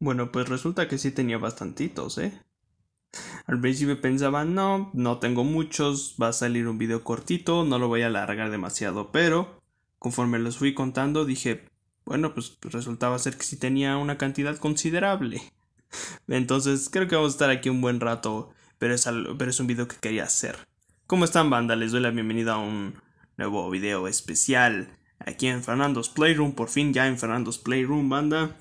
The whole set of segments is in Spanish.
Bueno, pues resulta que sí tenía bastantitos, ¿eh? Al principio pensaba, no, no tengo muchos, va a salir un video cortito, no lo voy a alargar demasiado, pero conforme los fui contando dije, bueno, pues resultaba ser que sí tenía una cantidad considerable. Entonces creo que vamos a estar aquí un buen rato, pero es, pero es un video que quería hacer. ¿Cómo están banda? Les doy la bienvenida a un nuevo video especial aquí en Fernando's Playroom, por fin ya en Fernando's Playroom banda.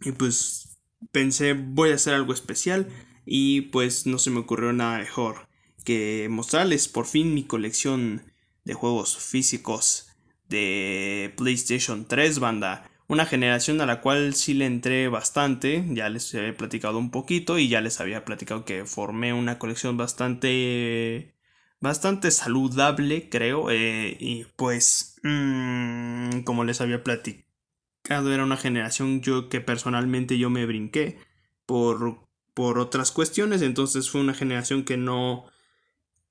Y pues pensé, voy a hacer algo especial y pues no se me ocurrió nada mejor que mostrarles por fin mi colección de juegos físicos de PlayStation 3 banda. Una generación a la cual sí le entré bastante, ya les he platicado un poquito y ya les había platicado que formé una colección bastante bastante saludable, creo. Eh, y pues, mm, como les había platicado, era una generación yo que personalmente yo me brinqué por, por otras cuestiones, entonces fue una generación que no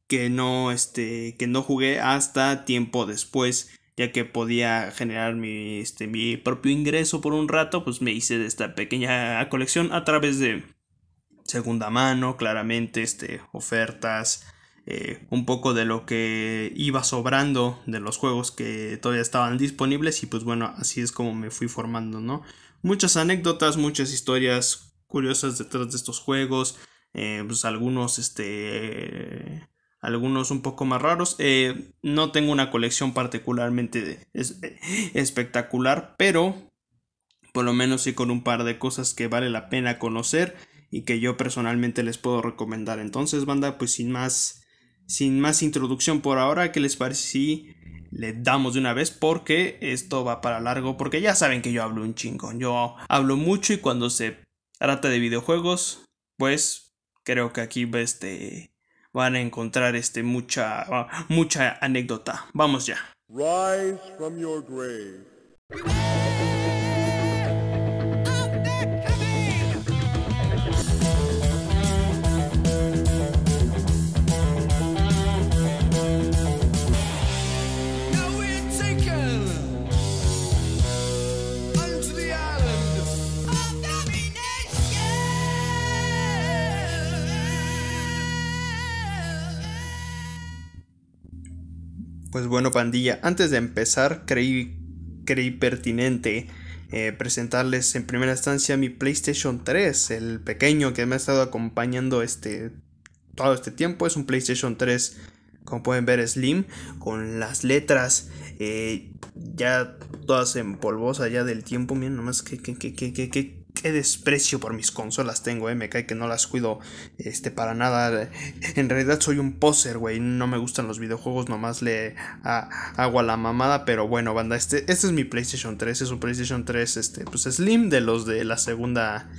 que no este que no jugué hasta tiempo después ya que podía generar mi, este, mi propio ingreso por un rato, pues me hice de esta pequeña colección a través de segunda mano, claramente, este, ofertas, eh, un poco de lo que iba sobrando de los juegos que todavía estaban disponibles y pues bueno, así es como me fui formando, ¿no? Muchas anécdotas, muchas historias curiosas detrás de estos juegos, eh, pues algunos, este, algunos un poco más raros. Eh, no tengo una colección particularmente espectacular, pero por lo menos sí con un par de cosas que vale la pena conocer y que yo personalmente les puedo recomendar. Entonces, banda, pues sin más sin más introducción por ahora, ¿qué les parece si le damos de una vez? Porque esto va para largo, porque ya saben que yo hablo un chingón, yo hablo mucho y cuando se trata de videojuegos, pues creo que aquí este, van a encontrar este, mucha, mucha anécdota. Vamos ya. Pues bueno, pandilla, antes de empezar creí, creí pertinente eh, presentarles en primera instancia mi PlayStation 3, el pequeño que me ha estado acompañando este, todo este tiempo. Es un PlayStation 3, como pueden ver, Slim, con las letras eh, ya todas polvos allá del tiempo. Miren nomás que, que, qué desprecio por mis consolas tengo, eh. Me cae que no las cuido este, para nada. En realidad soy un poser, güey. No me gustan los videojuegos, nomás le hago a la mamada. Pero bueno, banda, este, este es mi PlayStation 3. Es un PlayStation 3, este, pues Slim, de los de la segunda.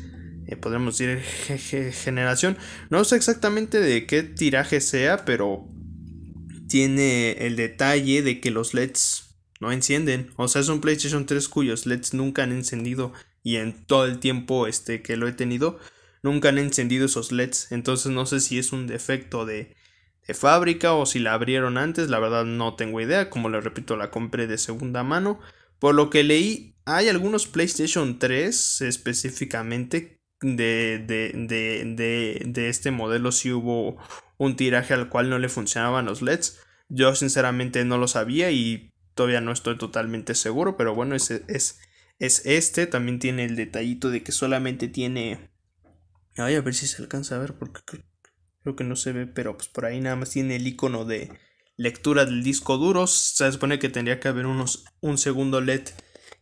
Eh, podríamos podremos decir generación. No sé exactamente de qué tiraje sea, pero tiene el detalle de que los LEDs no encienden. O sea, es un PlayStation 3 cuyos LEDs nunca han encendido y en todo el tiempo este, que lo he tenido, nunca han encendido esos LEDs. Entonces no sé si es un defecto de, de fábrica o si la abrieron antes, la verdad no tengo idea, como le repito, la compré de segunda mano. Por lo que leí, hay algunos PlayStation 3 específicamente de, de, de, este modelo si hubo un tiraje al cual no le funcionaban los LEDs. Yo sinceramente no lo sabía y todavía no estoy totalmente seguro, pero bueno, ese es es este. También tiene el detallito de que solamente tiene. Ay, a ver si se alcanza a ver porque creo que no se ve, pero pues por ahí nada más tiene el icono de lectura del disco duro. Se supone que tendría que haber unos un segundo LED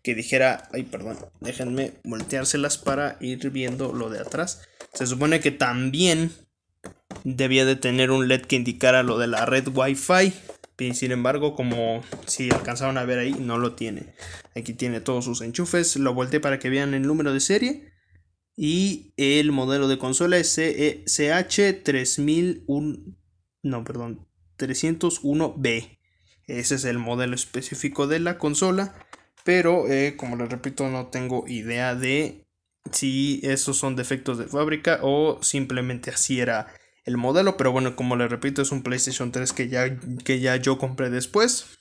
que dijera, ay, perdón, déjenme volteárselas para ir viendo lo de atrás. Se supone que también debía de tener un LED que indicara lo de la red Wi-Fi sin embargo, como si alcanzaron a ver ahí, no lo tiene. Aquí tiene todos sus enchufes. Lo volteé para que vean el número de serie. Y el modelo de consola es CH3001. E no, perdón. 301B. Ese es el modelo específico de la consola. Pero eh, como les repito, no tengo idea de si esos son defectos de fábrica o simplemente así era el modelo, pero bueno, como le repito, es un PlayStation 3 que ya, que ya yo compré después.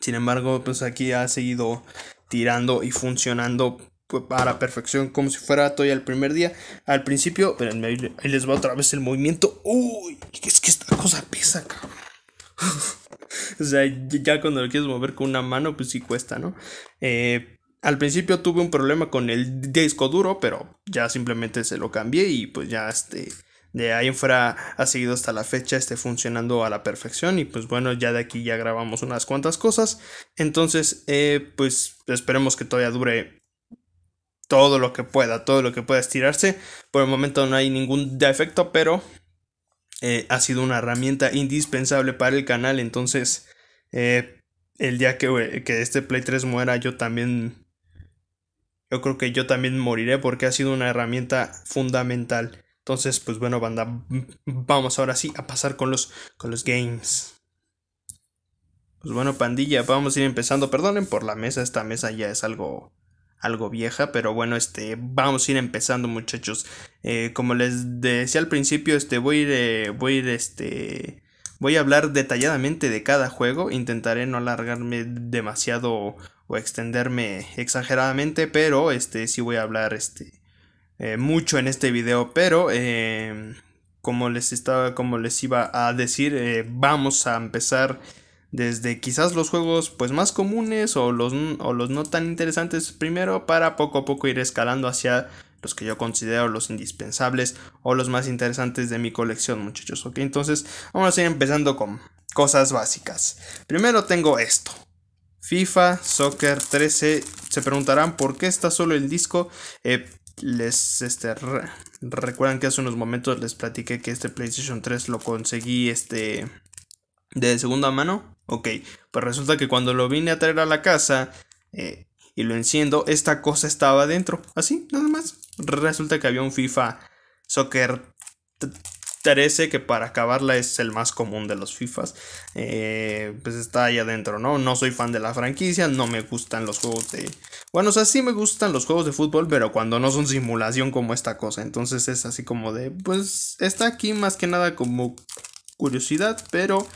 Sin embargo, pues aquí ha seguido tirando y funcionando para pues, perfección, como si fuera todavía el primer día. Al principio, pero ahí les va otra vez el movimiento. Uy, es que esta cosa pesa, cabrón. o sea, ya cuando lo quieres mover con una mano, pues sí cuesta, ¿no? Eh, al principio tuve un problema con el disco duro, pero ya simplemente se lo cambié y pues ya este de ahí en fuera ha seguido hasta la fecha, esté funcionando a la perfección y pues bueno, ya de aquí ya grabamos unas cuantas cosas, entonces eh, pues esperemos que todavía dure todo lo que pueda, todo lo que pueda estirarse, por el momento no hay ningún defecto, pero eh, ha sido una herramienta indispensable para el canal, entonces eh, el día que, que este Play 3 muera yo también yo creo que yo también moriré porque ha sido una herramienta fundamental. Entonces, pues bueno, banda, vamos ahora sí a pasar con los, con los games. Pues bueno, pandilla, vamos a ir empezando. Perdonen por la mesa, esta mesa ya es algo algo vieja, pero bueno, este, vamos a ir empezando, muchachos. Eh, como les decía al principio, este, voy a ir, eh, voy a ir, este, voy a hablar detalladamente de cada juego. Intentaré no alargarme demasiado o extenderme exageradamente, pero este, sí voy a hablar, este, eh, mucho en este video, pero eh, como les estaba, como les iba a decir, eh, vamos a empezar desde quizás los juegos pues más comunes o los, los no tan interesantes primero para poco a poco ir escalando hacia los que yo considero los indispensables o los más interesantes de mi colección muchachos ok entonces vamos a ir empezando con cosas básicas primero tengo esto FIFA Soccer 13 se preguntarán por qué está solo el disco les este, recuerdan que hace unos momentos les platiqué que este PlayStation 3 lo conseguí este de segunda mano. Ok, pues resulta que cuando lo vine a traer a la casa eh, y lo enciendo, esta cosa estaba adentro. Así, nada más. Resulta que había un FIFA Soccer 13 que para acabarla es el más común de los FIFAs. Eh, pues está ahí adentro, ¿no? No soy fan de la franquicia, no me gustan los juegos de bueno, o sea, sí me gustan los juegos de fútbol, pero cuando no son simulación como esta cosa. Entonces es así como de, pues está aquí más que nada como curiosidad, pero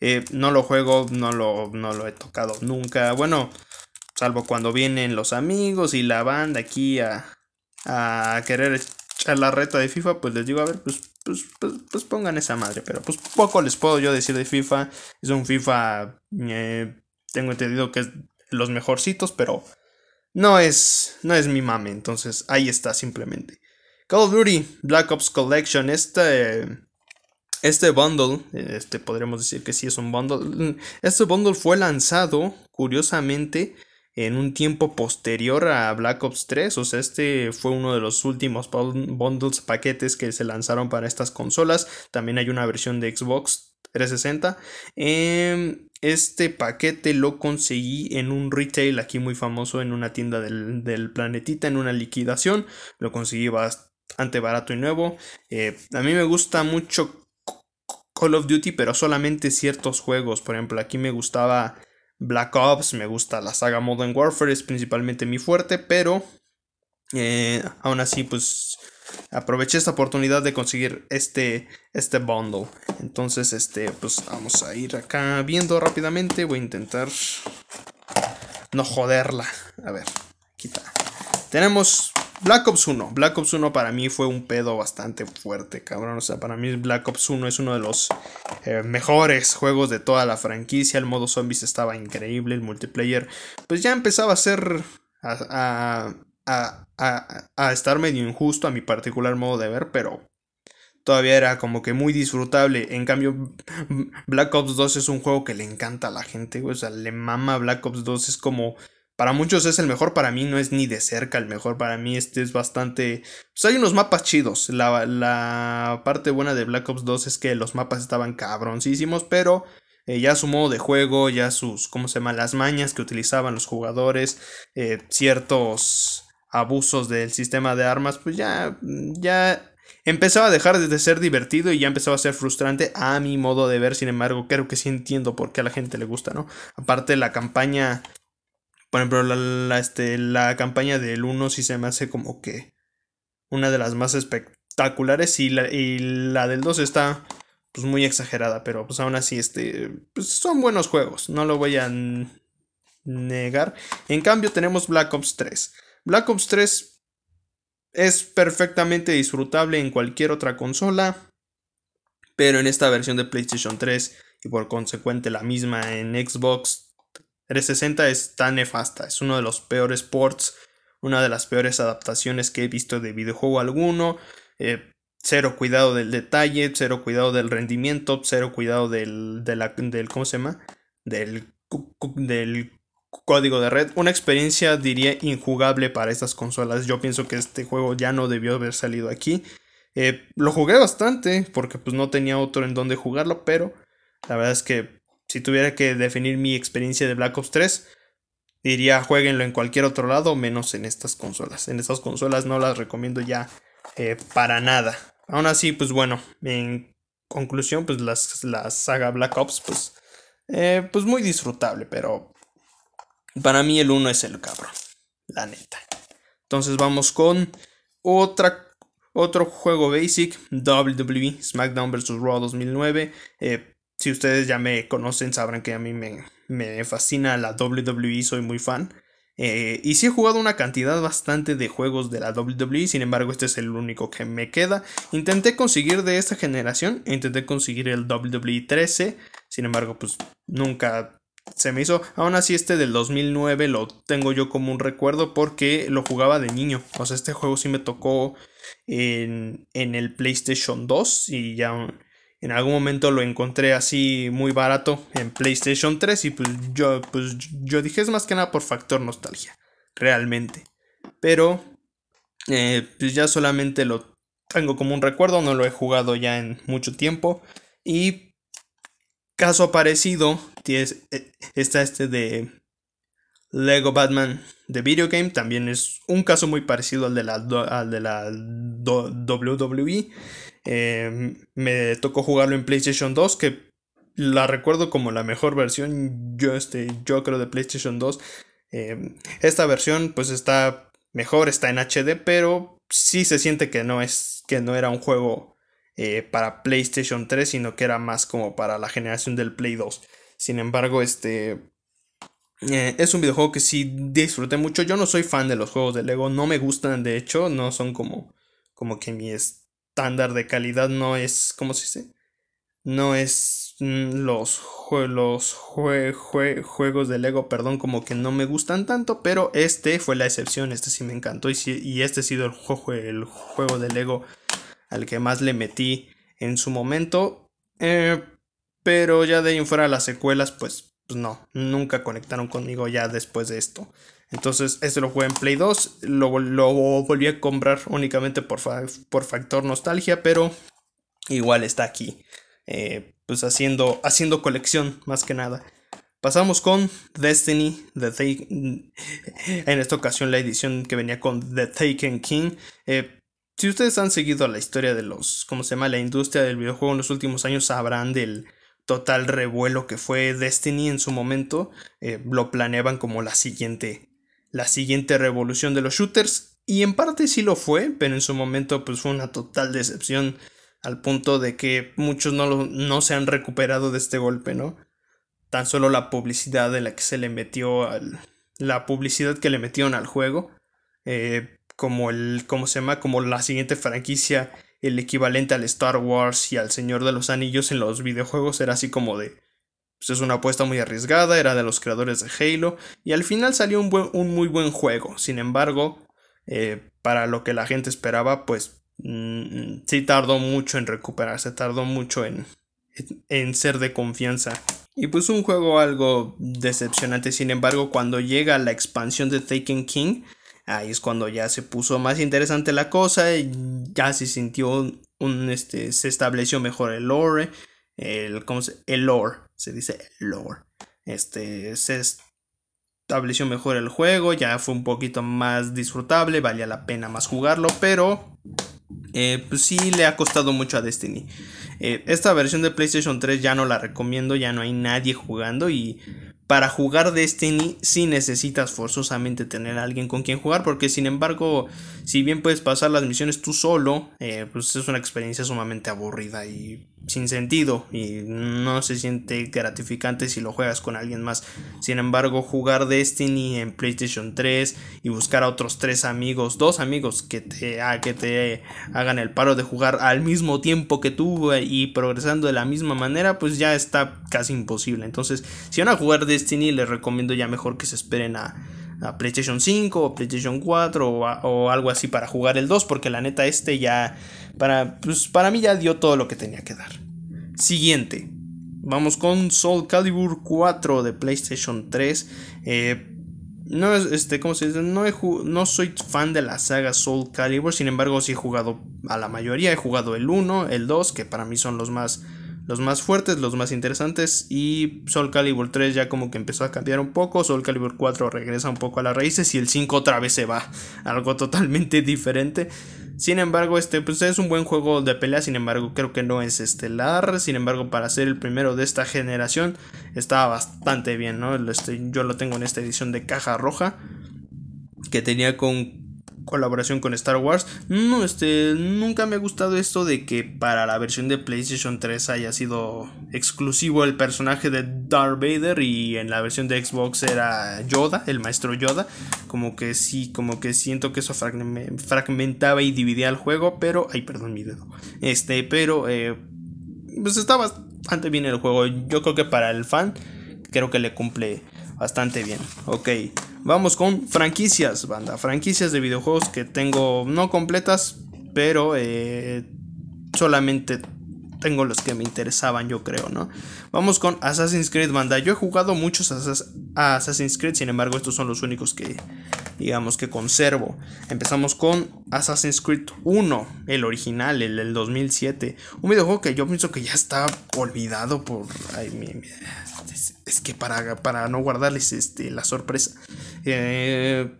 eh, no lo juego, no lo, lo he tocado nunca. Bueno, salvo cuando vienen los amigos y la banda aquí a, a querer echar la reta de FIFA, pues les digo, a ver, pues pues, pues, pues pongan esa madre. Pero pues poco les puedo yo decir de FIFA. Es un FIFA, eh, tengo entendido que es los mejorcitos, pero no es, no es mi mame, entonces ahí está simplemente. Call of Duty Black Ops Collection, este, este bundle, este podríamos decir que sí es un bundle, mm, este bundle fue lanzado curiosamente en un tiempo posterior a Black Ops 3, o sea, este fue uno de los últimos bundles paquetes que se lanzaron para estas consolas, también hay una versión de Xbox 360. Em, este paquete lo conseguí en un retail aquí muy famoso, en una tienda del, planetita, en una liquidación. Lo conseguí bastante barato y nuevo. Eh, a mí me gusta mucho Call of Duty, pero solamente ciertos juegos. Por ejemplo, aquí me gustaba Black Ops, me gusta la saga Modern Warfare, es principalmente mi fuerte, pero eh, aún así, pues aproveché esta oportunidad de conseguir este, este bundle. Entonces, este, pues vamos a ir acá viendo rápidamente. Voy a intentar no joderla. A ver, está Tenemos Black Ops 1. Black Ops 1 para mí fue un pedo bastante fuerte, cabrón. O sea, para mí Black Ops 1 es uno de los eh, mejores juegos de toda la franquicia. El modo zombies estaba increíble. El multiplayer, pues ya empezaba a ser... a a, estar medio injusto a mi particular modo de ver, pero todavía era como que muy disfrutable. En cambio, Black Ops 2 es un juego que le encanta a la gente, O sea, le mama Black Ops 2. Es como. Para muchos es el mejor, para mí no es ni de cerca el mejor. Para mí este es bastante. Pues hay unos mapas chidos. La, parte buena de Black Ops 2 es que los mapas estaban cabroncísimos, pero. Eh, ya su modo de juego, ya sus, ¿cómo se llama? Las mañas que utilizaban los jugadores, eh, ciertos, abusos del sistema de armas, pues ya, ya empezaba a dejar de ser divertido y ya empezaba a ser frustrante a mi modo de ver. Sin embargo, creo que sí entiendo por qué a la gente le gusta, ¿no? Aparte la campaña, por ejemplo, la, este, campaña del 1 sí se me hace como que una de las más espectaculares y la, del 2 está pues muy exagerada, pero pues aún así este pues, son buenos juegos, no lo voy a negar. En cambio tenemos Black Ops 3 Black Ops 3 es perfectamente disfrutable en cualquier otra consola, pero en esta versión de PlayStation 3 y por consecuente la misma en Xbox 360 es tan nefasta, es uno de los peores ports, una de las peores adaptaciones que he visto de videojuego alguno, eh, cero cuidado del detalle, cero cuidado del rendimiento, cero cuidado del, del ¿cómo se llama? Del, del código de red, una experiencia diría injugable para estas consolas. Yo pienso que este juego ya no debió haber salido aquí. Eh, lo jugué bastante porque pues no tenía otro en donde jugarlo, pero la verdad es que si tuviera que definir mi experiencia de Black Ops 3, diría jueguenlo en cualquier otro lado menos en estas consolas. En estas consolas no las recomiendo ya eh, para nada. Aún así, pues bueno, en conclusión, pues las, la saga Black Ops, pues, eh, pues muy disfrutable, pero para mí el 1 es el cabrón, la neta. Entonces vamos con otra, otro juego basic, WWE, SmackDown vs. Raw 2009. Eh, si ustedes ya me conocen sabrán que a mí me, me fascina la WWE, soy muy fan. Eh, y sí he jugado una cantidad bastante de juegos de la WWE, sin embargo este es el único que me queda. Intenté conseguir de esta generación, intenté conseguir el WWE 13, sin embargo pues nunca se me hizo. Aún así, este del 2009 lo tengo yo como un recuerdo porque lo jugaba de niño. O sea, este juego sí me tocó en, en el PlayStation 2 y ya en algún momento lo encontré así muy barato en PlayStation 3 y pues yo, pues yo dije es más que nada por factor nostalgia, realmente. Pero eh, pues ya solamente lo tengo como un recuerdo, no lo he jugado ya en mucho tiempo y caso parecido e, está este de Lego Batman de Video Game. También es un caso muy parecido al de la, al de la WWE. Em, me tocó jugarlo en PlayStation 2, que la recuerdo como la mejor versión, yo, este, yo creo, de PlayStation 2. Em, esta versión pues está mejor, está en HD, pero sí se siente que no, es, que no era un juego eh, para PlayStation 3, sino que era más como para la generación del Play 2. Sin embargo, este eh, es un videojuego que sí disfruté mucho. Yo no soy fan de los juegos de Lego, no me gustan, de hecho, no son como, como que mi estándar de calidad, no es, ¿cómo se dice? No es mm, los, juegos de Lego, perdón, como que no me gustan tanto, pero este fue la excepción, este sí me encantó y, este ha sido el juego de Lego al que más le metí en su momento. Eh, pero ya de ahí en fuera las secuelas, pues, pues, no, nunca conectaron conmigo ya después de esto. Entonces, este lo jugué en Play 2, lo, volví a comprar únicamente por, por factor nostalgia, pero igual está aquí, eh, pues haciendo, haciendo colección más que nada. Pasamos con Destiny, The en esta ocasión la edición que venía con The Taken King. Eh, si ustedes han seguido la historia de los, ¿cómo se llama?, la industria del videojuego en los últimos años, sabrán del total revuelo que fue Destiny en su momento. Eh, lo planeaban como la siguiente, la siguiente revolución de los shooters. Y en parte sí lo fue, pero en su momento pues fue una total decepción al punto de que muchos no, lo, no se han recuperado de este golpe, ¿no? Tan solo la publicidad de la que se le metió al, la publicidad que le metieron al juego. Eh, como el, ¿cómo se llama? Como la siguiente franquicia, el equivalente al Star Wars y al Señor de los Anillos en los videojuegos, era así como de, pues es una apuesta muy arriesgada, era de los creadores de Halo, y al final salió un, muy buen juego, sin embargo, eh, para lo que la gente esperaba, pues mm, sí tardó mucho en recuperarse, tardó mucho en, en, en ser de confianza. Y pues un juego algo decepcionante, sin embargo, cuando llega la expansión de Taken King, Ahí es cuando ya se puso más interesante la cosa, ya se sintió un, este, se estableció mejor el lore, el, ¿cómo el lore, se dice lore, este, se estableció mejor el juego, ya fue un poquito más disfrutable, valía la pena más jugarlo, pero eh, pues sí le ha costado mucho a Destiny. Eh, esta versión de PlayStation 3 ya no la recomiendo, ya no hay nadie jugando y para jugar Destiny sí necesitas forzosamente tener a alguien con quien jugar, porque sin embargo, si bien puedes pasar las misiones tú solo, eh, pues es una experiencia sumamente aburrida y sin sentido y no se siente gratificante si lo juegas con alguien más. Sin embargo, jugar Destiny en PlayStation 3 y buscar a otros tres amigos, dos amigos ah, que te, hagan el paro de jugar al mismo tiempo que tú eh, y progresando de la misma manera, pues ya está casi imposible. Entonces, si van a jugar Destiny, les recomiendo ya mejor que se esperen a, PlayStation 5 o PlayStation 4 o, o algo así para jugar el 2, porque la neta este ya para, pues, para mí ya dio todo lo que tenía que dar. Siguiente. Vamos con Soul Calibur 4 de PlayStation 3. Eh, no, este, No, no, soy fan de la saga Soul Calibur, sin embargo sí he jugado a la mayoría, he jugado el 1, el 2, que para mí son los más los más fuertes, los más interesantes y Soul Calibur 3 ya como que empezó a cambiar un poco, Soul Calibur 4 regresa un poco a las raíces y el 5 otra vez se va, algo totalmente diferente. Sin embargo, este pues es un buen juego de pelea, sin embargo, creo que no es estelar, sin embargo, para ser el primero de esta generación estaba bastante bien, ¿no? Este, yo lo tengo en esta edición de caja roja que tenía con colaboración con Star Wars. No, este, nunca me ha gustado esto de que para la versión de PlayStation 3 haya sido exclusivo el personaje de Darth Vader y en la versión de Xbox era Yoda, el maestro Yoda. Como que sí, como que siento que eso fragmentaba y dividía el juego, pero, ay, perdón mi dedo. Este, pero, eh, pues está bastante bien el juego. Yo creo que para el fan, creo que le cumple bastante bien. Ok. Vamos con franquicias, banda. Franquicias de videojuegos que tengo no completas, pero eh, solamente tengo los que me interesaban, yo creo, ¿no? Vamos con Assassin's Creed, banda. Yo he jugado muchos Assassin's Creed, sin embargo, estos son los únicos que, digamos que conservo. Empezamos con Assassin's Creed 1, el original, el del 2007. Un videojuego que yo pienso que ya está olvidado por... es, que para, para no guardarles este, la sorpresa. Eh,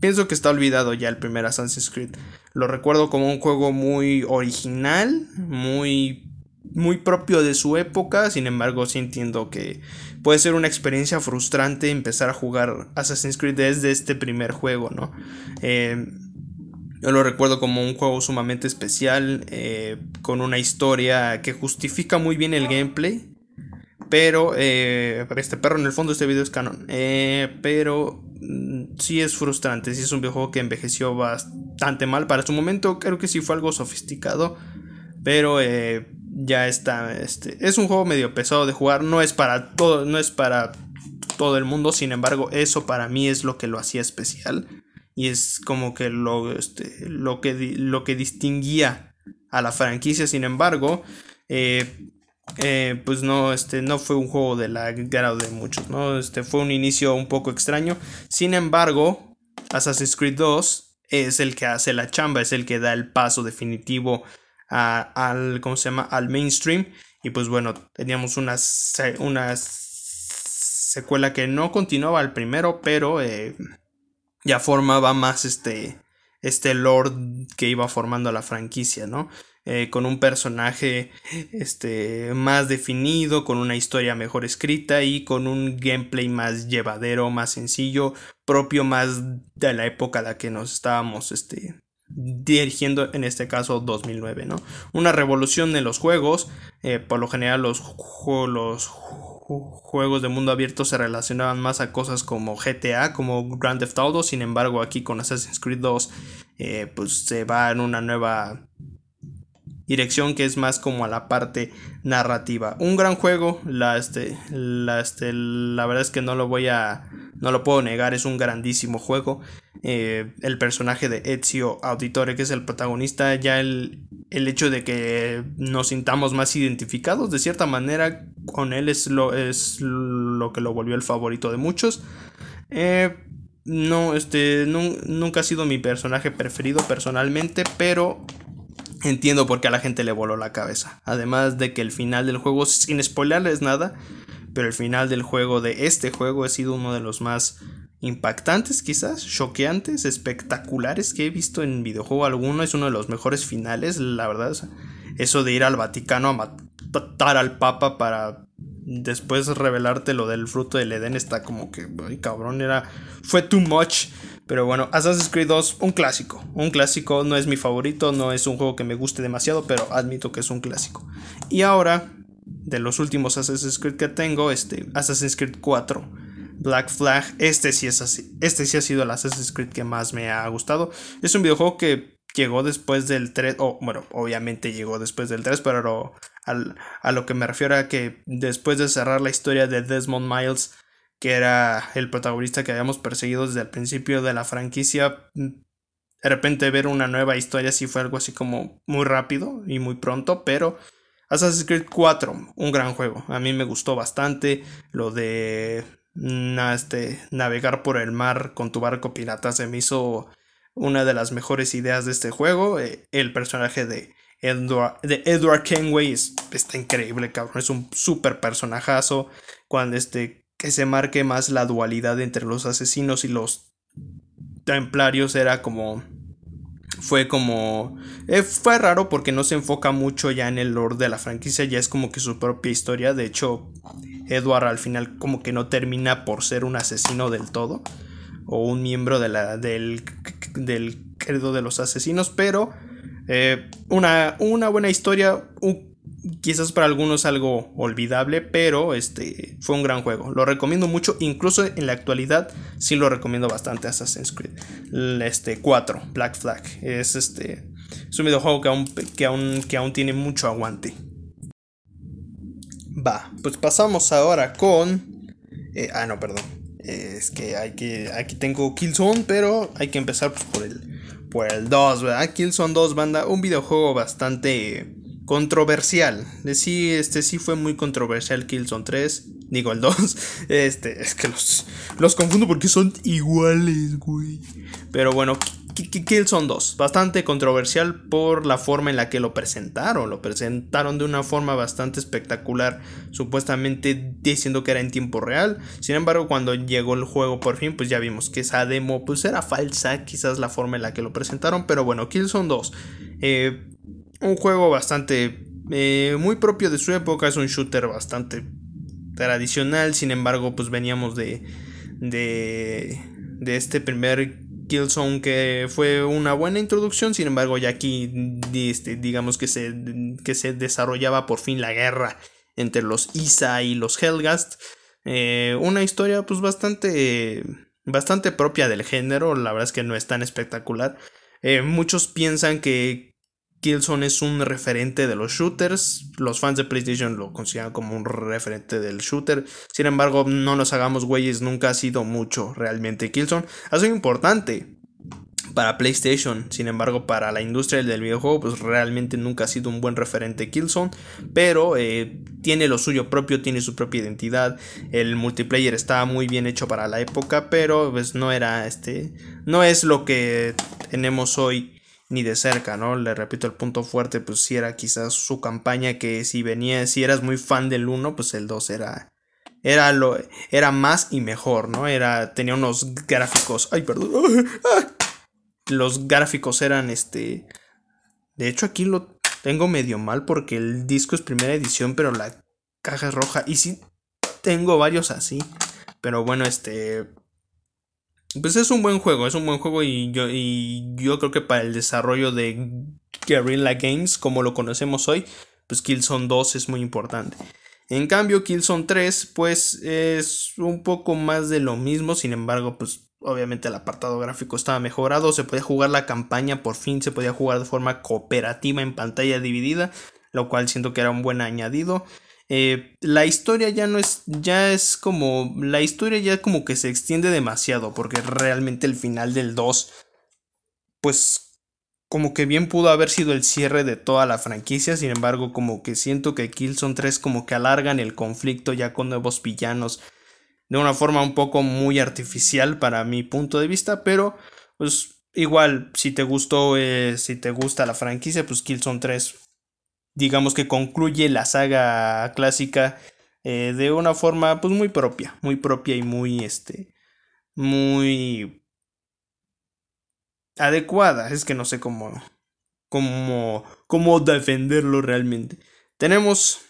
pienso que está olvidado ya el primer Assassin's Creed. Lo recuerdo como un juego muy original, muy muy propio de su época, sin embargo sí entiendo que puede ser una experiencia frustrante empezar a jugar Assassin's Creed desde este primer juego, ¿no? Eh, yo lo recuerdo como un juego sumamente especial, eh, con una historia que justifica muy bien el gameplay. Pero, eh, este perro en el fondo, este video es canon. pero mm, sí es frustrante, sí es un videojuego que envejeció bastante mal para su momento. Creo que sí fue algo sofisticado, pero eh, ya está. Este, es un juego medio pesado de jugar. No es para todo, no es para todo el mundo. Sin embargo, eso para mí es lo que lo hacía especial. Y es como que lo, este, lo, que, lo que distinguía a la franquicia. Sin embargo, eh, eh, pues no, este, no fue un juego de la grado de muchos. ¿no? Este, fue un inicio un poco extraño. Sin embargo, Assassin's Creed 2 es el que hace la chamba, es el que da el paso definitivo al, ¿cómo se llama? al mainstream. Y pues bueno, teníamos una, secuela que no continuaba al primero, pero eh, ya formaba más este, este lord que iba formando la franquicia, ¿no? Eh, con un personaje este, más definido, con una historia mejor escrita y con un gameplay más llevadero, más sencillo, propio más de la época a la que nos estábamos este, dirigiendo en este caso 2009, ¿no? Una revolución en los juegos, eh, por lo general los, juegos de mundo abierto se relacionaban más a cosas como GTA, como Grand Theft Auto, sin embargo aquí con Assassin's Creed 2 eh, pues se va en una nueva dirección que es más como a la parte narrativa. Un gran juego, este, la, este, la, verdad es que no lo voy a, no lo puedo negar, es un grandísimo juego. Eh, el personaje de Ezio Auditore, que es el protagonista, ya el, el hecho de que nos sintamos más identificados de cierta manera con él es lo, es lo que lo volvió el favorito de muchos. Eh, no, este, nunca ha sido mi personaje preferido personalmente, pero Entiendo por qué a la gente le voló la cabeza. Además de que el final del juego, sin spoilerles nada, pero el final del juego de este juego ha sido uno de los más impactantes quizás, choqueantes, espectaculares que he visto en videojuego alguno. Es uno de los mejores finales, la verdad. Eso de ir al Vaticano a matar al Papa para después revelarte lo del fruto del Edén está como que, ay, cabrón, era... Fue too much. Pero bueno, Assassin's Creed 2, un clásico. Un clásico, no es mi favorito, no es un juego que me guste demasiado, pero admito que es un clásico. Y ahora, de los últimos Assassin's Creed que tengo, este, Assassin's Creed 4, Black Flag, este sí es así. Este sí ha sido el Assassin's Creed que más me ha gustado. Es un videojuego que llegó después del 3, o bueno, obviamente llegó después del 3, pero a lo que me refiero a que después de cerrar la historia de Desmond Miles, que era el protagonista que habíamos perseguido desde el principio de la franquicia, mm, de repente ver una nueva historia sí fue algo así como muy rápido y muy pronto, pero Assassin's Creed 4, un gran juego. A mí me gustó bastante lo de mm, este, navegar por el mar con tu barco pirata. Se me hizo una de las mejores ideas de este juego. Eh, el personaje de Edward, de Edward Kenway es, está increíble, cabrón. Es un super personajazo. Cuando este que se marque más la dualidad entre los asesinos y los templarios era como fue como eh, fue raro porque no se enfoca mucho ya en el lore de la franquicia ya es como que su propia historia de hecho Edward al final como que no termina por ser un asesino del todo o un miembro de la, del, del credo de los asesinos pero eh, una, una buena historia un quizás para algunos algo olvidable, pero este fue un gran juego. Lo recomiendo mucho, incluso en la actualidad sí lo recomiendo bastante Assassin's Creed este 4 Black Flag. Es este un videojuego que aún que aún tiene mucho aguante. Va, pues pasamos ahora con eh, ah no, perdón. es que hay que aquí tengo Killzone, pero hay que empezar pues, por el por el 2, ¿verdad? Killzone 2 banda, un videojuego bastante controversial. Sí, este sí fue muy controversial Killzone 3. Digo el 2. Este, es que los, los confundo porque son iguales, güey. Pero bueno, Killzone 2. Bastante controversial por la forma en la que lo presentaron. Lo presentaron de una forma bastante espectacular. Supuestamente diciendo que era en tiempo real. Sin embargo, cuando llegó el juego por fin, pues ya vimos que esa demo pues era falsa. Quizás la forma en la que lo presentaron. Pero bueno, Killzone 2. Eh, un juego bastante eh, muy propio de su época, es un shooter bastante tradicional, sin embargo, pues veníamos de, de, de este primer Killzone que fue una buena introducción, sin embargo, ya aquí este, digamos que se, que se desarrollaba por fin la guerra entre los Isa y los Hellgast. Eh, una historia pues bastante, bastante propia del género, la verdad es que no es tan espectacular. Eh, muchos piensan que, Killzone es un referente de los shooters. Los fans de PlayStation lo consideran como un referente del shooter. Sin embargo, no nos hagamos güeyes, nunca ha sido mucho realmente Killzone. Ha sido importante para PlayStation. Sin embargo, para la industria del videojuego, pues realmente nunca ha sido un buen referente Killzone. Pero eh, tiene lo suyo propio, tiene su propia identidad. El multiplayer estaba muy bien hecho para la época, pero pues no era este. No es lo que tenemos hoy ni de cerca, ¿no? Le repito, el punto fuerte pues si era quizás su campaña que si venía, si eras muy fan del 1, pues el 2 era era lo era más y mejor, ¿no? Era tenía unos gráficos, ay, perdón. Ah. Los gráficos eran este De hecho aquí lo tengo medio mal porque el disco es primera edición, pero la caja es roja y sí tengo varios así. Pero bueno, este pues es un buen juego, es un buen juego y yo, y yo creo que para el desarrollo de Guerrilla Games, como lo conocemos hoy, pues Killzone 2 es muy importante. En cambio, Killzone 3, pues es un poco más de lo mismo, sin embargo, pues obviamente el apartado gráfico estaba mejorado, se podía jugar la campaña, por fin se podía jugar de forma cooperativa en pantalla dividida, lo cual siento que era un buen añadido. Eh, la historia ya no es, ya es como, la historia ya como que se extiende demasiado, porque realmente el final del 2, pues como que bien pudo haber sido el cierre de toda la franquicia, sin embargo como que siento que Killzone 3 como que alargan el conflicto ya con nuevos villanos de una forma un poco muy artificial para mi punto de vista, pero pues igual si te gustó, eh, si te gusta la franquicia, pues Killzone 3 digamos que concluye la saga clásica eh, de una forma pues muy propia, muy propia y muy este muy adecuada, es que no sé cómo cómo cómo defenderlo realmente. Tenemos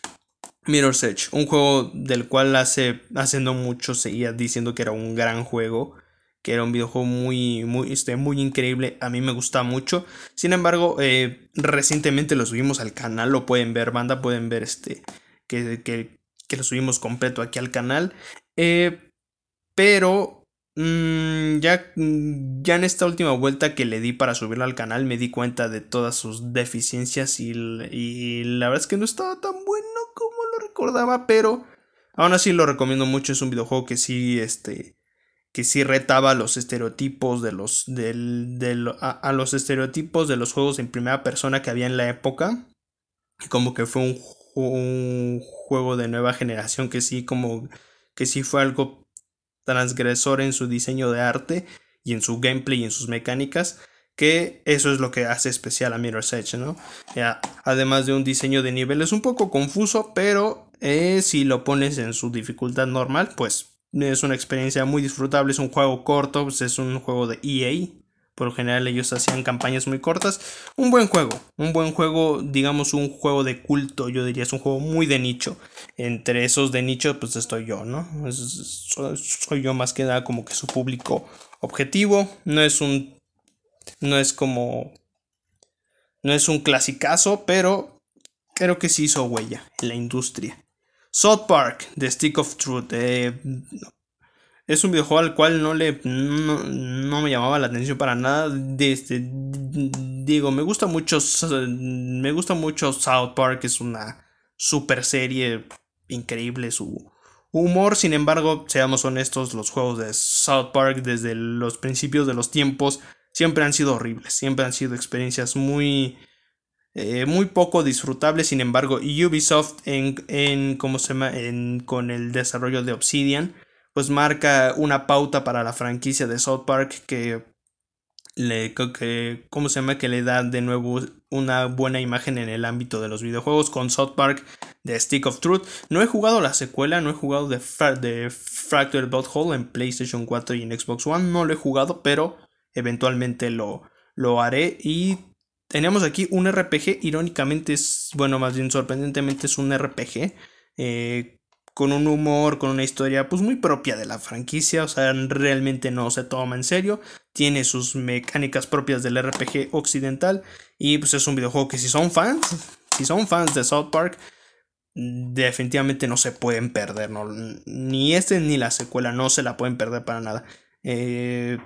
Mirror's Edge, un juego del cual hace hace no mucho seguía diciendo que era un gran juego que era un videojuego muy, muy, este, muy increíble, a mí me gusta mucho. Sin embargo, eh, recientemente lo subimos al canal, lo pueden ver, banda, pueden ver este, que, lo subimos completo aquí al canal. Eh, pero mm, ya, mm, ya en esta última vuelta que le di para subirlo al canal, me di cuenta de todas sus deficiencias y, y la verdad es que no estaba tan bueno como lo recordaba, pero aún así lo recomiendo mucho, es un videojuego que sí, este que sí retaba los estereotipos de los a, los estereotipos de los juegos en primera persona que había en la época como que fue un, juego de nueva generación que sí como que sí fue algo transgresor en su diseño de arte y en su gameplay y en sus mecánicas que eso es lo que hace especial a Mirror's Edge, ¿no? además de un diseño de niveles un poco confuso, pero eh, si lo pones en su dificultad normal, pues es una experiencia muy disfrutable, es un juego corto, pues es un juego de EA. Por lo general ellos hacían campañas muy cortas. Un buen juego, un buen juego, digamos un juego de culto, yo diría, es un juego muy de nicho. Entre esos de nicho, pues estoy yo, ¿no? soy yo más que nada como que su público objetivo. No es un... No es como... No es un clasicazo, pero creo que sí hizo huella en la industria. South Park, The Stick of Truth. Eh, es un videojuego al cual no le no, me llamaba la atención para nada. Este, digo, me gusta mucho me gusta mucho South Park, es una super serie increíble su humor. Sin embargo, seamos honestos, los juegos de South Park desde los principios de los tiempos siempre han sido horribles, siempre han sido experiencias muy eh, muy poco disfrutable, sin embargo, Ubisoft en, ¿cómo se con el desarrollo de Obsidian, pues marca una pauta para la franquicia de South Park que le, ¿cómo se llama? que le da de nuevo una buena imagen en el ámbito de los videojuegos con South Park de Stick of Truth. No he jugado la secuela, no he jugado de, de Fractured Blood Hole en PlayStation 4 y en Xbox One, no lo he jugado, pero eventualmente lo, lo haré y Teníamos aquí un RPG, irónicamente es, bueno, más bien sorprendentemente es un RPG, eh, con un humor, con una historia pues muy propia de la franquicia, o sea, realmente no se toma en serio, tiene sus mecánicas propias del RPG occidental y pues es un videojuego que si son fans, si son fans de South Park, definitivamente no se pueden perder, ni este ni la secuela no se la pueden perder para nada. Eh,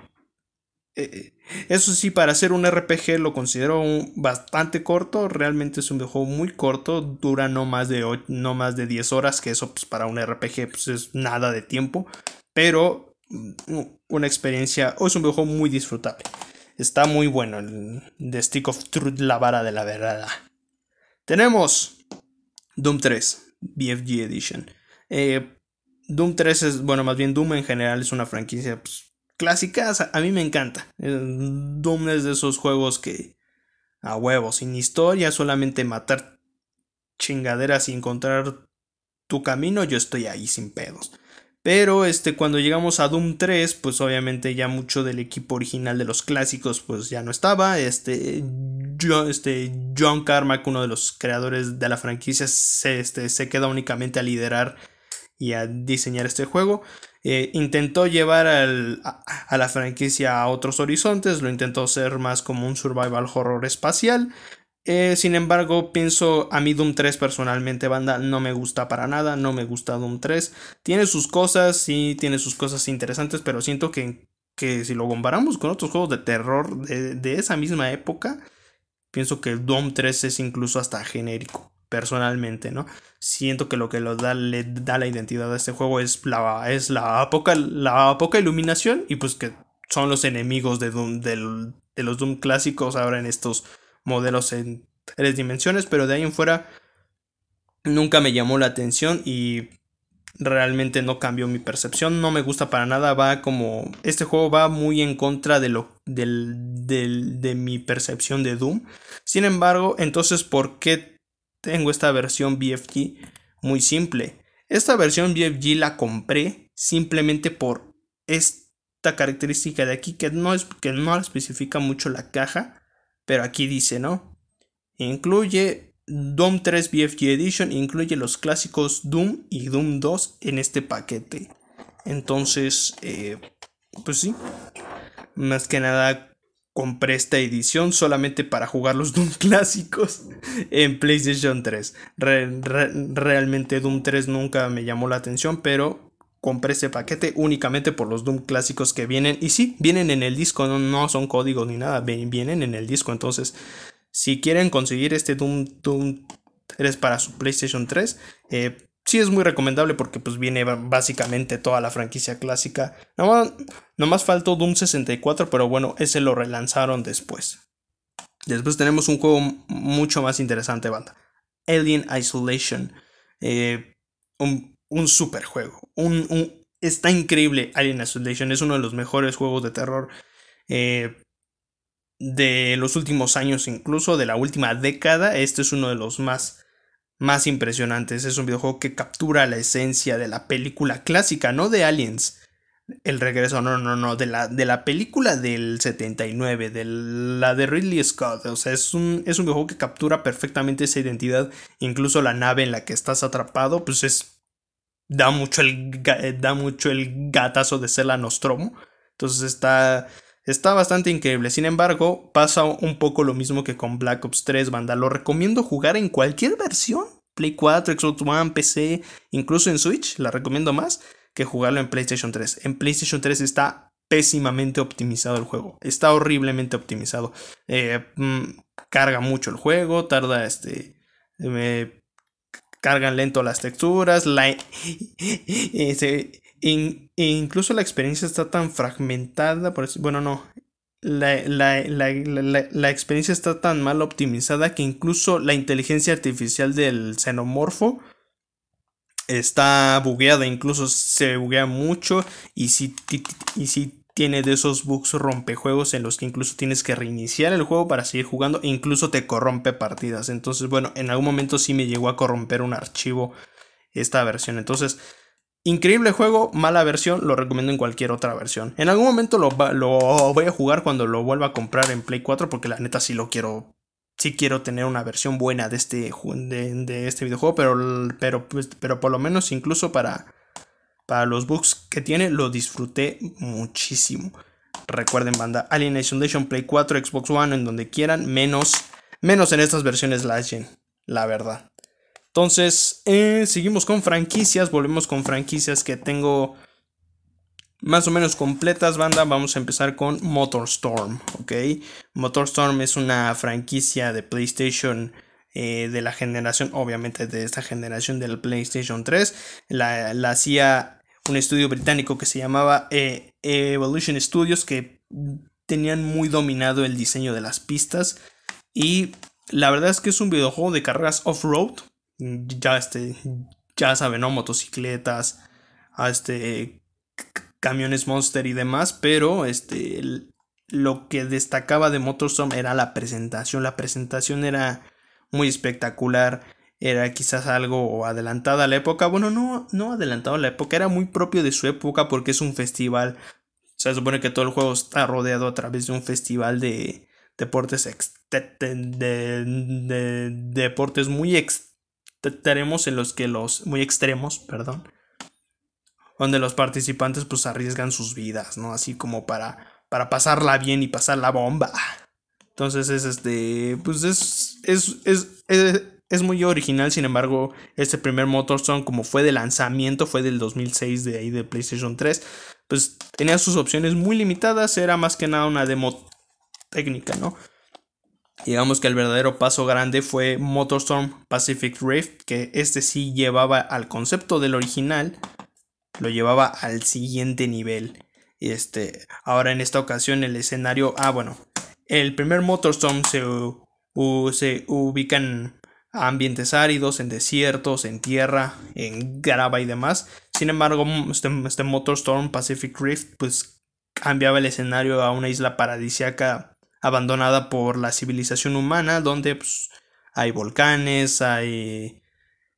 eh, eso sí, para hacer un RPG lo considero bastante corto. Realmente es un videojuego muy corto. Dura no más de, no más de 10 horas, que eso pues, para un RPG pues, es nada de tiempo. Pero mm, una experiencia, es un videojuego muy disfrutable. Está muy bueno el The Stick of Truth, la vara de la verdad. Tenemos Doom 3, BFG Edition. Eh, Doom 3 es, bueno, más bien Doom en general es una franquicia pues, clásicas, a mí me encanta. Doom es de esos juegos que a huevo, sin historia, solamente matar chingaderas y encontrar tu camino, yo estoy ahí sin pedos. Pero este, cuando llegamos a Doom 3, pues obviamente ya mucho del equipo original de los clásicos, pues ya no estaba. Este, yo, este John Carmack, uno de los creadores de la franquicia, se, este, se queda únicamente a liderar y a diseñar este juego. Eh, intentó llevar a, la franquicia a otros horizontes, lo intentó ser más como un survival horror espacial. Eh, sin embargo, pienso a mí Doom 3 personalmente, banda, no me gusta para nada, no me gusta Doom 3. Tiene sus cosas, sí, tiene sus cosas interesantes, pero siento que, si lo comparamos con otros juegos de terror de, de esa misma época, pienso que Doom 3 es incluso hasta genérico personalmente, ¿no? Siento que lo que da, le da la identidad a este juego es la, es la, poca, la iluminación y pues que son los enemigos de, los Doom clásicos ahora en estos modelos en tres dimensiones, pero de ahí en fuera nunca me llamó la atención y realmente no cambió mi percepción, no me gusta para nada, va como este juego va muy en contra de lo de mi percepción de Doom. Sin embargo, entonces, ¿por qué tengo esta versión BFG muy simple. Esta versión BFG la compré simplemente por esta característica de aquí que no, es, que no especifica mucho la caja, pero aquí dice, ¿no? Incluye Doom 3 BFG Edition, incluye los clásicos Doom y Doom 2 en este paquete. Entonces, eh, pues sí, más que nada compré esta edición solamente para jugar los Doom clásicos en PlayStation 3. realmente Doom 3 nunca me llamó la atención, pero compré este paquete únicamente por los Doom clásicos que vienen. Y sí, vienen en el disco, no, son códigos ni nada, vienen en el disco. Entonces, si quieren conseguir este Doom, Doom 3 para su PlayStation 3, eh, sí es muy recomendable porque pues viene básicamente toda la franquicia clásica. Nomás, faltó Doom 64, pero bueno, ese lo relanzaron después. Después tenemos un juego mucho más interesante, banda. Alien Isolation. Eh, un, super juego. está increíble Alien Isolation. Es uno de los mejores juegos de terror eh, de los últimos años, incluso de la última década. Este es uno de los más más impresionantes. Es un videojuego que captura la esencia de la película clásica, no de Aliens. El regreso, no, no, no, de la, de la película del 79, de la de Ridley Scott. O sea, es un, es un videojuego que captura perfectamente esa identidad. Incluso la nave en la que estás atrapado, pues es. Da mucho el, eh, da mucho el gatazo de ser la Nostromo. Entonces está Está bastante increíble. Sin embargo, pasa un poco lo mismo que con Black Ops 3, banda. Lo recomiendo jugar en cualquier versión. Play 4, Xbox One, PC, incluso en Switch, la recomiendo más que jugarlo en PlayStation 3. En PlayStation 3 está pésimamente optimizado el juego. Está horriblemente optimizado. Eh, mm, carga mucho el juego, tarda este... Eh, cargan lento las texturas, la, incluso la experiencia está tan fragmentada, por bueno, no, la, experiencia está tan mal optimizada que incluso la inteligencia artificial del xenomorfo está bugueada, incluso se buguea mucho y si, y si tiene de esos bugs rompejuegos en los que incluso tienes que reiniciar el juego para seguir jugando incluso te corrompe partidas. Entonces, bueno, en algún momento sí me llegó a corromper un archivo esta versión. Entonces, Increíble juego, mala versión, lo recomiendo en cualquier otra versión. En algún momento lo, voy a jugar cuando lo vuelva a comprar en Play 4 porque la neta sí lo quiero. Sí quiero tener una versión buena de este, de, este videojuego, pero, pero, pues, pero por lo menos incluso para, para los bugs que tiene lo disfruté muchísimo. Recuerden banda, Alienation Nation, Play 4, Xbox One, en donde quieran, menos, menos en estas versiones last la verdad. Entonces, eh, seguimos con franquicias, volvemos con franquicias que tengo más o menos completas, banda. Vamos a empezar con Motor Storm, ¿ok? Motor Storm es una franquicia de PlayStation eh, de la generación, obviamente de esta generación del PlayStation 3. La, hacía un estudio británico que se llamaba eh, Evolution Studios, que tenían muy dominado el diseño de las pistas. Y la verdad es que es un videojuego de carreras off-road ya este, ya saben, ¿no? Motocicletas, este, camiones Monster y demás, pero este, lo que destacaba de Motorstorm era la presentación, la presentación era muy espectacular, era quizás algo adelantada a la época, bueno, no, no adelantado a la época, era muy propio de su época porque es un festival, se supone que todo el juego está rodeado a través de un festival de deportes, de, deportes muy ex tenemos en los que los muy extremos, perdón, donde los participantes pues arriesgan sus vidas, ¿no? Así como para, para pasarla bien y pasar la bomba. Entonces es este, pues es, es, es, es, muy original, sin embargo, este primer Motorstone como fue de lanzamiento, fue del 2006 de ahí de PlayStation 3, pues tenía sus opciones muy limitadas, era más que nada una demo técnica, ¿no? Digamos que el verdadero paso grande fue Motorstorm Pacific Rift, que este sí llevaba al concepto del original, lo llevaba al siguiente nivel. Este, ahora en esta ocasión el escenario, ah bueno, el primer Motorstorm se, se ubica en ambientes áridos, en desiertos, en tierra, en grava y demás. Sin embargo, este, este Motorstorm Pacific Rift pues cambiaba el escenario a una isla paradisiaca abandonada por la civilización humana, donde pues, hay volcanes, hay,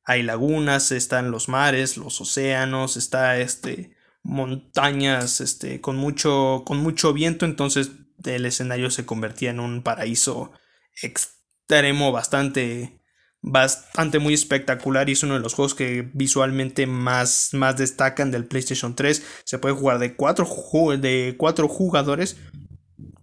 hay lagunas, están los mares, los océanos, está este montañas este con mucho con mucho viento entonces el escenario se convertía en un paraíso extremo bastante bastante muy espectacular y es uno de los juegos que visualmente más más destacan del PlayStation 3 se puede jugar de cuatro de cuatro jugadores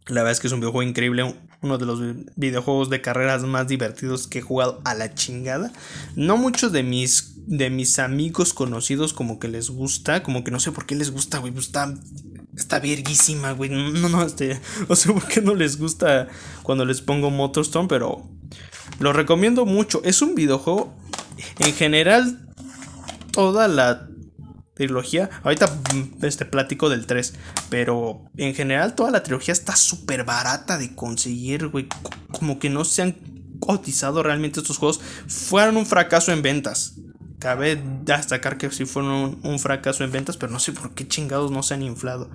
la verdad es que es un videojuego increíble, uno de los videojuegos de carreras más divertidos que he jugado a la chingada. No muchos de mis de mis amigos conocidos como que les gusta, como que no sé por qué les gusta, güey, pues está está verguísima, güey. No no, este, no sé por qué no les gusta cuando les pongo Motorstone, pero lo recomiendo mucho. Es un videojuego en general toda la trilogía. Ahorita mm, este, platico del 3. Pero en general toda la trilogía está súper barata de conseguir, güey. Como que no se han cotizado realmente estos juegos. Fueron un fracaso en ventas. Cabe destacar que sí fueron un fracaso en ventas, pero no sé por qué chingados no se han inflado.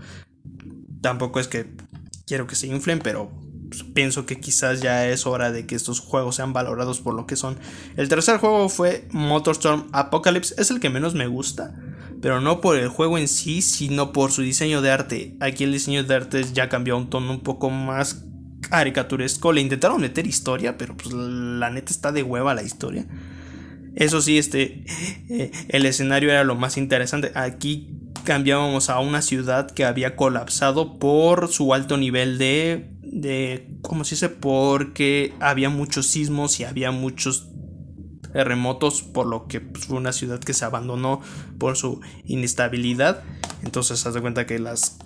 Tampoco es que quiero que se inflen, pero pienso que quizás ya es hora de que estos juegos sean valorados por lo que son. El tercer juego fue Motorstorm Apocalypse, es el que menos me gusta pero no por el juego en sí, sino por su diseño de arte. Aquí el diseño de arte ya cambió un tono un poco más caricaturesco. Le intentaron meter historia, pero pues la neta está de hueva la historia. Eso sí, este, eh, el escenario era lo más interesante. Aquí cambiábamos a una ciudad que había colapsado por su alto nivel de, de ¿cómo se dice? Porque había muchos sismos y había muchos terremotos, por lo que pues, fue una ciudad que se abandonó por su inestabilidad. Entonces, haz de cuenta que las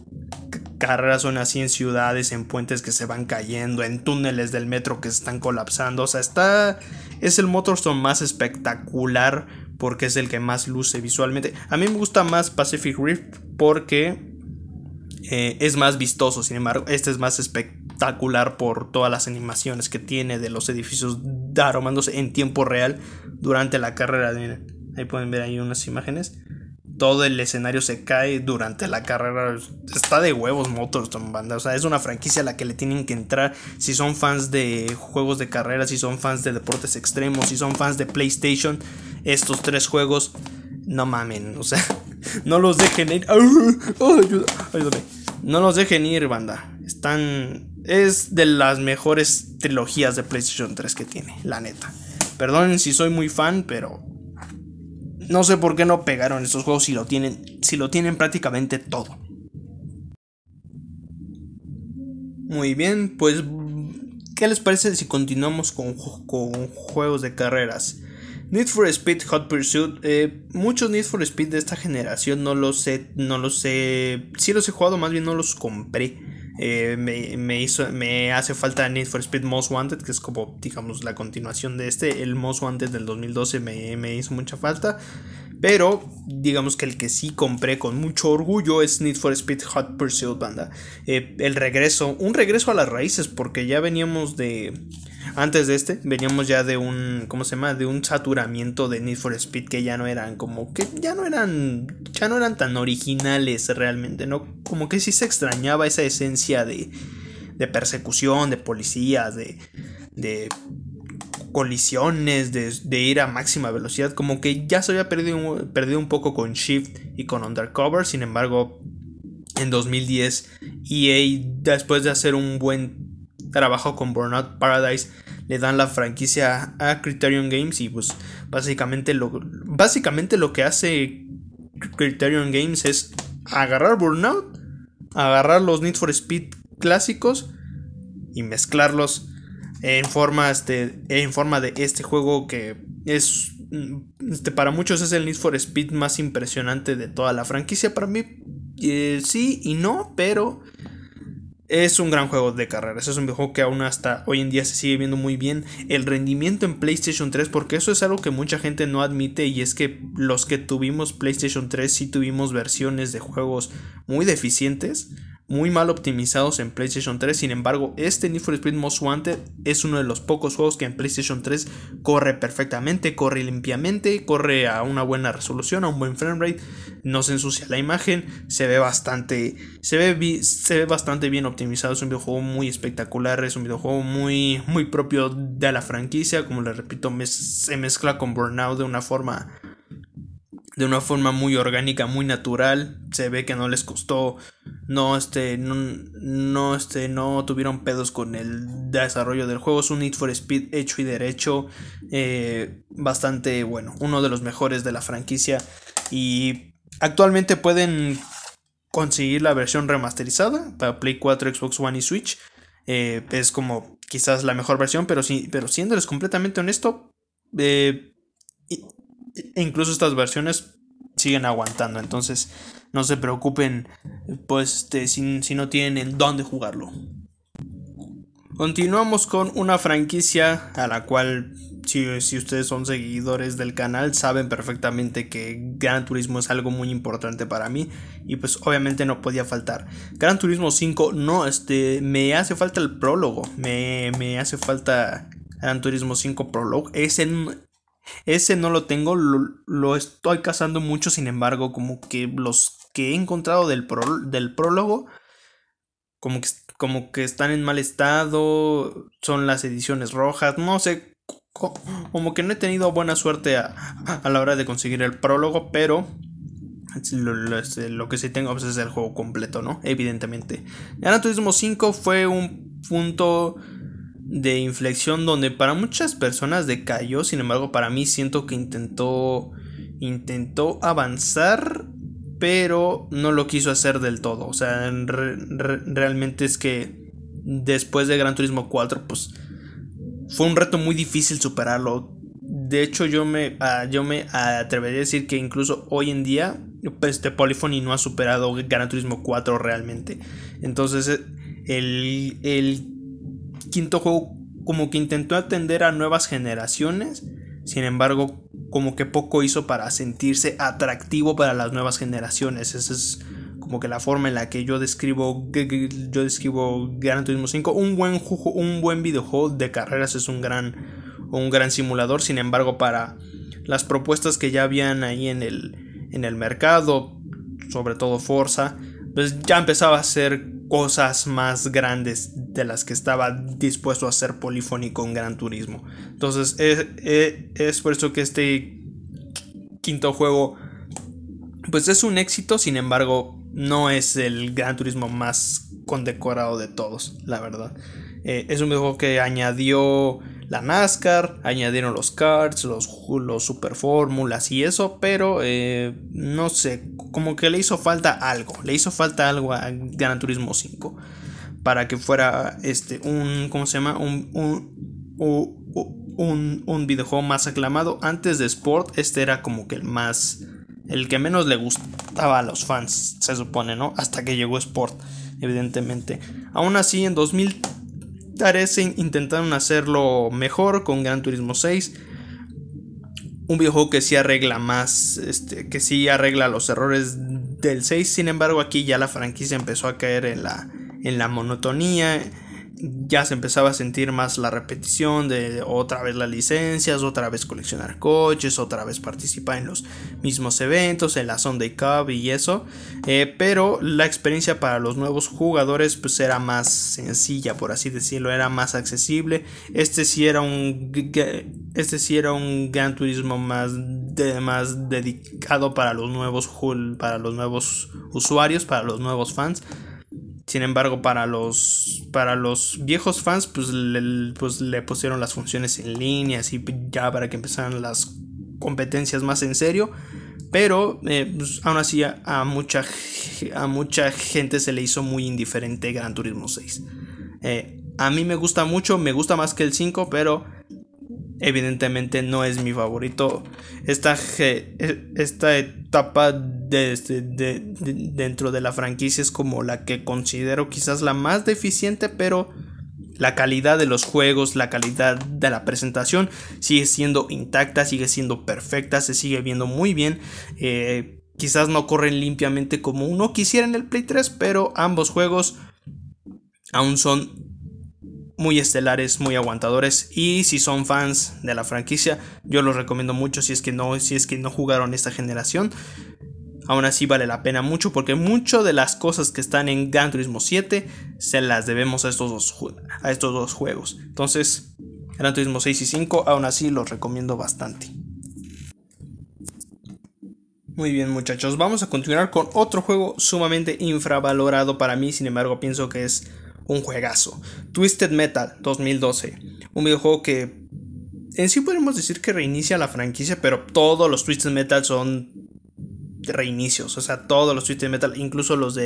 carreras son así en ciudades, en puentes que se van cayendo, en túneles del metro que se están colapsando. O sea, está. Es el Motorstone más espectacular porque es el que más luce visualmente. A mí me gusta más Pacific Rift porque eh, es más vistoso, sin embargo, este es más espectacular espectacular por todas las animaciones que tiene de los edificios aromándose en tiempo real durante la carrera. ahí pueden ver ahí unas imágenes. Todo el escenario se cae durante la carrera. Está de huevos motos, banda. O sea, es una franquicia a la que le tienen que entrar. Si son fans de juegos de carrera, si son fans de deportes extremos, si son fans de PlayStation, estos tres juegos, no mamen. O sea, no los dejen ir. ayúdame. No los dejen ir, banda. Están es de las mejores trilogías de PlayStation 3 que tiene, la neta. Perdonen si soy muy fan, pero no sé por qué no pegaron estos juegos si lo tienen, si lo tienen prácticamente todo. Muy bien, pues ¿qué les parece si continuamos con, juegos de carreras? Need for Speed Hot Pursuit, eh, muchos Need for Speed de esta generación no los sé no los sé si los he jugado, más bien no los compré. Eh, me, hizo, me hace falta Need for Speed Most Wanted, que es como, digamos, la continuación de este. El Most Wanted del 2012 me, me hizo mucha falta. Pero digamos que el que sí compré con mucho orgullo es Need for Speed Hot Pursuit, banda. Eh, el regreso, un regreso a las raíces, porque ya veníamos de... Antes de este, veníamos ya de un, ¿cómo se llama? De un saturamiento de Need for Speed que ya no eran como que ya no eran, ya no eran tan originales realmente, ¿no? Como que sí se extrañaba esa esencia de, de persecución, de policía, de, de colisiones, de, ir a máxima velocidad, como que ya se había perdido, perdido un poco con Shift y con Undercover, sin embargo, en 2010 EA, después de hacer un buen trabajo con Burnout Paradise, le dan la franquicia a Criterion Games y pues básicamente lo, básicamente lo que hace Criterion Games es agarrar Burnout, agarrar los Need for Speed clásicos y mezclarlos en forma, este, en forma de este juego que es mm, este, para muchos es el Need for Speed más impresionante de toda la franquicia. Para mí eh, sí y no, pero es un gran juego de carreras. Es un juego que aún hasta hoy en día se sigue viendo muy bien. El rendimiento en PlayStation 3, porque eso es algo que mucha gente no admite y es que los que tuvimos PlayStation 3 sí tuvimos versiones de juegos muy deficientes muy mal optimizados en PlayStation 3. Sin embargo, este Need for Speed Most Wanted es uno de los pocos juegos que en PlayStation 3 corre perfectamente, corre limpiamente, corre a una buena resolución, a un buen frame rate, no se ensucia la imagen, se ve bastante se ve, se ve bastante bien optimizado, es un videojuego muy espectacular, es un videojuego muy muy propio de la franquicia, como les repito, se mezcla con Burnout de una forma de una forma muy orgánica, muy natural. Se ve que no les costó, no este, no, este, no tuvieron pedos con el desarrollo del juego. Es un Need for Speed hecho y derecho, eh, bastante bueno, uno de los mejores de la franquicia y actualmente pueden conseguir la versión remasterizada para Play 4, Xbox One y Switch. Eh, es como quizás la mejor versión, pero, sí, pero siéndoles completamente honesto, eh, incluso estas versiones siguen aguantando. Entonces, no se preocupen, pues, este, si, no tienen en dónde jugarlo. Continuamos con una franquicia a la cual, si, ustedes son seguidores del canal, saben perfectamente que Gran Turismo es algo muy importante para mí y pues obviamente no podía faltar. Gran Turismo 5, no, este, me hace falta el prólogo, me, hace falta Gran Turismo 5 Prologue Es en, ese no lo tengo, lo, estoy cazando mucho, sin embargo, como que los que he encontrado del, del prólogo, como que, como que están en mal estado, son las ediciones rojas, no sé, como que no he tenido buena suerte a, la hora de conseguir el prólogo, pero este, lo, que sí tengo pues, es el juego completo, ¿no? Evidentemente. Gran Turismo 5 fue un punto de inflexión donde para muchas personas decayó, sin embargo para mí siento que intentó intentó avanzar, pero no lo quiso hacer del todo. O sea, realmente es que después de Gran Turismo 4, pues fue un reto muy difícil superarlo. De hecho, yo me, ah, yo me atrevería a decir que incluso hoy en día, este Polyphony no ha superado Gran Turismo 4 realmente. Entonces, el, el quinto juego como que intentó atender a nuevas generaciones, sin embargo como que poco hizo para sentirse atractivo para las nuevas generaciones. Esa es como que la forma en la que yo describo yo describo Gran Turismo 5, un buen un buen videojuego de carreras es un gran un gran simulador, sin embargo para las propuestas que ya habían ahí en el en el mercado, sobre todo Forza, pues ya empezaba a ser cosas más grandes de las que estaba dispuesto a hacer polifónico en Gran Turismo. Entonces e, e, es, por eso que este quinto juego pues es un éxito, sin embargo no es el Gran Turismo más condecorado de todos, la verdad. Eh, es un juego que añadió la NASCAR, añadieron los Cards los, super fórmulas y eso, pero eh, no sé, como que le hizo falta algo, le hizo falta algo a Gran Turismo 5 para que fuera este un, ¿cómo se llama? Un, un, un, un, un videojuego más aclamado. Antes de Sport, este era como que el más, el que menos le gustaba a los fans, se supone, ¿no? Hasta que llegó Sport, evidentemente. Aún así, en 2000 intentaron hacerlo mejor con Gran Turismo 6. Un videojuego que sí arregla más, este, que sí arregla los errores del 6. Sin embargo, aquí ya la franquicia empezó a caer en la, en la monotonía ya se empezaba a sentir más la repetición de otra vez las licencias, otra vez coleccionar coches, otra vez participar en los mismos eventos, en la Sunday Cup y eso. Eh, pero la experiencia para los nuevos jugadores pues era más sencilla, por así decirlo, era más accesible. Este sí era un, este sí era un gran turismo más, más dedicado para los, nuevos, para los nuevos usuarios, para los nuevos fans. Sin embargo, para los, para los viejos fans, pues le, pues le pusieron las funciones en línea, así ya para que empezaran las competencias más en serio. Pero eh, pues, aún así a, mucha, a mucha gente se le hizo muy indiferente Gran Turismo 6. Eh, a mí me gusta mucho, me gusta más que el 5, pero evidentemente no es mi favorito. Esta, e, esta etapa este, de, dentro de la franquicia es como la que considero quizás la más deficiente, pero la calidad de los juegos, la calidad de la presentación sigue siendo intacta, sigue siendo perfecta, se sigue viendo muy bien. Eh, quizás no corren limpiamente como uno quisiera en el Play 3, pero ambos juegos aún son muy estelares, muy aguantadores y si son fans de la franquicia, yo los recomiendo mucho si es que no si es que no jugaron esta generación. Aún así vale la pena mucho porque mucho de las cosas que están en Gran Turismo 7 se las debemos a estos dos, a estos dos juegos. Entonces, Gran Turismo 6 y 5 aún así los recomiendo bastante. Muy bien muchachos, vamos a continuar con otro juego sumamente infravalorado para mí, sin embargo pienso que es un juegazo. Twisted Metal 2012, un videojuego que en sí podemos decir que reinicia la franquicia, pero todos los Twisted Metal son reinicios, o sea, todos los Twisted Metal, incluso los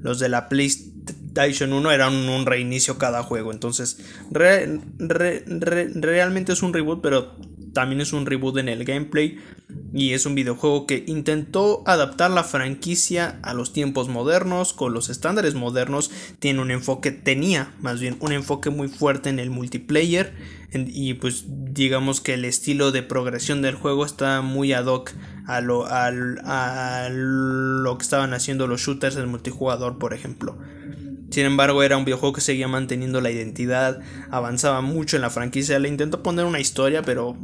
los de la PlayStation 1 eran un reinicio cada juego, entonces realmente es un reboot, pero también es un reboot en el gameplay y es un videojuego que intentó adaptar la franquicia a los tiempos modernos, con los estándares modernos, tiene un enfoque, tenía más bien un enfoque muy fuerte en el multiplayer y pues digamos que el estilo de progresión del juego está muy ad hoc a lo, lo que estaban haciendo los shooters del multijugador, por ejemplo. Sin embargo, era un videojuego que seguía manteniendo la identidad, avanzaba mucho en la franquicia, le intentó poner una historia, pero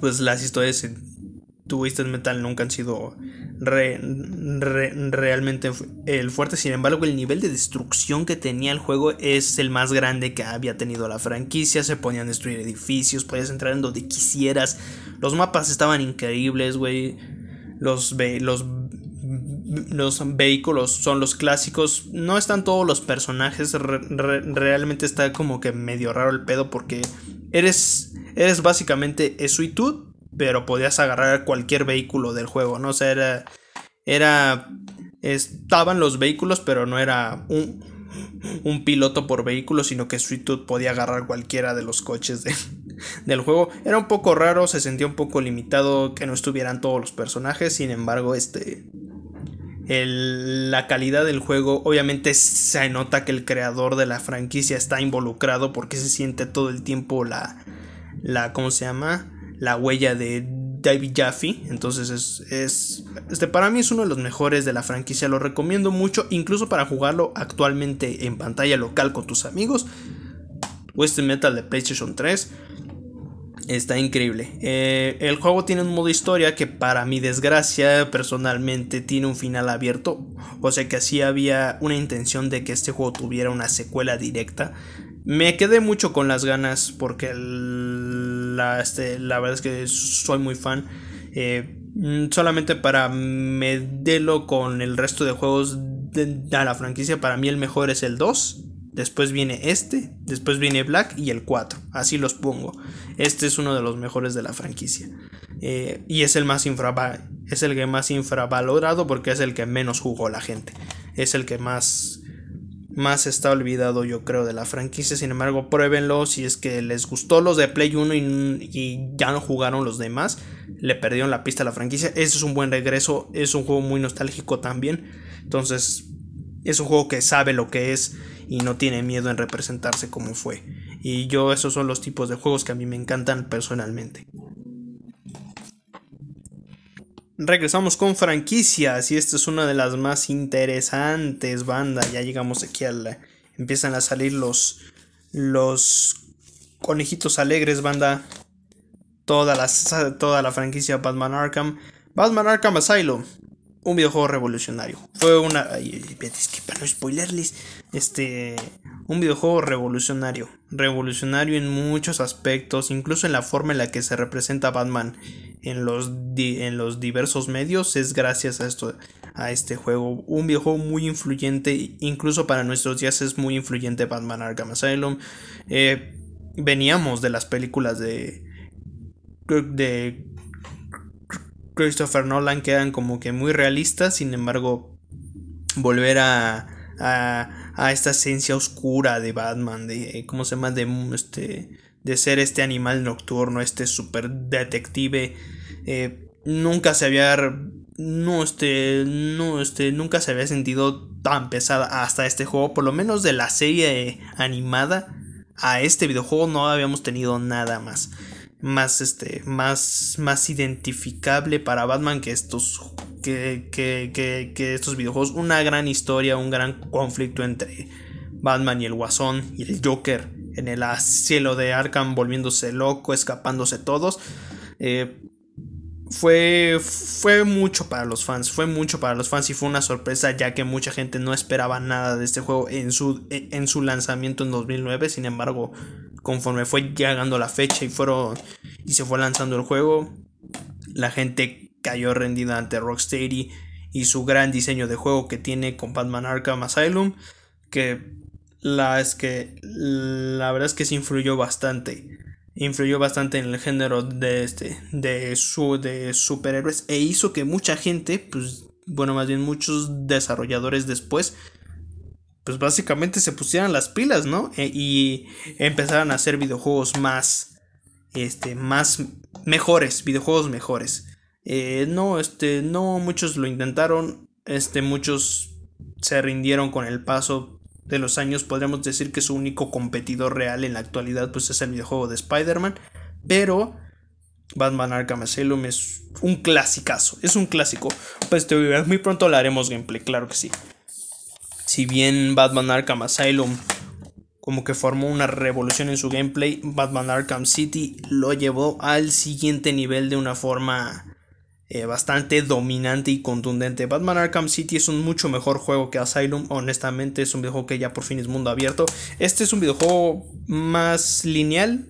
pues las historias en Twisted Metal nunca han sido realmente el fuerte. Sin embargo, el nivel de destrucción que tenía el juego es el más grande que había tenido la franquicia. Se ponían a destruir edificios, podías entrar en donde quisieras. Los mapas estaban increíbles, güey. Los, los los vehículos son los clásicos. No están todos los personajes. realmente está como que medio raro el pedo porque eres, eres básicamente Esuitud, pero podías agarrar cualquier vehículo del juego, ¿no? O sea, era... era estaban los vehículos, pero no era un, un piloto por vehículo, sino que Tooth podía agarrar cualquiera de los coches del juego. Era un poco raro, se sentía un poco limitado que no estuvieran todos los personajes, sin embargo, este la calidad del juego. Obviamente se nota que el creador de la franquicia está involucrado porque se siente todo el tiempo la, la ¿cómo se llama? La huella de David Jaffe. Entonces es, es, este para mí es uno de los mejores de la franquicia. Lo recomiendo mucho, incluso para jugarlo actualmente en pantalla local con tus amigos. Western pues Metal de PlayStation 3 está increíble. Eh, el juego tiene un modo historia que para mi desgracia personalmente tiene un final abierto. O sea que así había una intención de que este juego tuviera una secuela directa. Me quedé mucho con las ganas porque la, este, la, verdad es que soy muy fan. Eh, mm, solamente para medirlo con el resto de juegos de, la franquicia, para mí el mejor es el 2. Después viene este, después viene Black y el 4. Así los pongo. Este es uno de los mejores de la franquicia. Eh, y es el más infra es el que más infravalorado porque es el que menos jugó la gente. Es el que más más está olvidado yo creo de la franquicia. Sin embargo, pruébenlo si es que les gustó los de Play 1 y, ya no jugaron los demás. Le perdieron la pista a la franquicia. Ese es un buen regreso. Es un juego muy nostálgico también. Entonces, es un juego que sabe lo que es y no tiene miedo en representarse como fue. Y yo esos son los tipos de juegos que a mí me encantan personalmente. Regresamos con franquicias y esta es una de las más interesantes, banda. Ya llegamos aquí a Empiezan a salir los... Los conejitos alegres, banda. Toda la, toda la franquicia Batman Arkham. Batman Arkham Asylum un videojuego revolucionario. Fue una. Ay, es que para no spoilerles. Este. Un videojuego revolucionario. Revolucionario en muchos aspectos. Incluso en la forma en la que se representa Batman. En los, en los diversos medios. Es gracias a esto. A este juego. Un videojuego muy influyente. Incluso para nuestros días es muy influyente Batman Arkham Asylum. Eh, veníamos de las películas de. de Christopher Nolan quedan como que muy realistas, sin embargo, volver a, a, esta esencia oscura de Batman, de, eh, ¿cómo se llama? De, este, de ser este animal nocturno, este super detective, eh, nunca se había... No, este, no, este, nunca se había sentido tan pesada hasta este juego, por lo menos de la serie animada a este videojuego no habíamos tenido nada más más este más más identificable para Batman que estos que, que, que, que, estos videojuegos una gran historia un gran conflicto entre Batman y el Guasón y el Joker en el cielo de Arkham volviéndose loco escapándose todos eh, fue, fue mucho para los fans, fue mucho para los fans y fue una sorpresa ya que mucha gente no esperaba nada de este juego en su, en su lanzamiento en 2009, sin embargo, conforme fue llegando la fecha y, fueron, y se fue lanzando el juego, la gente cayó rendida ante Rocksteady y su gran diseño de juego que tiene con Batman Arkham Asylum, que la, es que, la verdad es que se influyó bastante influyó bastante en el género de este de de superhéroes e hizo que mucha gente pues bueno más bien muchos desarrolladores después pues básicamente se pusieran las pilas no e, y empezaran a hacer videojuegos más este más mejores videojuegos mejores eh, no este no muchos lo intentaron este muchos se rindieron con el paso de los años podríamos decir que su único competidor real en la actualidad pues es el videojuego de Spider-Man, pero Batman Arkham Asylum es un clasicazo, es un clásico. Pues te verás muy pronto le haremos gameplay, claro que sí. Si bien Batman Arkham Asylum como que formó una revolución en su gameplay, Batman Arkham City lo llevó al siguiente nivel de una forma eh, bastante dominante y contundente. Batman Arkham City es un mucho mejor juego que Asylum, honestamente es un videojuego que ya por fin es mundo abierto. Este es un videojuego más lineal,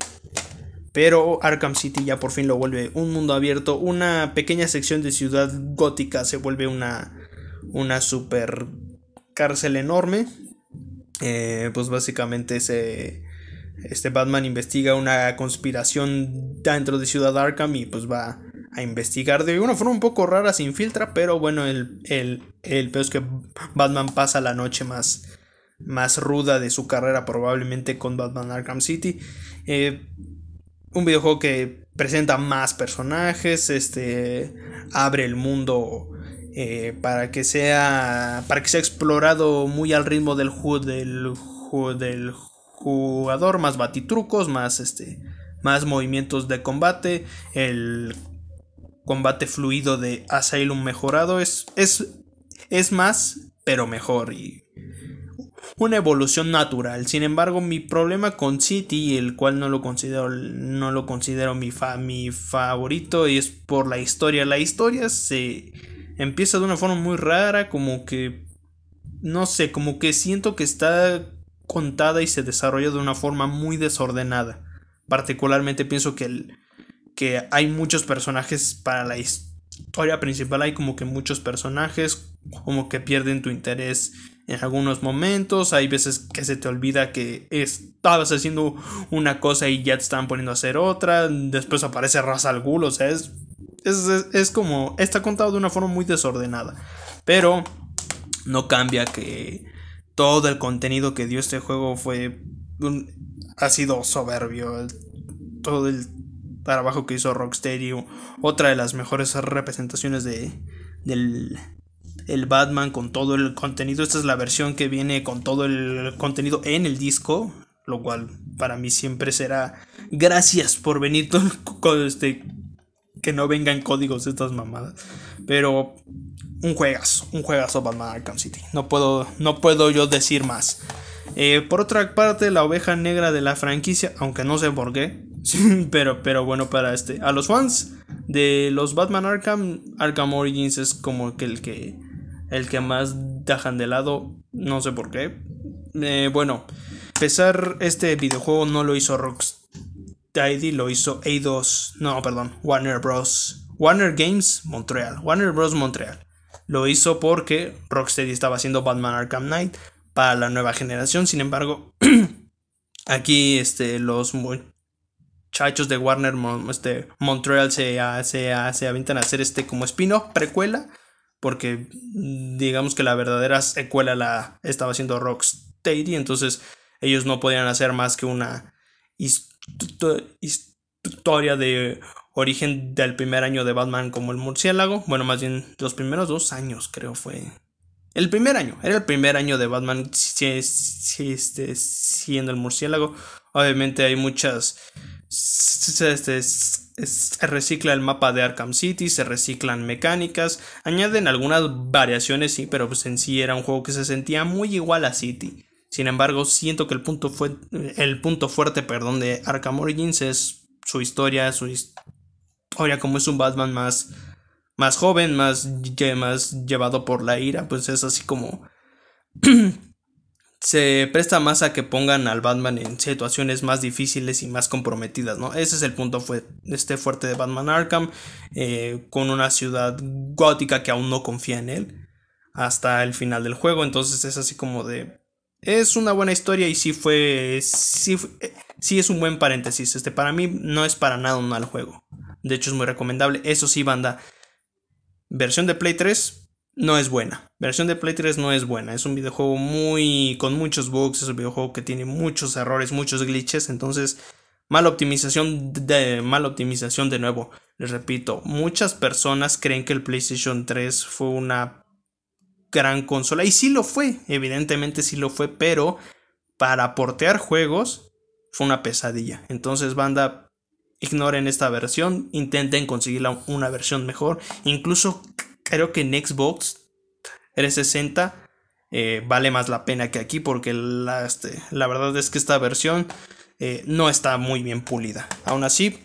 pero Arkham City ya por fin lo vuelve un mundo abierto. Una pequeña sección de ciudad gótica se vuelve una, una super cárcel enorme. Eh, pues básicamente este Batman investiga una conspiración dentro de Ciudad Arkham y pues va a investigar de una forma un poco rara, se infiltra, pero bueno, el, el, el peor es que Batman pasa la noche más, más ruda de su carrera probablemente con Batman Arkham City. Eh, un videojuego que presenta más personajes, este, abre el mundo eh, para que sea para que sea explorado muy al ritmo del, juego del, del jugador, más batitrucos, más este, más movimientos de combate, el combate fluido de Asylum mejorado. Es, es, es más, pero mejor. Y una evolución natural. Sin embargo, mi problema con City, el cual no lo considero, no lo considero mi, mi favorito, y es por la historia. La historia se empieza de una forma muy rara, como que... No sé, como que siento que está contada y se desarrolla de una forma muy desordenada. Particularmente pienso que el, que hay muchos personajes para la historia principal, hay como que muchos personajes, como que pierden tu interés en algunos momentos, hay veces que se te olvida que estabas haciendo una cosa y ya te estaban poniendo a hacer otra, después aparece Ra's al o sea, es, es, como, está contado de una forma muy desordenada, pero no cambia que todo el contenido que dio este juego fue ha sido soberbio todo el trabajo que hizo Rocksteady, otra de las mejores representaciones de, del Batman con todo el contenido. Esta es la versión que viene con todo el contenido en el disco, lo cual para mí siempre será gracias por venir con este que no vengan códigos de estas mamadas. Pero un juegazo, un juegazo Batman Arkham City. No puedo, no puedo yo decir más. Eh, por otra parte, la oveja negra de la franquicia, aunque no se por pero, pero bueno, para este. A los fans de los Batman Arkham, Arkham Origins es como que el que. El que más dejan de lado. No sé por qué. Eh, bueno bueno, pesar este videojuego no lo hizo Rocksteady, lo hizo A2. No, perdón. Warner Bros. Warner Games Montreal. Warner Bros. Montreal. Lo hizo porque Rocksteady estaba haciendo Batman Arkham Knight para la nueva generación. Sin embargo, aquí este, los muy Chachos de Warner este, Montreal se, se, se avientan a hacer este como spin-off, precuela, porque mm, digamos que la verdadera secuela la estaba haciendo Rocksteady, entonces ellos no podían hacer más que una historia de origen del primer año de Batman como el murciélago, bueno, más bien los primeros dos años creo fue. El primer año, era el primer año de Batman este, siendo el murciélago. Obviamente hay muchas este, se, recicla el mapa de Arkham City, se reciclan mecánicas, añaden algunas variaciones, sí, pero pues en sí era un juego que se sentía muy igual a City. Sin embargo, siento que el punto, fue, el punto fuerte perdón, de Arkham Origins es su historia, su historia como es un Batman más, más joven, más, más llevado por la ira, pues es así como... se presta más a que pongan al Batman en situaciones más difíciles y más comprometidas, ¿no? Ese es el punto este fuerte de Batman Arkham, eh, con una ciudad gótica que aún no confía en él hasta el final del juego, entonces es así como de... Es una buena historia y sí fue... sí eh, es un buen paréntesis, este para mí no es para nada un mal juego, de hecho es muy recomendable, eso sí, banda. Versión de Play 3, no es buena. versión de Play 3 no es buena. Es un videojuego muy. con muchos bugs. Es un videojuego que tiene muchos errores, muchos glitches. Entonces, mala optimización de. mala optimización de nuevo. Les repito, muchas personas creen que el PlayStation 3 fue una gran consola. Y sí lo fue. Evidentemente sí lo fue. Pero para portear juegos. Fue una pesadilla. Entonces, banda. Ignoren esta versión. Intenten conseguir una versión mejor. Incluso creo que en Xbox 360 eh, vale más la pena que aquí porque la, este, verdad es que esta versión eh, no está muy bien pulida. Aún así,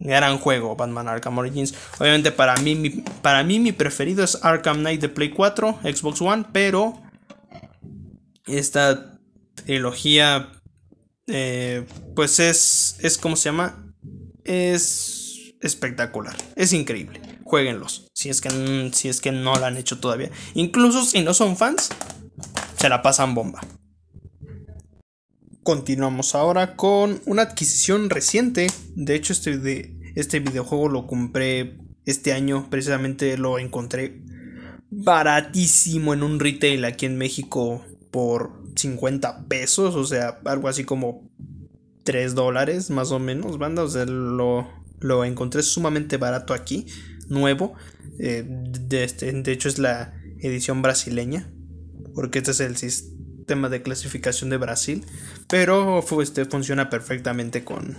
gran juego Batman Arkham Origins. Obviamente para mí, mi, para mí mi preferido es Arkham Knight de Play 4, Xbox One, pero esta trilogía eh, pues es, es como se llama, es espectacular, es increíble, jueguenlos. Si es, que, si es que no lo han hecho todavía. Incluso si no son fans, se la pasan bomba. Continuamos ahora con una adquisición reciente. De hecho, este, de, este videojuego lo compré este año. Precisamente lo encontré baratísimo en un retail aquí en México por 50 pesos. O sea, algo así como 3 dólares más o menos, banda. O sea, lo, lo encontré sumamente barato aquí nuevo. Eh, de, este, de hecho es la edición brasileña, porque este es el sistema de clasificación de Brasil, pero este, funciona perfectamente con,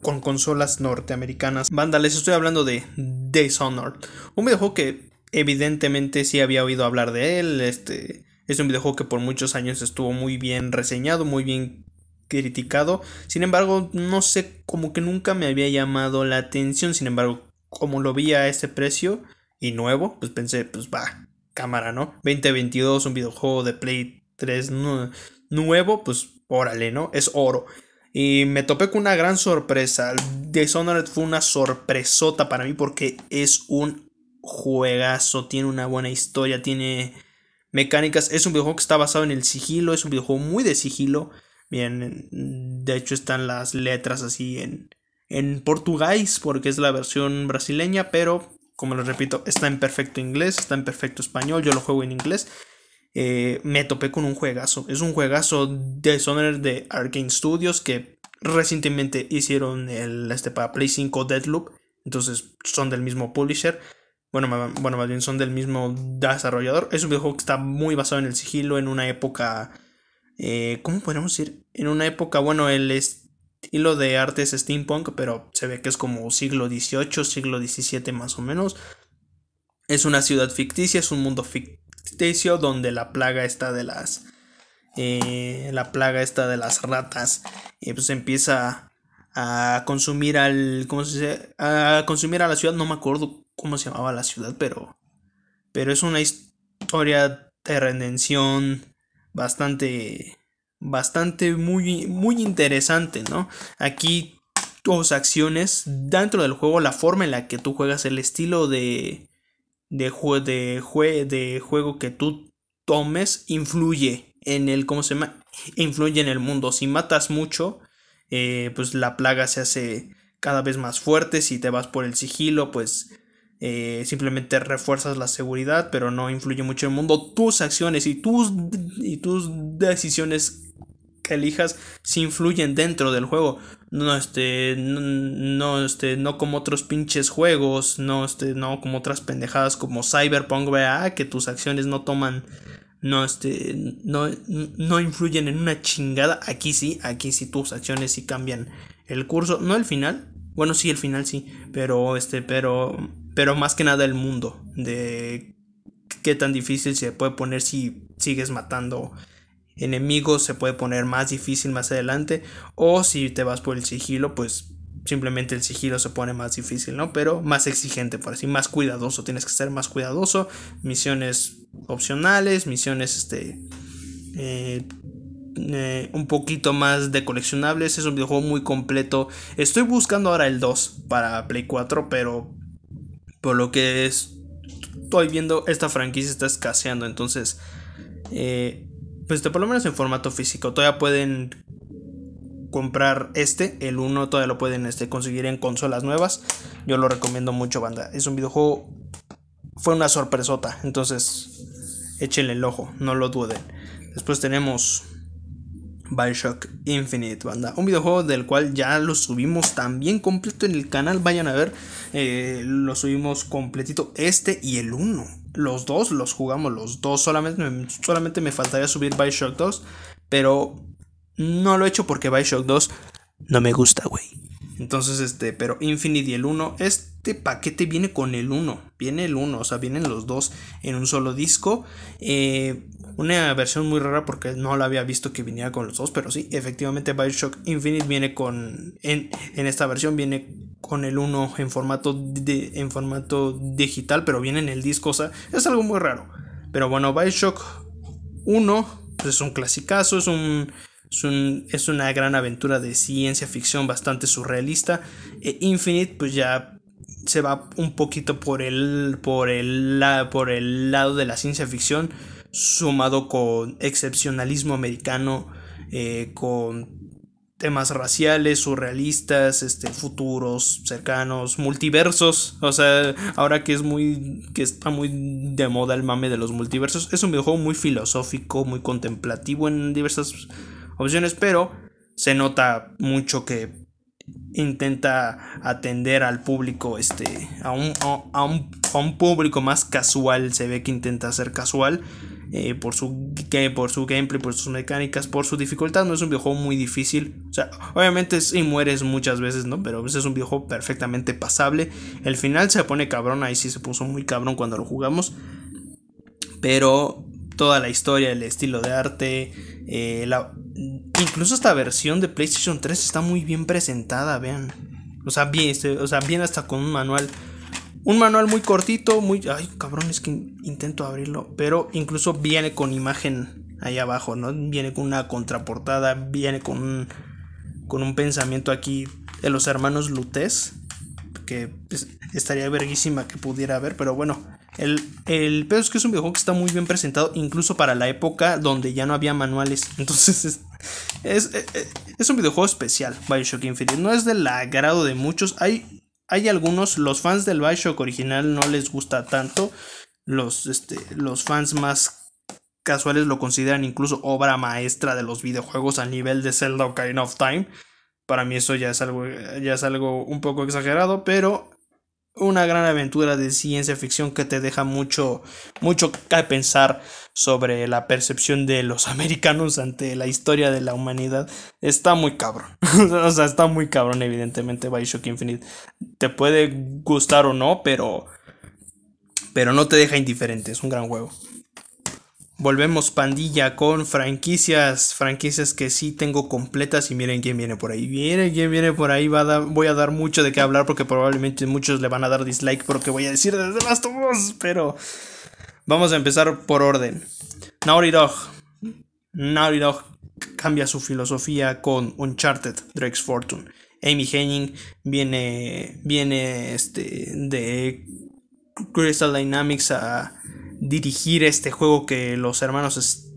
con consolas norteamericanas. Vándales, estoy hablando de Dishonored, un videojuego que evidentemente sí había oído hablar de él, este... Es un videojuego que por muchos años estuvo muy bien reseñado, muy bien criticado. Sin embargo, no sé, como que nunca me había llamado la atención. Sin embargo, como lo vi a ese precio y nuevo, pues pensé, pues va, cámara, ¿no? 2022, un videojuego de Play 3 nuevo, pues órale, ¿no? Es oro. Y me topé con una gran sorpresa. Dishonored fue una sorpresota para mí porque es un juegazo, tiene una buena historia, tiene mecánicas. Es un videojuego que está basado en el sigilo, es un videojuego muy de sigilo. Bien, de hecho están las letras así en, en portugués porque es la versión brasileña, pero como les repito, está en perfecto inglés, está en perfecto español, yo lo juego en inglés. Eh, me topé con un juegazo, es un juegazo de Sonar de Arkane Studios que recientemente hicieron el, este para Play 5 Deadloop, entonces son del mismo publisher. Bueno, bueno, más bien son del mismo desarrollador. Es un videojuego que está muy basado en el sigilo, en una época... Eh, ¿Cómo podemos decir? En una época, bueno, el, lo de arte es steampunk, pero se ve que es como siglo XVIII, siglo XVII más o menos. Es una ciudad ficticia, es un mundo ficticio donde la plaga está de las... Eh, la plaga está de las ratas y pues empieza a consumir al ¿cómo se dice? a consumir a la ciudad no me acuerdo cómo se llamaba la ciudad pero pero es una historia de redención bastante bastante muy, muy interesante, ¿no? Aquí tus acciones dentro del juego, la forma en la que tú juegas, el estilo de, de, de juego que tú tomes influye en el, ¿cómo se Influye en el mundo. Si matas mucho, eh, pues la plaga se hace cada vez más fuerte. Si te vas por el sigilo, pues eh, simplemente refuerzas la seguridad, pero no influye mucho en el mundo. Tus acciones y tus, y tus decisiones que elijas si influyen dentro del juego. No, este, no, este, no como otros pinches juegos, no, este, no como otras pendejadas como Cyberpunk, vea, ah, que tus acciones no toman, no, este, no, no influyen en una chingada. Aquí sí, aquí sí tus acciones sí cambian el curso, no el final, bueno, sí, el final sí, pero este, pero, pero más que nada el mundo de qué tan difícil se puede poner si sigues matando enemigos se puede poner más difícil más adelante o si te vas por el sigilo pues simplemente el sigilo se pone más difícil, ¿no? Pero más exigente, por así, más cuidadoso, tienes que ser más cuidadoso, misiones opcionales, misiones este eh, eh, un poquito más de coleccionables, es un videojuego muy completo. Estoy buscando ahora el 2 para Play 4, pero por lo que es, estoy viendo, esta franquicia está escaseando, entonces... Eh, pues, por lo menos en formato físico, todavía pueden comprar este, el 1 todavía lo pueden este, conseguir en consolas nuevas. Yo lo recomiendo mucho, banda. Es un videojuego, fue una sorpresota, entonces échenle el ojo, no lo duden. Después tenemos Bioshock Infinite, banda. Un videojuego del cual ya lo subimos también completo en el canal. Vayan a ver, eh, lo subimos completito este y el 1 los dos los jugamos los dos. Solamente me, solamente me faltaría subir Bioshock 2. Pero no lo he hecho porque Bioshock 2 no me gusta, güey. Entonces, este, pero Infinity y el 1, este paquete viene con el 1, viene el 1, o sea, vienen los dos en un solo disco. Eh, una versión muy rara porque no la había visto que viniera con los dos, pero sí, efectivamente Bioshock Infinite viene con. En, esta versión viene con el 1 en formato, en formato digital, pero viene en el disco, o sea, es algo muy raro. Pero bueno, Bioshock 1 pues, es un clasicazo, es un. Es, una gran aventura de ciencia ficción bastante surrealista. E Infinite, pues ya se va un poquito por el, por el, por el lado de la ciencia ficción sumado con excepcionalismo americano, eh, con temas raciales, surrealistas, este, futuros cercanos, multiversos. O sea, ahora que es muy. que está muy de moda el mame de los multiversos. Es un videojuego muy filosófico, muy contemplativo en diversas opciones, pero se nota mucho que intenta atender al público este a un público más casual se ve que intenta ser casual eh, por, su, que, por su gameplay, por sus mecánicas, por su dificultad. No es un videojuego muy difícil. O sea, obviamente si mueres muchas veces, ¿no? Pero es un videojuego perfectamente pasable. El final se pone cabrón, ahí sí se puso muy cabrón cuando lo jugamos. Pero toda la historia, el estilo de arte, eh, la, incluso esta versión de PlayStation 3 está muy bien presentada, vean. O sea, bien, este, o sea, bien hasta con un manual un manual muy cortito, muy... Ay, cabrón, es que intento abrirlo. Pero incluso viene con imagen ahí abajo, ¿no? Viene con una contraportada, viene con un, con un pensamiento aquí de los hermanos Lutés. Que pues, estaría verguísima que pudiera haber, pero bueno. El, el pedo es que es un videojuego que está muy bien presentado, incluso para la época donde ya no había manuales. Entonces es, e, e, es, un videojuego especial, Bioshock Infinite. No es del agrado de muchos. Hay hay algunos, los fans del Bioshock original no les gusta tanto. Los, este, los fans más casuales lo consideran incluso obra maestra de los videojuegos a nivel de Zelda Ocarina of Time. Para mí eso ya es algo, ya es algo un poco exagerado, pero una gran aventura de ciencia ficción que te deja mucho, mucho que pensar sobre la percepción de los americanos ante la historia de la humanidad. Está muy cabrón. o sea, está muy cabrón, evidentemente, Bioshock Infinite. Te puede gustar o no, pero. Pero no te deja indiferente. Es un gran huevo Volvemos pandilla con franquicias, franquicias que sí tengo completas y miren quién viene por ahí, miren quién viene por ahí, va voy a dar mucho de qué hablar porque probablemente muchos le van a dar dislike porque voy a decir desde las tomos, pero vamos a empezar por orden. Naughty Dog, Naughty Dog cambia su filosofía con Uncharted, Drake's Fortune. Amy Henning viene, viene este, de Crystal Dynamics a dirigir este juego que los hermanos...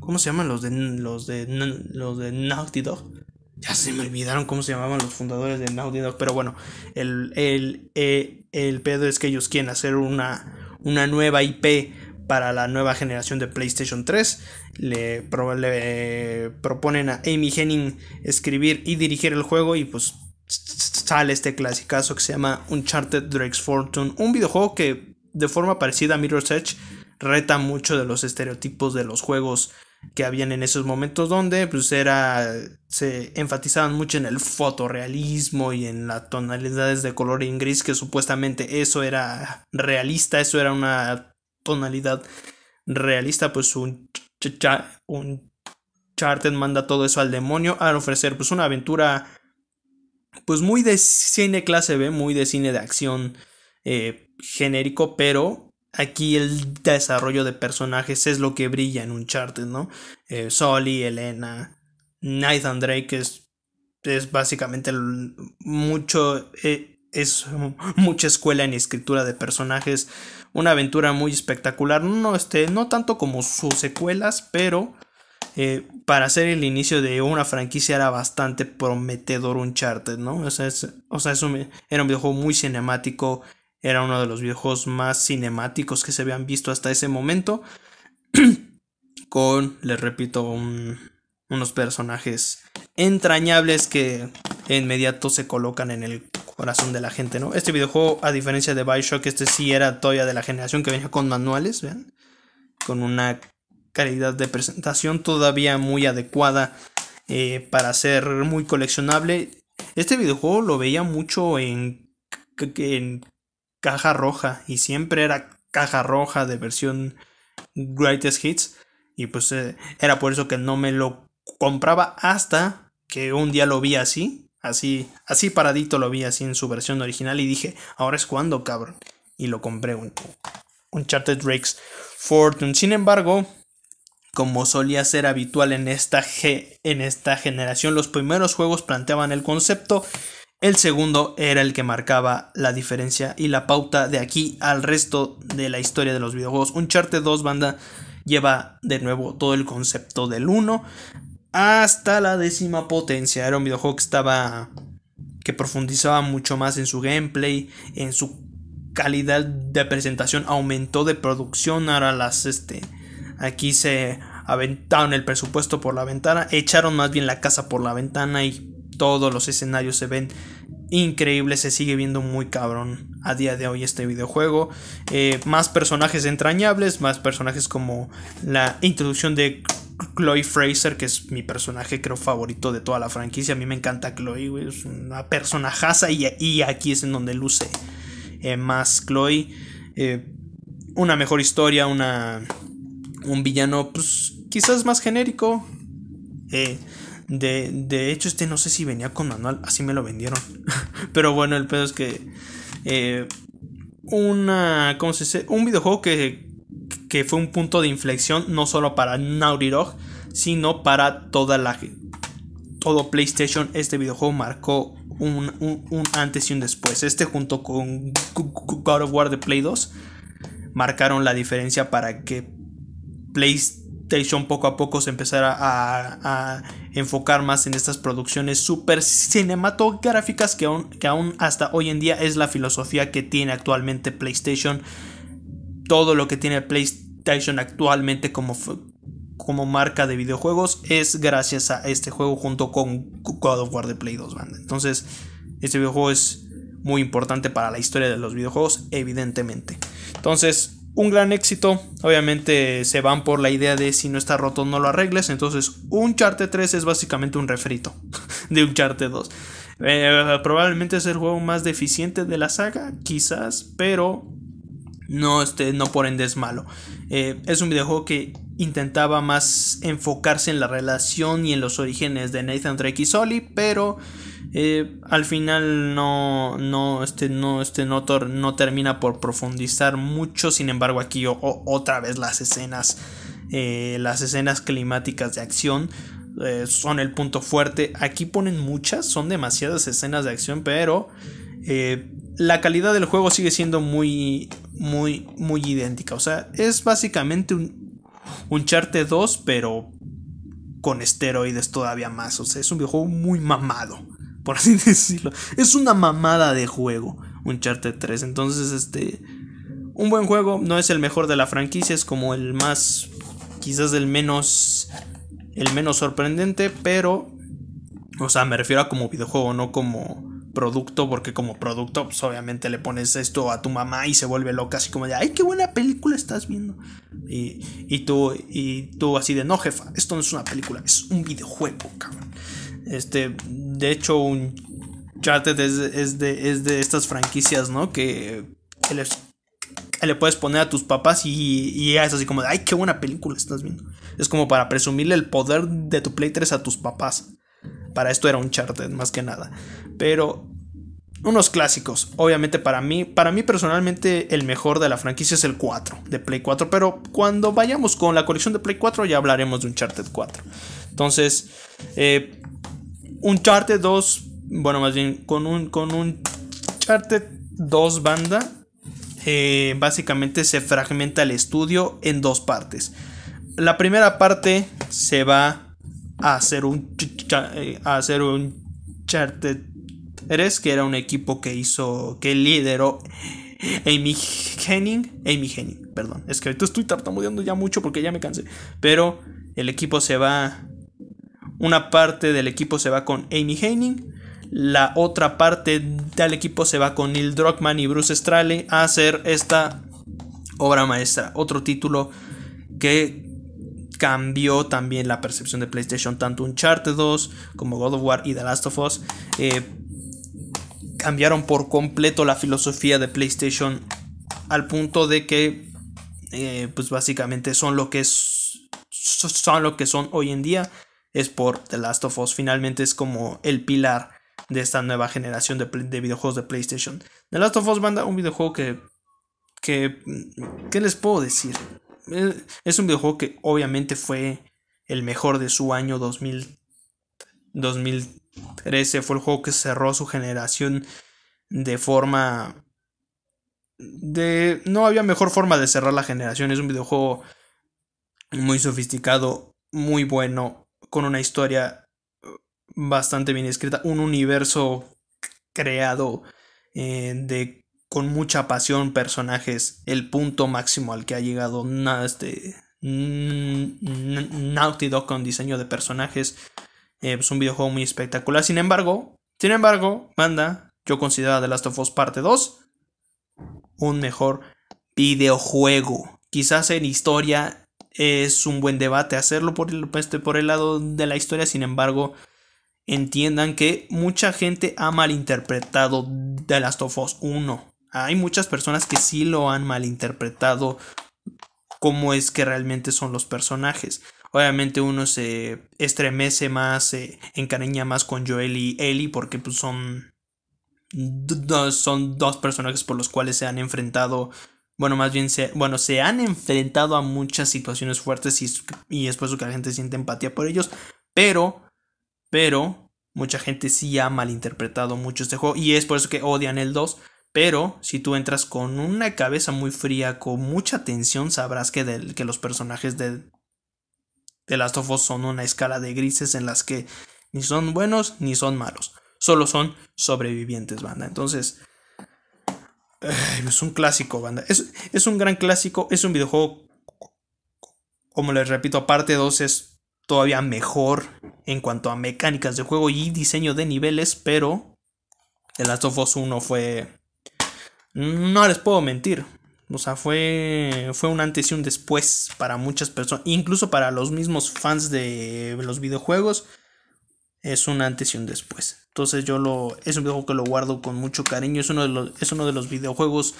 ¿Cómo se llaman los de, los de, los de Naughty Dog? Ya se me olvidaron cómo se llamaban los fundadores de Naughty Dog, pero bueno, el, el, eh, pedo es que ellos quieren hacer una, una nueva IP para la nueva generación de PlayStation 3. Le, le, proponen a Amy Henning escribir y dirigir el juego y pues sale este clasicazo que se llama Uncharted Drake's Fortune. Un videojuego que de forma parecida a Mirror's Edge, reta mucho de los estereotipos de los juegos que habían en esos momentos donde pues era se enfatizaban mucho en el fotorrealismo y en las tonalidades de color en gris que supuestamente eso era realista, eso era una tonalidad realista, pues un un manda todo eso al demonio al ofrecer pues una aventura pues muy de cine clase B, muy de cine de acción eh, genérico, pero aquí el desarrollo de personajes es lo que brilla en Uncharted, ¿no? Eh, Sully, Elena, Nathan Drake es, es básicamente mucho... Eh, es mucha escuela en escritura de personajes, una aventura muy espectacular, no, este, no tanto como sus secuelas, pero eh, para ser el inicio de una franquicia era bastante prometedor Uncharted, ¿no? O sea, es, o sea, es era un videojuego muy cinemático, era uno de los videojuegos más cinemáticos que se habían visto hasta ese momento. con, les repito, unos personajes entrañables que de inmediato se colocan en el corazón de la gente, ¿no? Este videojuego, a diferencia de Bioshock, este sí era todavía de la generación que venía con manuales, ¿vean? Con una calidad de presentación todavía muy adecuada eh, para ser muy coleccionable. Este videojuego lo veía mucho en caja roja y siempre era caja roja de versión Greatest Hits y pues eh, era por eso que no me lo compraba hasta que un día lo vi así, así, así paradito lo vi así en su versión original y dije, ahora es cuando, cabrón, y lo compré un Uncharted Drake's Fortune. Sin embargo, como solía ser habitual en esta, en esta generación, los primeros juegos planteaban el concepto el segundo era el que marcaba la diferencia y la pauta de aquí al resto de la historia de los videojuegos. Un Uncharted 2 banda lleva de nuevo todo el concepto del 1 hasta la décima potencia. Era un videojuego que estaba que profundizaba mucho más en su gameplay, en su calidad de presentación, aumentó de producción, ahora las este aquí se aventaron el presupuesto por la ventana, echaron más bien la casa por la ventana y todos los escenarios se ven increíbles, se sigue viendo muy cabrón a día de hoy este videojuego. Eh, más personajes entrañables, más personajes como la introducción de Chloe Fraser, que es mi personaje creo favorito de toda la franquicia. A mí me encanta Chloe, es una personajaza y, y, aquí es en donde luce eh, más Chloe. Eh, una mejor historia, una, un villano pues, quizás más genérico. Eh, de, hecho, este no sé si venía con manual, así me lo vendieron. Pero bueno, el pedo es que. Eh, una. Un videojuego que, que fue un punto de inflexión, no solo para Dog sino para toda la. Todo PlayStation, este videojuego marcó un, antes y un después. Este junto con God of War de Play 2 marcaron la diferencia para que Playstation poco a poco se empezará a, enfocar más en estas producciones super cinematográficas que aún, que hasta hoy en día es la filosofía que tiene actualmente PlayStation. Todo lo que tiene PlayStation actualmente como, como marca de videojuegos es gracias a este juego junto con God of War de Play 2 Band. Entonces, este videojuego es muy importante para la historia de los videojuegos, evidentemente. Entonces, un gran éxito. Obviamente se van por la idea de si no está roto no lo arregles. Entonces un Charte 3 es básicamente un refrito de un Charte 2. Eh, probablemente es el juego más deficiente de la saga, quizás, pero no, este, no por ende es malo. Eh, es un videojuego que intentaba más enfocarse en la relación y en los orígenes de Nathan Drake y Soli, pero eh, al final no, no, este, no, este no, termina por profundizar mucho, sin embargo aquí otra vez las escenas, eh, las escenas climáticas de acción eh, son el punto fuerte, aquí ponen muchas, son demasiadas escenas de acción, pero la calidad del juego sigue siendo muy, muy, muy idéntica, o sea, es básicamente un, un Charte 2, pero con esteroides todavía más, o sea, es un videojuego muy mamado por así decirlo. Es una mamada de juego, Uncharted 3. Entonces, este. Un buen juego, no es el mejor de la franquicia, es como el más. Quizás el menos. El menos sorprendente, pero. O sea, me refiero a como videojuego, no como producto, porque como producto, pues obviamente le pones esto a tu mamá y se vuelve loca, así como de, ay, qué buena película estás viendo. Y, y tú, y tú así de, no, jefa, esto no es una película, es un videojuego, cabrón. Este, de hecho, un Charted es, de, es de estas franquicias, ¿no? Que, le puedes poner a tus papás y, y es así como de, ay, qué buena película estás viendo. Es como para presumirle el poder de tu Play 3 a tus papás. Para esto era un Charted, más que nada. Pero unos clásicos. Obviamente para mí, para mí personalmente el mejor de la franquicia es el 4, de Play 4, pero cuando vayamos con la colección de Play 4 ya hablaremos de un Uncharted 4. Entonces, eh, un Charter 2, bueno, más bien con un, con un Charter 2 banda, eh, básicamente se fragmenta el estudio en dos partes. La primera parte se va a hacer un, eh, a hacer un Charter 3, que era un equipo que hizo, que lideró Amy Henning, Amy Henning, perdón, es que ahorita estoy tartamudeando ya mucho porque ya me cansé, pero el equipo se va una parte del equipo se va con Amy Heining. La otra parte del equipo se va con Neil Druckmann y Bruce Straley a hacer esta obra maestra. Otro título que cambió también la percepción de PlayStation, tanto Uncharted 2 como God of War y The Last of Us. Eh, cambiaron por completo la filosofía de PlayStation al punto de que, eh, pues básicamente son lo que son lo que son hoy en día es por The Last of Us. Finalmente es como el pilar de esta nueva generación de, videojuegos de PlayStation. The Last of Us Banda, un videojuego que... que ¿Qué les puedo decir? Eh, es un videojuego que obviamente fue el mejor de su año 2013. Fue el juego que cerró su generación de forma... De, no había mejor forma de cerrar la generación. Es un videojuego muy sofisticado, muy bueno, con una historia uh, bastante bien escrita, un universo creado eh, de con mucha pasión personajes, el punto máximo al que ha llegado nada este, Naughty Dog con diseño de personajes. Eh, es un videojuego muy espectacular. Sin embargo, sin embargo, manda, yo considero The Last of Us Parte 2 un mejor videojuego. Quizás en historia es un buen debate hacerlo por el, este, por el lado de la historia, sin embargo, entiendan que mucha gente ha malinterpretado The Last of Us 1. Hay muchas personas que sí lo han malinterpretado cómo es que realmente son los personajes. Obviamente uno se estremece más, se encariña más con Joel y Ellie porque pues, son, son dos personajes por los cuales se han enfrentado bueno, más bien, se, bueno, se han enfrentado a muchas situaciones fuertes y, es por eso que la gente siente empatía por ellos, pero, pero, mucha gente sí ha malinterpretado mucho este juego y es por eso que odian el 2. Pero si tú entras con una cabeza muy fría, con mucha tensión, sabrás que, que los personajes de, de Last of Us son una escala de grises en las que ni son buenos ni son malos. Solo son sobrevivientes, banda. Entonces, es pues, un clásico, banda. Es, un gran clásico. Es un videojuego. Como les repito, aparte 2 es todavía mejor en cuanto a mecánicas de juego y diseño de niveles. Pero el Last of Us 1 fue. No les puedo mentir. O sea, fue, fue un antes y un después para muchas personas. Incluso para los mismos fans de los videojuegos. Es un antes y un después. Entonces yo lo, es un videojuego que lo guardo con mucho cariño. Es uno de los, es uno de los videojuegos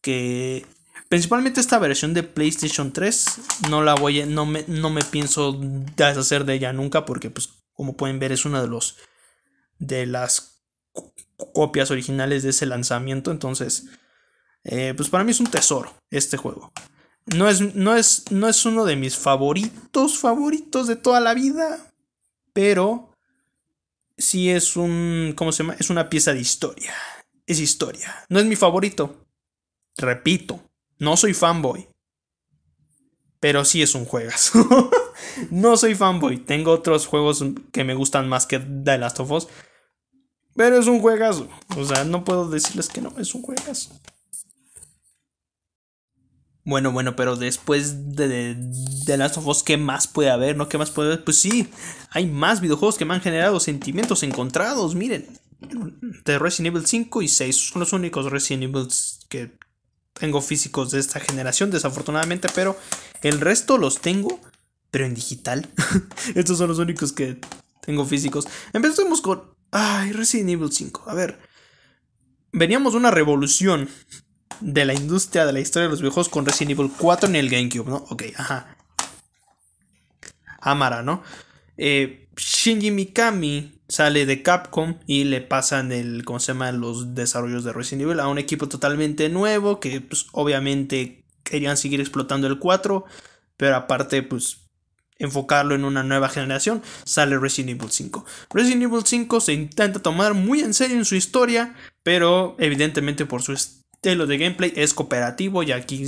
que principalmente esta versión de PlayStation 3 no la voy a, no me, no me pienso deshacer de ella nunca porque pues como pueden ver es una de los de las copias originales de ese lanzamiento entonces eh, pues para mí es un tesoro este juego no es, no es, no es uno de mis favoritos favoritos de toda la vida pero sí es un, ¿cómo se llama? Es una pieza de historia. Es historia. No es mi favorito. Repito, no soy fanboy. Pero sí es un juegazo. no soy fanboy. Tengo otros juegos que me gustan más que The Last of Us. Pero es un juegazo. O sea, no puedo decirles que no, es un juegazo. Bueno, bueno, pero después de, The Last of Us, ¿qué más puede haber? ¿No? ¿Qué más puede haber? Pues sí, hay más videojuegos que me han generado sentimientos encontrados. Miren, de Resident Evil 5 y 6 son los únicos Resident Evil que tengo físicos de esta generación, desafortunadamente, pero el resto los tengo, pero en digital. Estos son los únicos que tengo físicos. Empecemos con. Ay, Resident Evil 5. A ver. Veníamos de una revolución de la industria, de la historia de los viejos con Resident Evil 4 en el GameCube, ¿no? Ok, ajá. Amara, ¿no? Eh, Shinji Mikami sale de Capcom y le pasan el, ¿cómo se llama? Los desarrollos de Resident Evil a un equipo totalmente nuevo que pues, obviamente querían seguir explotando el 4, pero aparte pues enfocarlo en una nueva generación, sale Resident Evil 5. Resident Evil 5 se intenta tomar muy en serio en su historia, pero evidentemente por su lo de gameplay es cooperativo y aquí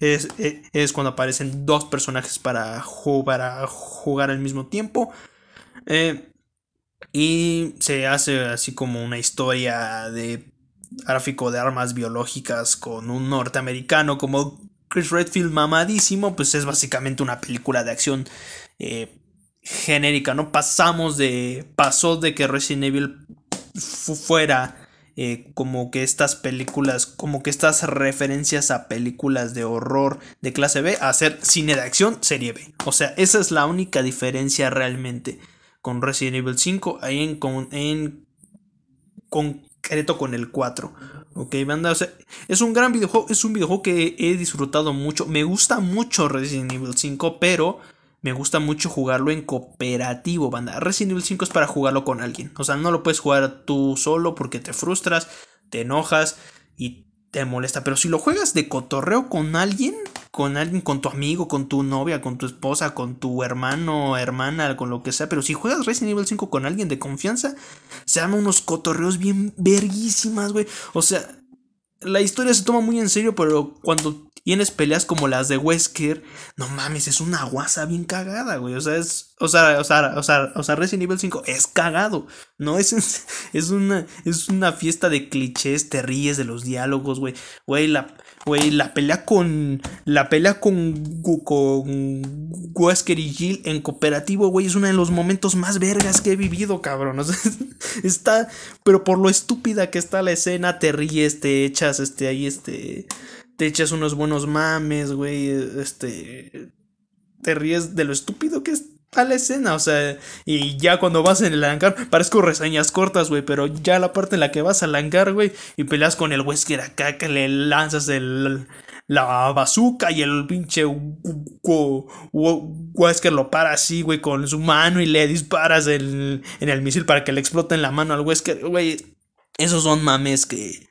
eh, es, cuando aparecen dos personajes para jugar, a jugar al mismo tiempo. Eh, y se hace así como una historia de gráfico de armas biológicas con un norteamericano como Chris Redfield mamadísimo, pues es básicamente una película de acción eh, genérica, ¿no? Pasamos de, pasó de que Resident Evil fuera eh, como que estas películas, como que estas referencias a películas de horror de clase B a hacer cine de acción serie B. O sea, esa es la única diferencia realmente con Resident Evil 5 ahí en, en concreto con el 4. Ok, banda, o sea, es un gran videojuego, es un videojuego que he disfrutado mucho, me gusta mucho Resident Evil 5, pero... Me gusta mucho jugarlo en cooperativo, banda. Resident Evil 5 es para jugarlo con alguien. O sea, no lo puedes jugar tú solo porque te frustras, te enojas y te molesta. Pero si lo juegas de cotorreo con alguien, con alguien, con tu amigo, con tu novia, con tu esposa, con tu hermano, hermana, con lo que sea. Pero si juegas Resident Evil 5 con alguien de confianza, se dan unos cotorreos bien verguísimas, güey. O sea, la historia se toma muy en serio, pero cuando tienes peleas como las de Wesker, no mames, es una guasa bien cagada, güey. O sea, es. O sea, o sea, o sea, o sea Resident Evil 5 es cagado. No es, es una. Es una fiesta de clichés. Te ríes de los diálogos, güey. Güey, la, Güey, la pelea con. La pelea con. Con. Wesker y Jill en cooperativo, güey, es uno de los momentos más vergas que he vivido, cabrón. está. Pero por lo estúpida que está la escena, te ríes, te echas, este, ahí, este. Te echas unos buenos mames, güey, este. Te ríes de lo estúpido que es a la escena, o sea, y ya cuando vas en el hangar, parezco reseñas cortas, güey, pero ya la parte en la que vas al hangar, güey, y peleas con el Wesker acá, que le lanzas el, la bazooka y el pinche Wesker lo para así, güey, con su mano y le disparas en el misil para que le explote en la mano al Wesker, güey, esos son mames que,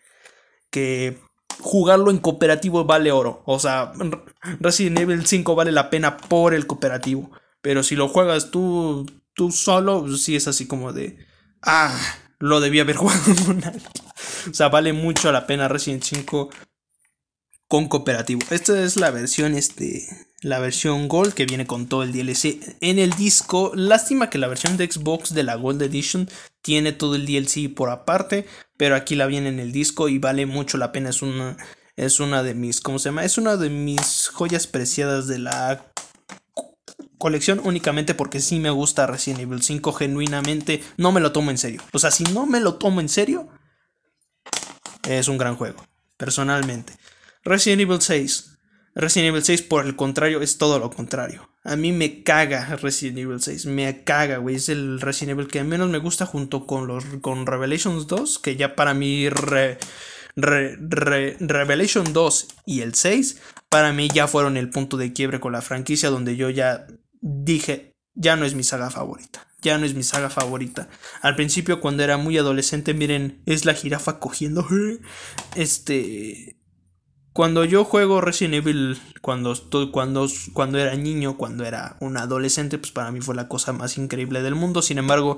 que jugarlo en cooperativo vale oro, o sea, Resident Evil 5 vale la pena por el cooperativo. Pero si lo juegas tú, tú solo, pues sí es así como de, ah, lo debía haber jugado en una. O sea, vale mucho la pena Resident 5 con cooperativo. Esta es la versión, este, la versión Gold que viene con todo el DLC en el disco. Lástima que la versión de Xbox de la Gold Edition tiene todo el DLC por aparte, pero aquí la viene en el disco y vale mucho la pena. Es una, es una de mis, ¿cómo se llama? Es una de mis joyas preciadas de la colección únicamente porque sí me gusta Resident Evil 5 genuinamente, no me lo tomo en serio. O sea, si no me lo tomo en serio, es un gran juego, personalmente. Resident Evil 6. Resident Evil 6, por el contrario, es todo lo contrario. A mí me caga Resident Evil 6, me caga, güey. Es el Resident Evil que menos me gusta junto con, los, con Revelations 2, que ya para mí Revelation 2 y el 6, para mí ya fueron el punto de quiebre con la franquicia donde yo ya dije, ya no es mi saga favorita, ya no es mi saga favorita. Al principio cuando era muy adolescente, miren, es la jirafa cogiendo. Este... Cuando yo juego Resident Evil, cuando, cuando, cuando era niño, cuando era un adolescente, pues para mí fue la cosa más increíble del mundo. Sin embargo,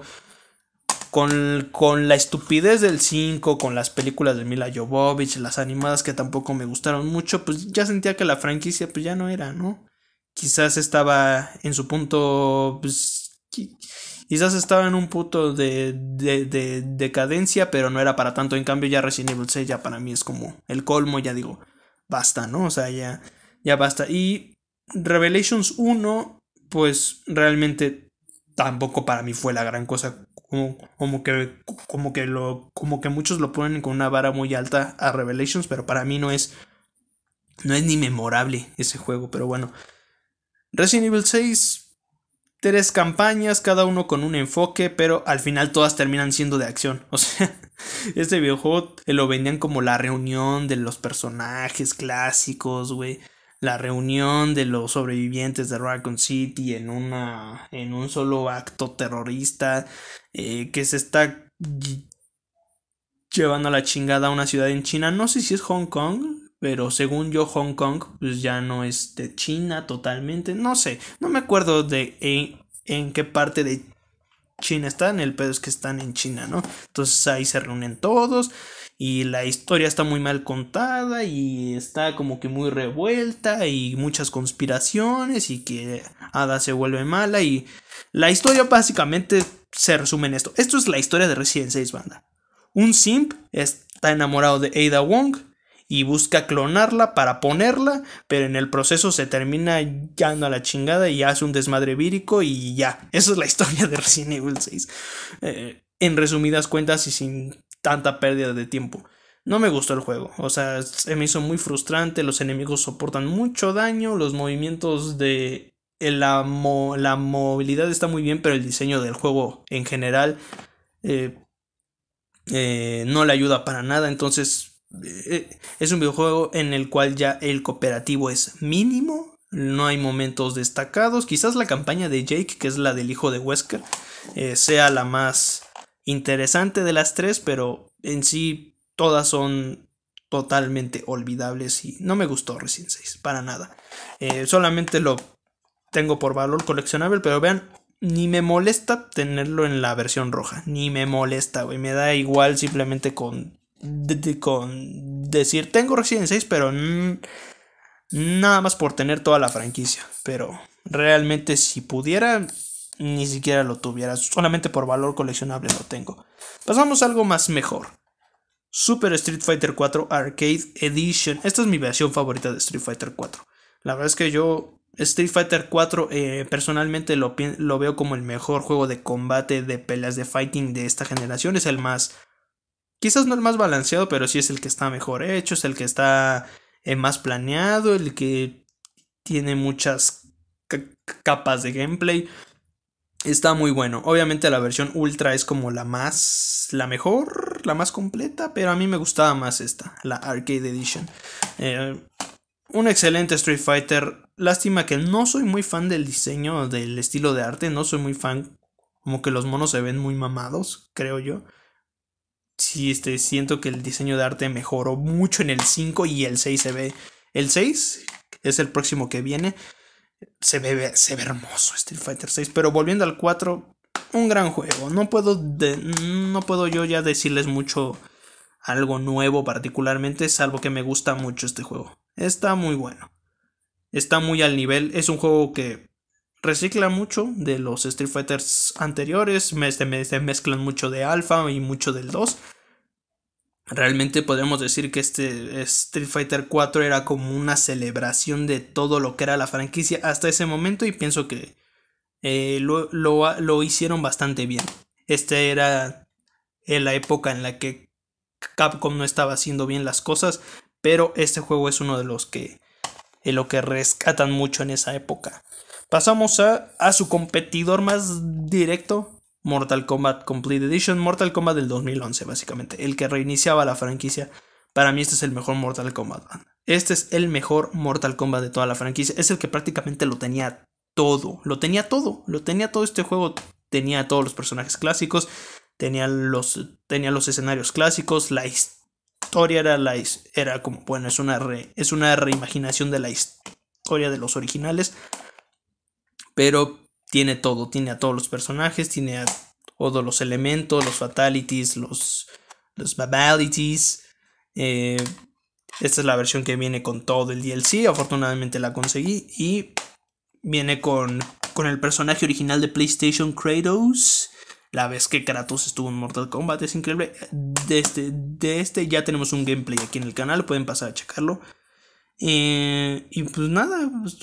con, con, la estupidez del 5, con las películas de Mila Jovovich, las animadas que tampoco me gustaron mucho, pues ya sentía que la franquicia pues ya no era, ¿no? quizás estaba en su punto, pues, quizás estaba en un punto de, de, de decadencia, pero no era para tanto. En cambio, ya Resident Evil 6 ya para mí es como el colmo, ya digo, basta, ¿no? O sea, ya, ya basta. Y Revelations 1, pues realmente tampoco para mí fue la gran cosa. Como, como, que, como, que lo, como que muchos lo ponen con una vara muy alta a Revelations, pero para mí no es, no es ni memorable ese juego, pero bueno. Resident Evil 6, tres campañas, cada uno con un enfoque, pero al final todas terminan siendo de acción. O sea, este videojuego lo vendían como la reunión de los personajes clásicos, güey. La reunión de los sobrevivientes de Raccoon City en una. en un solo acto terrorista. Eh, que se está llevando a la chingada a una ciudad en China. No sé si es Hong Kong. Pero según yo, Hong Kong, pues ya no es de China totalmente. No sé, no me acuerdo de eh, en, qué parte de China están. El pedo es que están en China, ¿no? Entonces ahí se reúnen todos. Y la historia está muy mal contada. Y está como que muy revuelta. Y muchas conspiraciones. Y que Ada se vuelve mala. Y la historia básicamente se resume en esto. Esto es la historia de Resident 6 Banda. Un simp está enamorado de Ada Wong y busca clonarla para ponerla, pero en el proceso se termina yendo a la chingada y hace un desmadre vírico y ya. Esa es la historia de Resident Evil 6. Eh, en resumidas cuentas y sin tanta pérdida de tiempo. No me gustó el juego, o sea, se me hizo muy frustrante, los enemigos soportan mucho daño, los movimientos de la, movilidad está muy bien, pero el diseño del juego en general eh, eh, no le ayuda para nada, entonces eh, es un videojuego en el cual ya el cooperativo es mínimo, no hay momentos destacados. Quizás la campaña de Jake, que es la del hijo de Wesker, eh, sea la más interesante de las tres, pero en sí todas son totalmente olvidables y no me gustó Resident 6 para nada. Eh, solamente lo tengo por valor coleccionable, pero vean, ni me molesta tenerlo en la versión roja, ni me molesta, güey, me da igual simplemente con de, con decir tengo Resident 6, pero nada más por tener toda la franquicia. Pero realmente si pudiera, ni siquiera lo tuviera. Solamente por valor coleccionable lo tengo. Pasamos a algo más mejor. Super Street Fighter 4 Arcade Edition. Esta es mi versión favorita de Street Fighter 4. La verdad es que yo Street Fighter 4 eh, personalmente lo, lo, veo como el mejor juego de combate de peleas de fighting de esta generación. Es el más Quizás no el más balanceado, pero sí es el que está mejor hecho, es el que está eh, más planeado, el que tiene muchas capas de gameplay. Está muy bueno. Obviamente la versión Ultra es como la más, la mejor, la más completa, pero a mí me gustaba más esta, la Arcade Edition. Eh, un excelente Street Fighter. Lástima que no soy muy fan del diseño, del estilo de arte, no soy muy fan. Como que los monos se ven muy mamados, creo yo sí este, siento que el diseño de arte mejoró mucho en el 5 y el 6 se ve. El 6 es el próximo que viene. Se ve, se ve hermoso Street Fighter 6. Pero volviendo al 4, un gran juego. No puedo, no puedo yo ya decirles mucho algo nuevo particularmente, salvo que me gusta mucho este juego. Está muy bueno. Está muy al nivel. Es un juego que recicla mucho de los Street Fighters anteriores, mezclan mucho de Alpha y mucho del 2. Realmente podemos decir que este Street Fighter 4 era como una celebración de todo lo que era la franquicia hasta ese momento y pienso que eh, lo, hicieron bastante bien. Esta era eh, la época en la que Capcom no estaba haciendo bien las cosas, pero este juego es uno de los que, eh, lo que rescatan mucho en esa época. Pasamos a, su competidor más directo, Mortal Kombat Complete Edition, Mortal Kombat del 2011 básicamente, el que reiniciaba la franquicia. Para mí este es el mejor Mortal Kombat. Este es el mejor Mortal Kombat de toda la franquicia. Es el que prácticamente lo tenía todo. Lo tenía todo. Lo tenía todo este juego. Tenía todos los personajes clásicos. Tenía los, tenía los escenarios clásicos. La historia era, la, era como, bueno, es una, es una reimaginación de la historia de los originales pero tiene todo, tiene a todos los personajes, tiene a todos los elementos, los fatalities, los, los babalities. Eh, esta es la versión que viene con todo el DLC, afortunadamente la conseguí y viene con, con el personaje original de PlayStation Kratos. La vez que Kratos estuvo en Mortal Kombat es increíble. De este, de este ya tenemos un gameplay aquí en el canal, pueden pasar a checarlo. Eh, y pues nada, pues,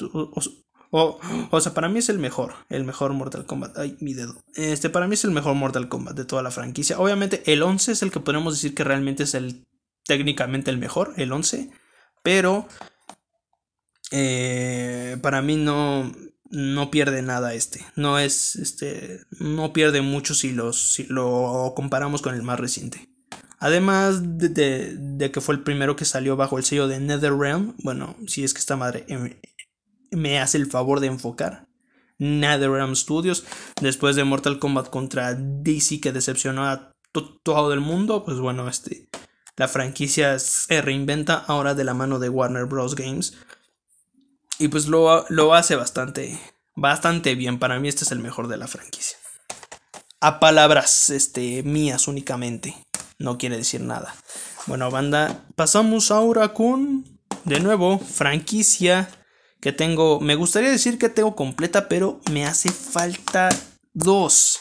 o, sea, para mí es el mejor, el mejor Mortal Kombat. Ay, mi dedo. Este, para mí es el mejor Mortal Kombat de toda la franquicia. Obviamente el 11 es el que podemos decir que realmente es el técnicamente el mejor, el 11. Pero eh, para mí no, no pierde nada este. No es, este, no pierde mucho si, los, si lo comparamos con el más reciente. Además de, de, que fue el primero que salió bajo el sello de NetherRealm, bueno, si es que esta madre em, me hace el favor de enfocar. NetherRealm Studios, después de Mortal Kombat contra DC que decepcionó a todo el mundo, pues bueno, este, la franquicia se reinventa ahora de la mano de Warner Bros. Games. Y pues lo, lo hace bastante, bastante bien. Para mí este es el mejor de la franquicia. A palabras este, mías únicamente. No quiere decir nada. Bueno, banda, pasamos ahora con, de nuevo, franquicia que tengo, me gustaría decir que tengo completa, pero me hace falta dos,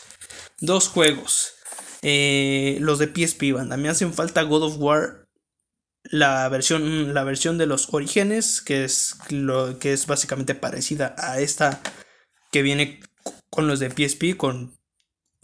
dos juegos. Eh, los de PSP banda, me hacen falta God of War, la versión, la versión de los orígenes, que es, lo, que es básicamente parecida a esta que viene con los de PSP, con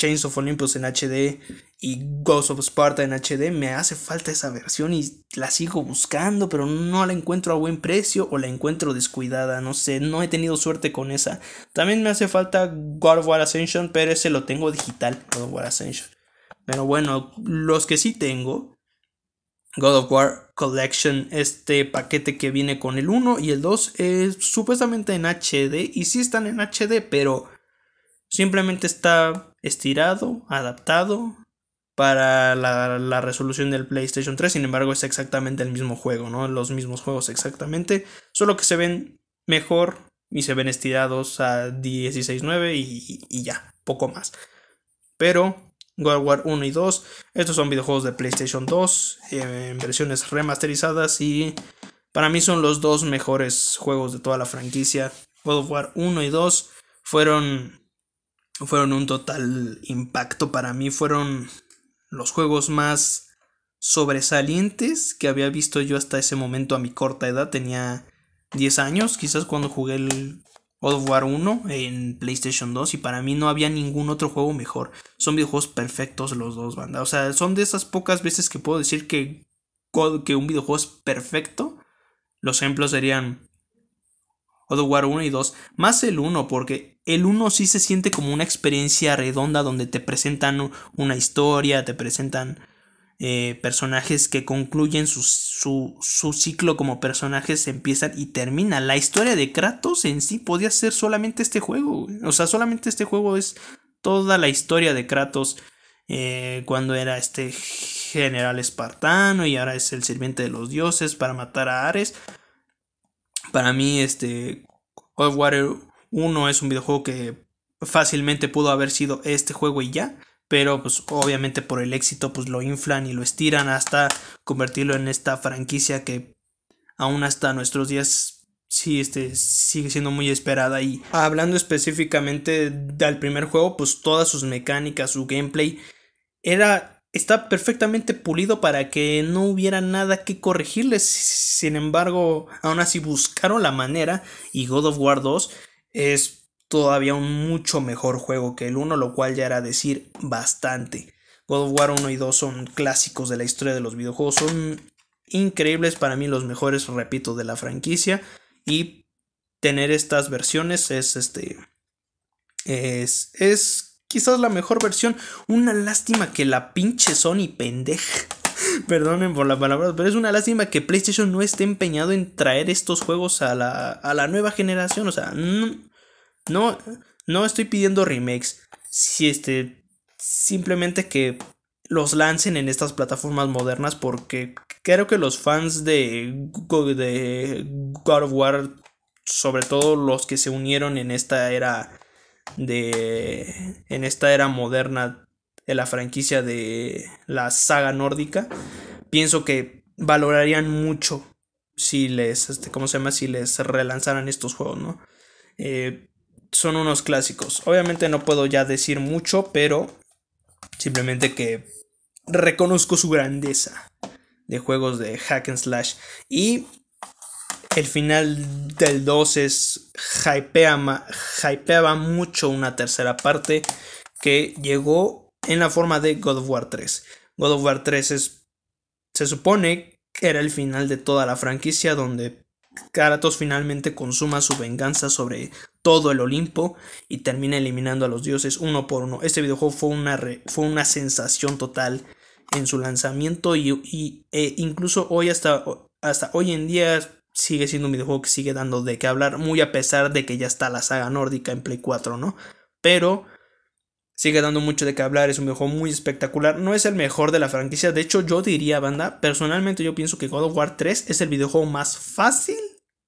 Chains of Olympus en HD y Ghost of Sparta en HD, me hace falta esa versión y la sigo buscando, pero no la encuentro a buen precio o la encuentro descuidada, no sé, no he tenido suerte con esa. También me hace falta God of War Ascension, pero ese lo tengo digital, God of War Ascension. Pero bueno, los que sí tengo, God of War Collection, este paquete que viene con el 1 y el 2, es supuestamente en HD, y sí están en HD, pero simplemente está estirado, adaptado para la, resolución del PlayStation 3. Sin embargo, es exactamente el mismo juego, ¿no? Los mismos juegos exactamente. Solo que se ven mejor y se ven estirados a 16.9 y, y ya, poco más. Pero God of War 1 y 2, estos son videojuegos de PlayStation 2 eh, en versiones remasterizadas y para mí son los dos mejores juegos de toda la franquicia. God of War 1 y 2 fueron fueron un total impacto para mí, fueron los juegos más sobresalientes que había visto yo hasta ese momento a mi corta edad, tenía 10 años, quizás cuando jugué el God War 1 en PlayStation 2 y para mí no había ningún otro juego mejor. Son videojuegos perfectos los dos, banda. O sea, son de esas pocas veces que puedo decir que, que un videojuego es perfecto. Los ejemplos serían God of War 1 y 2, más el 1 porque el 1 sí se siente como una experiencia redonda donde te presentan una historia, te presentan eh, personajes que concluyen su, ciclo como personajes, empiezan y termina. La historia de Kratos en sí podía ser solamente este juego. O sea, solamente este juego es toda la historia de Kratos eh, cuando era este general espartano y ahora es el sirviente de los dioses para matar a Ares. Para mí, este... Uno es un videojuego que fácilmente pudo haber sido este juego y ya, pero pues obviamente por el éxito pues lo inflan y lo estiran hasta convertirlo en esta franquicia que aún hasta nuestros días sí este, sigue siendo muy esperada y hablando específicamente del primer juego pues todas sus mecánicas su gameplay era está perfectamente pulido para que no hubiera nada que corregirles sin embargo aún así buscaron la manera y God of War 2 es todavía un mucho mejor juego que el 1, lo cual ya era decir bastante. God of War 1 y 2 son clásicos de la historia de los videojuegos, son increíbles para mí los mejores, repito, de la franquicia y tener estas versiones es este es es quizás la mejor versión. Una lástima que la pinche Sony pendeja Perdonen por la palabra, pero es una lástima que PlayStation no esté empeñado en traer estos juegos a la, a la nueva generación. O sea, no, no estoy pidiendo remakes. Si este, simplemente que los lancen en estas plataformas modernas porque creo que los fans de, de God of War, sobre todo los que se unieron en esta era de en esta era moderna de la franquicia de la saga nórdica. Pienso que valorarían mucho si les, este, ¿cómo se llama? Si les relanzaran estos juegos, ¿no? Eh, son unos clásicos. Obviamente no puedo ya decir mucho, pero simplemente que reconozco su grandeza de juegos de hack and slash. Y el final del 2 es hypeaba, hypeaba mucho una tercera parte que llegó en la forma de God of War 3. God of War 3 es, se supone que era el final de toda la franquicia donde Kratos finalmente consuma su venganza sobre todo el Olimpo y termina eliminando a los dioses uno por uno. Este videojuego fue una, fue una sensación total en su lanzamiento y, e incluso hoy hasta, hasta hoy en día sigue siendo un videojuego que sigue dando de qué hablar muy a pesar de que ya está la saga nórdica en Play 4, ¿no? Pero Sigue dando mucho de qué hablar, es un videojuego muy espectacular. No es el mejor de la franquicia, de hecho yo diría, banda, personalmente yo pienso que God of War 3 es el videojuego más fácil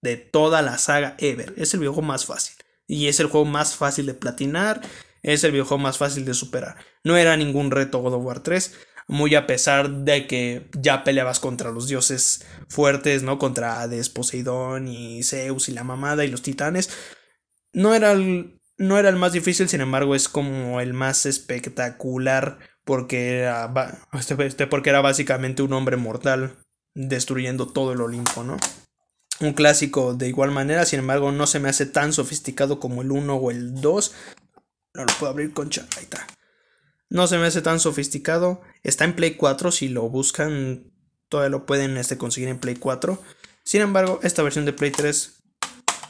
de toda la saga ever. Es el videojuego más fácil. Y es el juego más fácil de platinar, es el videojuego más fácil de superar. No era ningún reto God of War 3 muy a pesar de que ya peleabas contra los dioses fuertes, ¿no? Contra Hades, Poseidón y Zeus y la mamada y los titanes. No era el, no era el más difícil, sin embargo, es como el más espectacular porque era, este, este, porque era básicamente un hombre mortal destruyendo todo el Olimpo, ¿no? Un clásico de igual manera, sin embargo, no se me hace tan sofisticado como el 1 o el 2. No lo puedo abrir con está. No se me hace tan sofisticado. Está en Play 4, si lo buscan, todavía lo pueden este, conseguir en Play 4. Sin embargo, esta versión de Play 3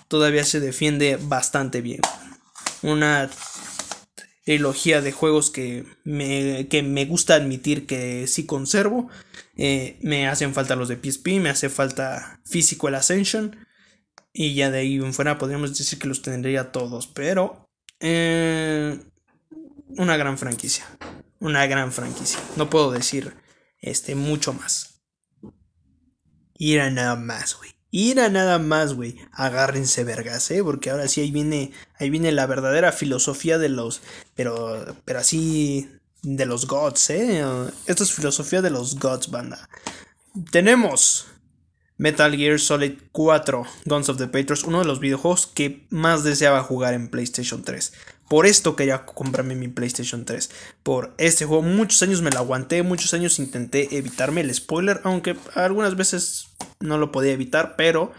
todavía se defiende bastante bien una trilogía de juegos que me, que me gusta admitir que sí conservo. Eh, me hacen falta los de PSP, me hace falta Physical Ascension. Y ya de ahí en fuera podríamos decir que los tendría todos. Pero... Eh, una gran franquicia. Una gran franquicia. No puedo decir este, mucho más. Y era nada más, güey era nada más, güey. Agárrense vergas, ¿eh? Porque ahora sí ahí viene, ahí viene la verdadera filosofía de los, pero, pero así, de los gods, ¿eh? Esto es filosofía de los gods, banda. Tenemos Metal Gear Solid 4, Guns of the Patriots, uno de los videojuegos que más deseaba jugar en PlayStation 3. Por esto quería comprarme mi PlayStation 3. Por este juego, muchos años me lo aguanté, muchos años intenté evitarme el spoiler, aunque algunas veces no lo podía evitar, pero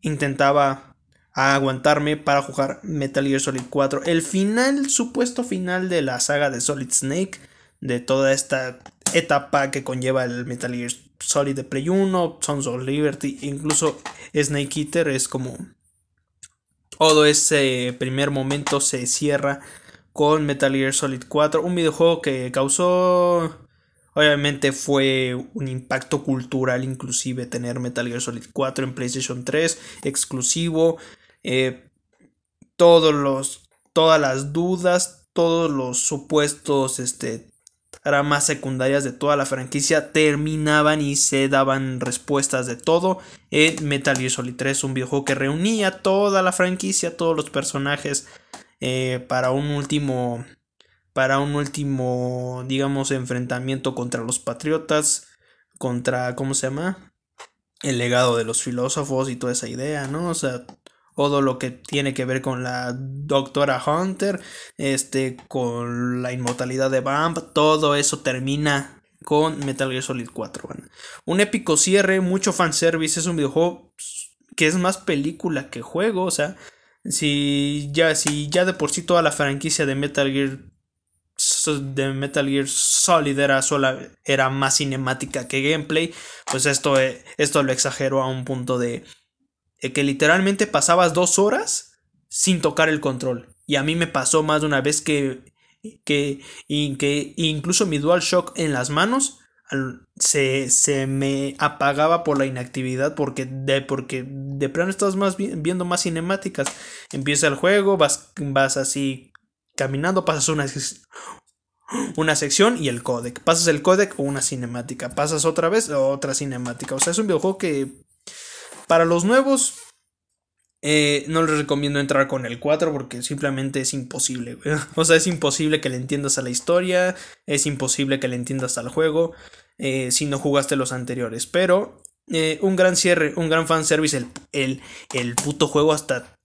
intentaba aguantarme para jugar Metal Gear Solid 4. El final, supuesto final de la saga de Solid Snake, de toda esta etapa que conlleva el Metal Gear Solid de Play 1, Sons of Liberty, incluso Snake Eater es como todo ese primer momento se cierra con Metal Gear Solid 4, un videojuego que causó Obviamente fue un impacto cultural inclusive tener Metal Gear Solid 4 en PlayStation 3 exclusivo. Eh, todos los, todas las dudas, todos los supuestos este, más secundarias de toda la franquicia terminaban y se daban respuestas de todo. En Metal Gear Solid 3, un videojuego que reunía toda la franquicia, todos los personajes eh, para un último, para un último, digamos, enfrentamiento contra los patriotas, contra, ¿cómo se llama? El legado de los filósofos y toda esa idea, ¿no? O sea, todo lo que tiene que ver con la doctora Hunter, este, con la inmortalidad de Bump. todo eso termina con Metal Gear Solid 4. un épico cierre, mucho fanservice, es un videojuego que es más película que juego, o sea, si ya, ya de por sí toda la franquicia de Metal Gear de Metal Gear Solid era, sola, era más cinemática que gameplay, pues esto, eh, esto lo exageró a un punto de, eh, que literalmente pasabas dos horas sin tocar el control. Y a mí me pasó más de una vez que, que, que incluso mi shock en las manos se, me apagaba por la inactividad porque de, porque de plano estás más viendo más cinemáticas. Empieza el juego, vas, vas así caminando, pasas una, una sección y el codec. Pasas el codec o una cinemática. Pasas otra vez otra cinemática. O sea, es un videojuego que para los nuevos, eh, no les recomiendo entrar con el 4 porque simplemente es imposible. O sea, es imposible que le entiendas a la historia, es imposible que le entiendas al juego eh, si no jugaste los anteriores. Pero eh, un gran cierre, un gran fanservice, el, el, el puto juego hasta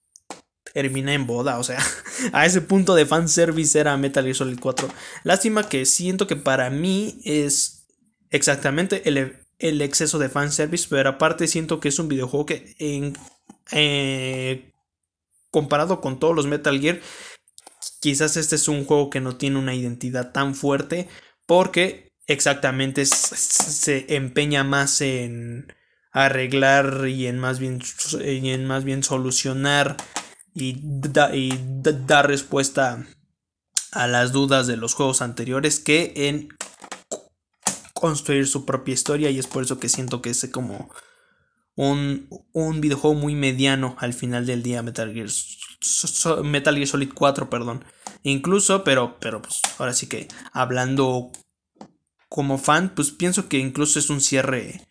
termina en boda. O sea, a ese punto de fanservice era Metal Gear Solid 4. Lástima que siento que para mí es exactamente el, e- el exceso de fanservice, pero aparte siento que es un videojuego que en, eh, comparado con todos los Metal Gear, quizás este es un juego que no tiene una identidad tan fuerte porque exactamente se empeña más en arreglar y en más bien, y en más bien solucionar y, dar respuesta a las dudas de los juegos anteriores que en construir su propia historia y es por eso que siento que es como un, videojuego muy mediano al final del día Metal Gear, Metal Gear Solid 4, perdón. Incluso, pero, pero pues ahora sí que hablando como fan, pues pienso que incluso es un cierre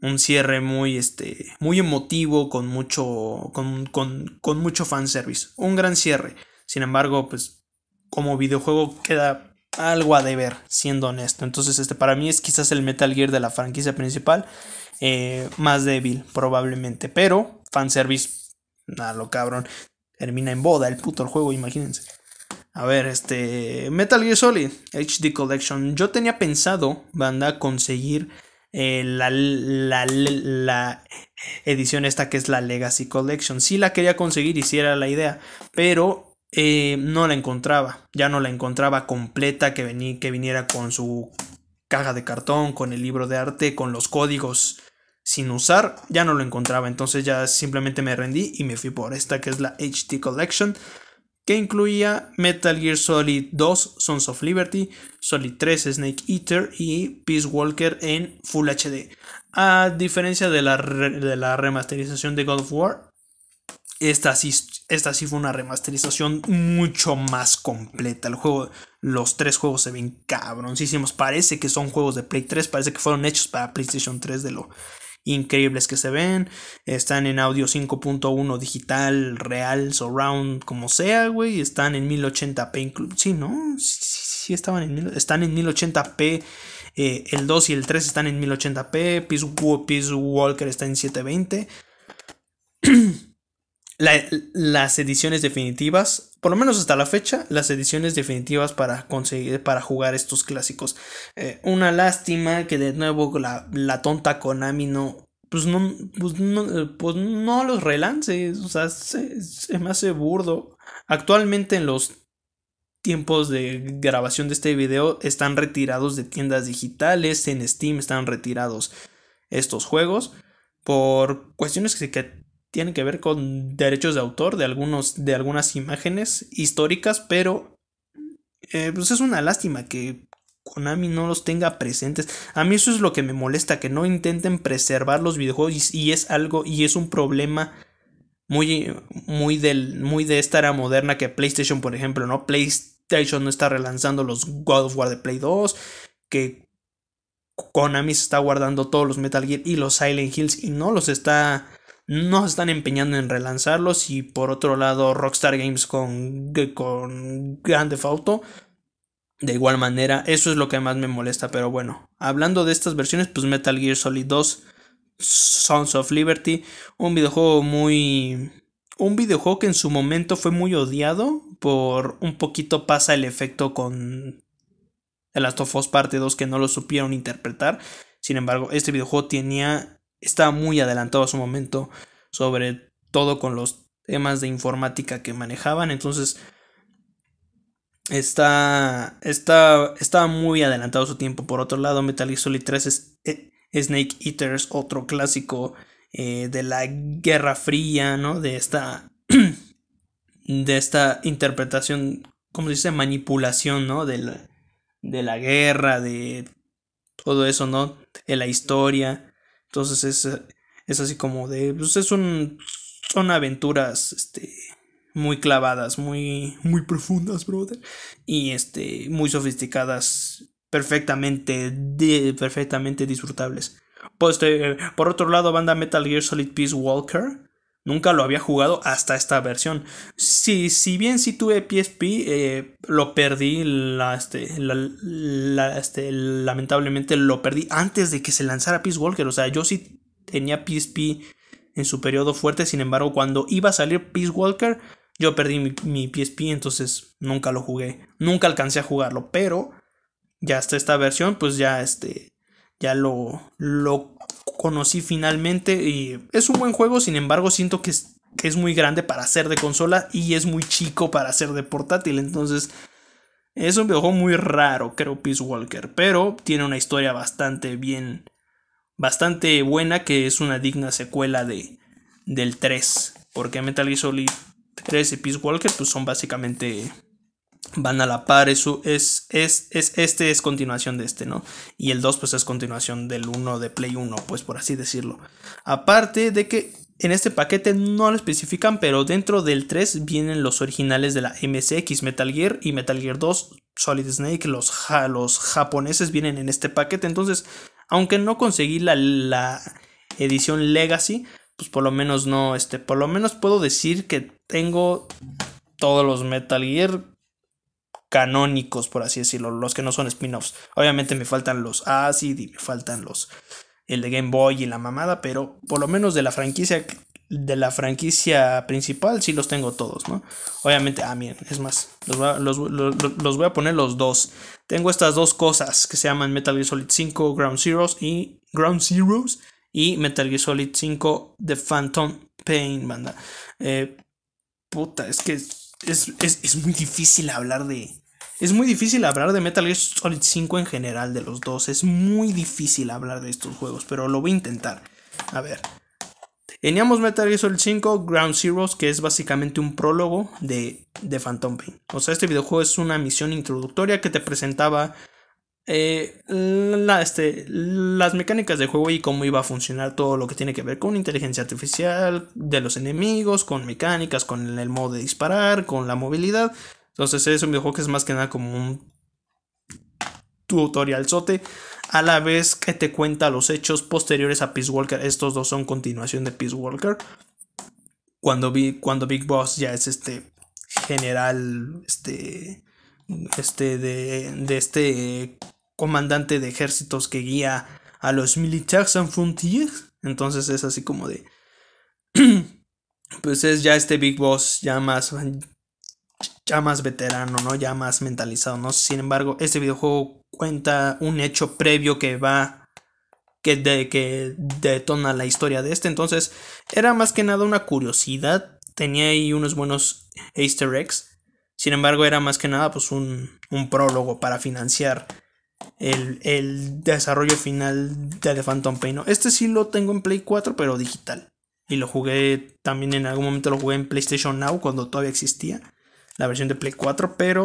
un cierre muy este muy emotivo con mucho con, con, con mucho fanservice un gran cierre sin embargo pues como videojuego queda algo a deber, siendo honesto. Entonces, este para mí es quizás el Metal Gear de la franquicia principal eh, más débil, probablemente. Pero, fanservice, nada, lo cabrón. Termina en boda el puto juego, imagínense. A ver, este. Metal Gear Solid HD Collection. Yo tenía pensado, banda, conseguir eh, la, edición esta que es la Legacy Collection. Sí la quería conseguir, hiciera la idea. Pero eh, no la encontraba, ya no la encontraba completa que, que viniera con su caja de cartón, con el libro de arte, con los códigos sin usar, ya no lo encontraba, entonces ya simplemente me rendí y me fui por esta que es la HD Collection que incluía Metal Gear Solid 2 Sons of Liberty, Solid 3 Snake Eater y Peace Walker en Full HD. A diferencia de de la remasterización de God of War, esta sí, fue una remasterización mucho más completa. El juego, los tres juegos se ven cabroncísimos. Parece que son juegos de Play 3, parece que fueron hechos para PlayStation 3 de lo increíbles que se ven. Están en audio 5.1 digital, real, surround, como sea, güey. Están en 1080p Sí, ¿no? Sí, estaban en, están en 1080p. Eh, el 2 y el 3 están en 1080p. Peace, Peace Walker está en 720. las ediciones definitivas, por lo menos hasta la fecha, las ediciones definitivas para conseguir, para jugar estos clásicos. Eh, una lástima que de nuevo la, tonta Konami no, pues no, pues no, pues no los relance, o sea, se, me hace burdo. Actualmente en los tiempos de grabación de este video están retirados de tiendas digitales, en Steam están retirados estos juegos por cuestiones que, que tienen que ver con derechos de autor de, algunos, de algunas imágenes históricas, pero eh, pues es una lástima que Konami no los tenga presentes. A mí eso es lo que me molesta, que no intenten preservar los videojuegos y, es algo y es un problema muy, muy, del, muy de esta era moderna que PlayStation, por ejemplo, ¿no? PlayStation no está relanzando los God of War de Play 2, que Konami se está guardando todos los Metal Gear y los Silent Hills y no los está no se están empeñando en relanzarlos y por otro lado Rockstar Games con, con Grand Theft de igual manera, eso es lo que más me molesta, pero bueno, hablando de estas versiones, pues Metal Gear Solid 2 Sons of Liberty, un videojuego muy un videojuego que en su momento fue muy odiado por un poquito pasa el efecto con The Last of Us Parte 2 que no lo supieron interpretar. Sin embargo, este videojuego tenía estaba muy adelantado a su momento, sobre todo con los temas de informática que manejaban, entonces está, está, estaba muy adelantado su tiempo. Por otro lado, Metal Gear Solid 3 es, eh, Snake Eaters, otro clásico eh, de la Guerra Fría, ¿no? De esta, de esta interpretación, como se dice? Manipulación, ¿no? De la, guerra, de todo eso, ¿no? De la historia. Entonces eh, es, así como de, pues es un, son aventuras, este, muy clavadas, muy, muy profundas, brother. Y este, muy sofisticadas, perfectamente, perfectamente disfrutables. Pues, este, por otro lado, banda Metal Gear Solid Peace Walker. Nunca lo había jugado hasta esta versión. Si, si bien si tuve PSP, eh, lo perdí, este, la, este, lamentablemente lo perdí antes de que se lanzara Peace Walker. O sea, yo sí tenía PSP en su periodo fuerte, sin embargo, cuando iba a salir Peace Walker, yo perdí mi, PSP, entonces nunca lo jugué. Nunca alcancé a jugarlo, pero ya hasta esta versión, pues ya este, ya lo, lo conocí finalmente y es un buen juego, sin embargo siento que es, muy grande para ser de consola y es muy chico para ser de portátil, entonces es un videojuego muy raro, creo Peace Walker, pero tiene una historia bastante bien, bastante buena que es una digna secuela de, del 3, porque Metal Gear Solid 3 y Peace Walker pues son básicamente van a la par, es, es, es, este es continuación de este, ¿no? Y el 2 pues es continuación del 1 de Play 1, pues por así decirlo. Aparte de que en este paquete no lo especifican, pero dentro del 3 vienen los originales de la MSX Metal Gear y Metal Gear 2 Solid Snake, los, japoneses vienen en este paquete, entonces aunque no conseguí la, la edición Legacy, pues por lo menos no, este, por lo menos puedo decir que tengo todos los Metal Gear canónicos, por así decirlo, los que no son spin-offs. Obviamente me faltan los Acid y me faltan los el de Game Boy y la mamada, pero por lo menos de la franquicia de la franquicia principal sí los tengo todos, ¿no? Obviamente, ah, miren, es más, los voy, a, poner los dos. Tengo estas dos cosas que se llaman Metal Gear Solid 5 Ground Zeroes y Ground Zeroes y Metal Gear Solid 5 The Phantom Pain, banda. Eh, puta, es que es, muy difícil hablar de, es muy difícil hablar de Metal Gear Solid 5 en general, de los dos. Es muy difícil hablar de estos juegos, pero lo voy a intentar. A ver. Teníamos Metal Gear Solid 5 Ground Zeroes, que es básicamente un prólogo de, de Phantom Pain. O sea, este videojuego es una misión introductoria que te presentaba eh, este, las mecánicas de juego y cómo iba a funcionar todo lo que tiene que ver con inteligencia artificial, de los enemigos, con mecánicas, con el modo de disparar, con la movilidad. Entonces es un videojuego que es más que nada como un tutorial sote a la vez que te cuenta los hechos posteriores a Peace Walker. Estos dos son continuación de Peace Walker. Cuando, Big, cuando Big Boss ya es este general, este, este de, de este comandante de ejércitos que guía a los militares en Frontier. Entonces es así como de... pues es ya este Big Boss ya más ya más veterano, ¿no? Ya más mentalizado, ¿no? Sin embargo, este videojuego cuenta un hecho previo que va que, de, que detona la historia de este. Entonces, era más que nada una curiosidad. Tenía ahí unos buenos easter eggs. Sin embargo, era más que nada pues un, un prólogo para financiar el, desarrollo final de The Phantom Pain. Este sí lo tengo en Play 4, pero digital. Y lo jugué también en algún momento, lo jugué en PlayStation Now cuando todavía existía la versión de Play 4, pero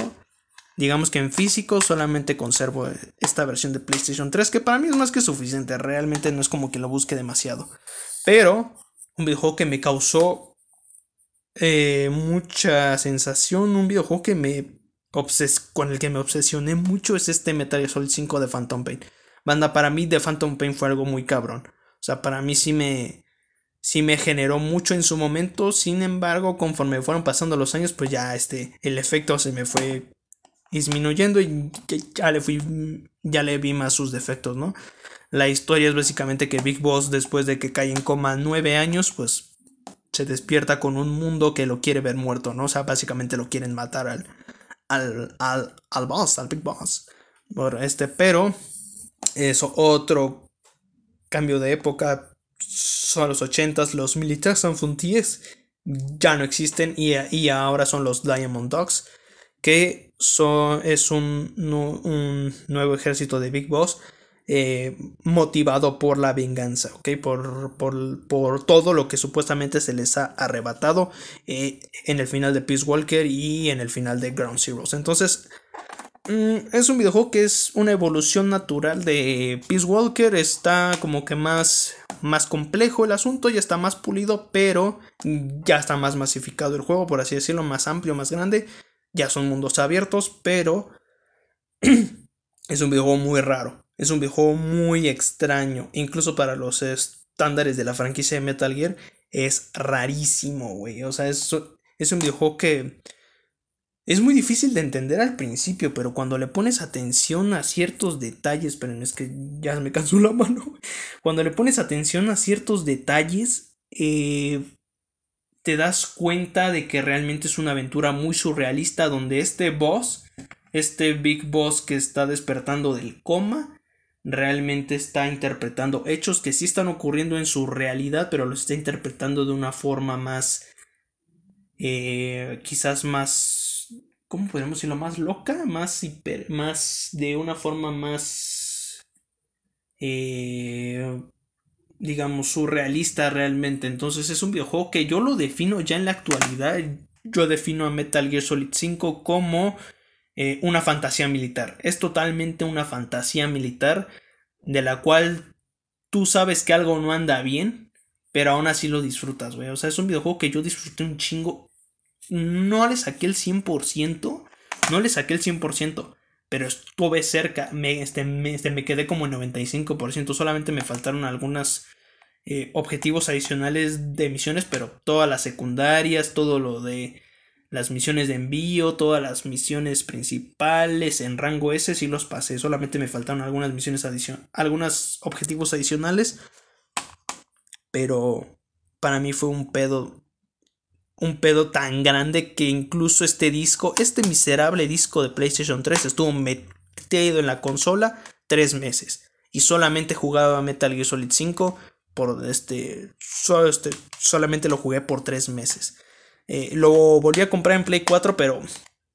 digamos que en físico solamente conservo eh, esta versión de PlayStation 3, que para mí es más que suficiente, realmente no es como que lo busque demasiado. Pero un videojuego que me causó eh, mucha sensación, un videojuego que me obses con el que me obsesioné mucho es este Metal Gear Solid 5 de Phantom Pain. Banda, para mí de Phantom Pain fue algo muy cabrón. O sea, para mí sí me sí me generó mucho en su momento, sin embargo, conforme fueron pasando los años, pues ya este, el efecto se me fue disminuyendo y ya le fui, ya le vi más sus defectos, ¿no? La historia es básicamente que Big Boss, después de que cae en coma nueve años, pues se despierta con un mundo que lo quiere ver muerto, ¿no? O sea, básicamente lo quieren matar al, al, al, boss, al Big Boss. Bueno, este, pero Eso... otro cambio de época son los 80 los militares son ya no existen y, ahora son los Diamond Dogs, que son, es un, nuevo ejército de Big Boss eh, motivado por la venganza, ¿ok? Por, por, todo lo que supuestamente se les ha arrebatado eh, en el final de Peace Walker y en el final de Ground Zeroes. Entonces, Mm, es un videojuego que es una evolución natural de Peace Walker. Está como que más, más complejo el asunto, y está más pulido, pero ya está más masificado el juego, por así decirlo, más amplio, más grande. Ya son mundos abiertos, pero es un videojuego muy raro. Es un videojuego muy extraño. Incluso para los estándares de la franquicia de Metal Gear, es rarísimo, güey. O sea, es un videojuego que es muy difícil de entender al principio, pero cuando le pones atención a ciertos detalles, pero es que ya me cansó la mano, cuando le pones atención a ciertos detalles, eh, te das cuenta de que realmente es una aventura muy surrealista donde este boss, este big boss que está despertando del coma, realmente está interpretando hechos que sí están ocurriendo en su realidad, pero lo está interpretando de una forma más, eh, quizás más ¿cómo podríamos decirlo? Más loca, más hiper, más de una forma más, eh, digamos, surrealista realmente. Entonces es un videojuego que yo lo defino ya en la actualidad. Yo defino a Metal Gear Solid 5 como eh, una fantasía militar. Es totalmente una fantasía militar de la cual tú sabes que algo no anda bien, pero aún así lo disfrutas, güey. O sea, es un videojuego que yo disfruté un chingo no le saqué el 100%, no le saqué el 100%, pero estuve cerca, me, este, este, me, quedé como en 95%, solamente me faltaron algunas eh, objetivos adicionales de misiones, pero todas las secundarias, todo lo de las misiones de envío, todas las misiones principales en rango S sí los pasé, solamente me faltaron algunas misiones adicionales, algunos objetivos adicionales, pero para mí fue un pedo un pedo tan grande que incluso este disco, este miserable disco de PlayStation 3 estuvo metido en la consola tres meses y solamente jugaba Metal Gear Solid 5 por este, este solamente lo jugué por tres meses. Eh, lo volví a comprar en Play 4 pero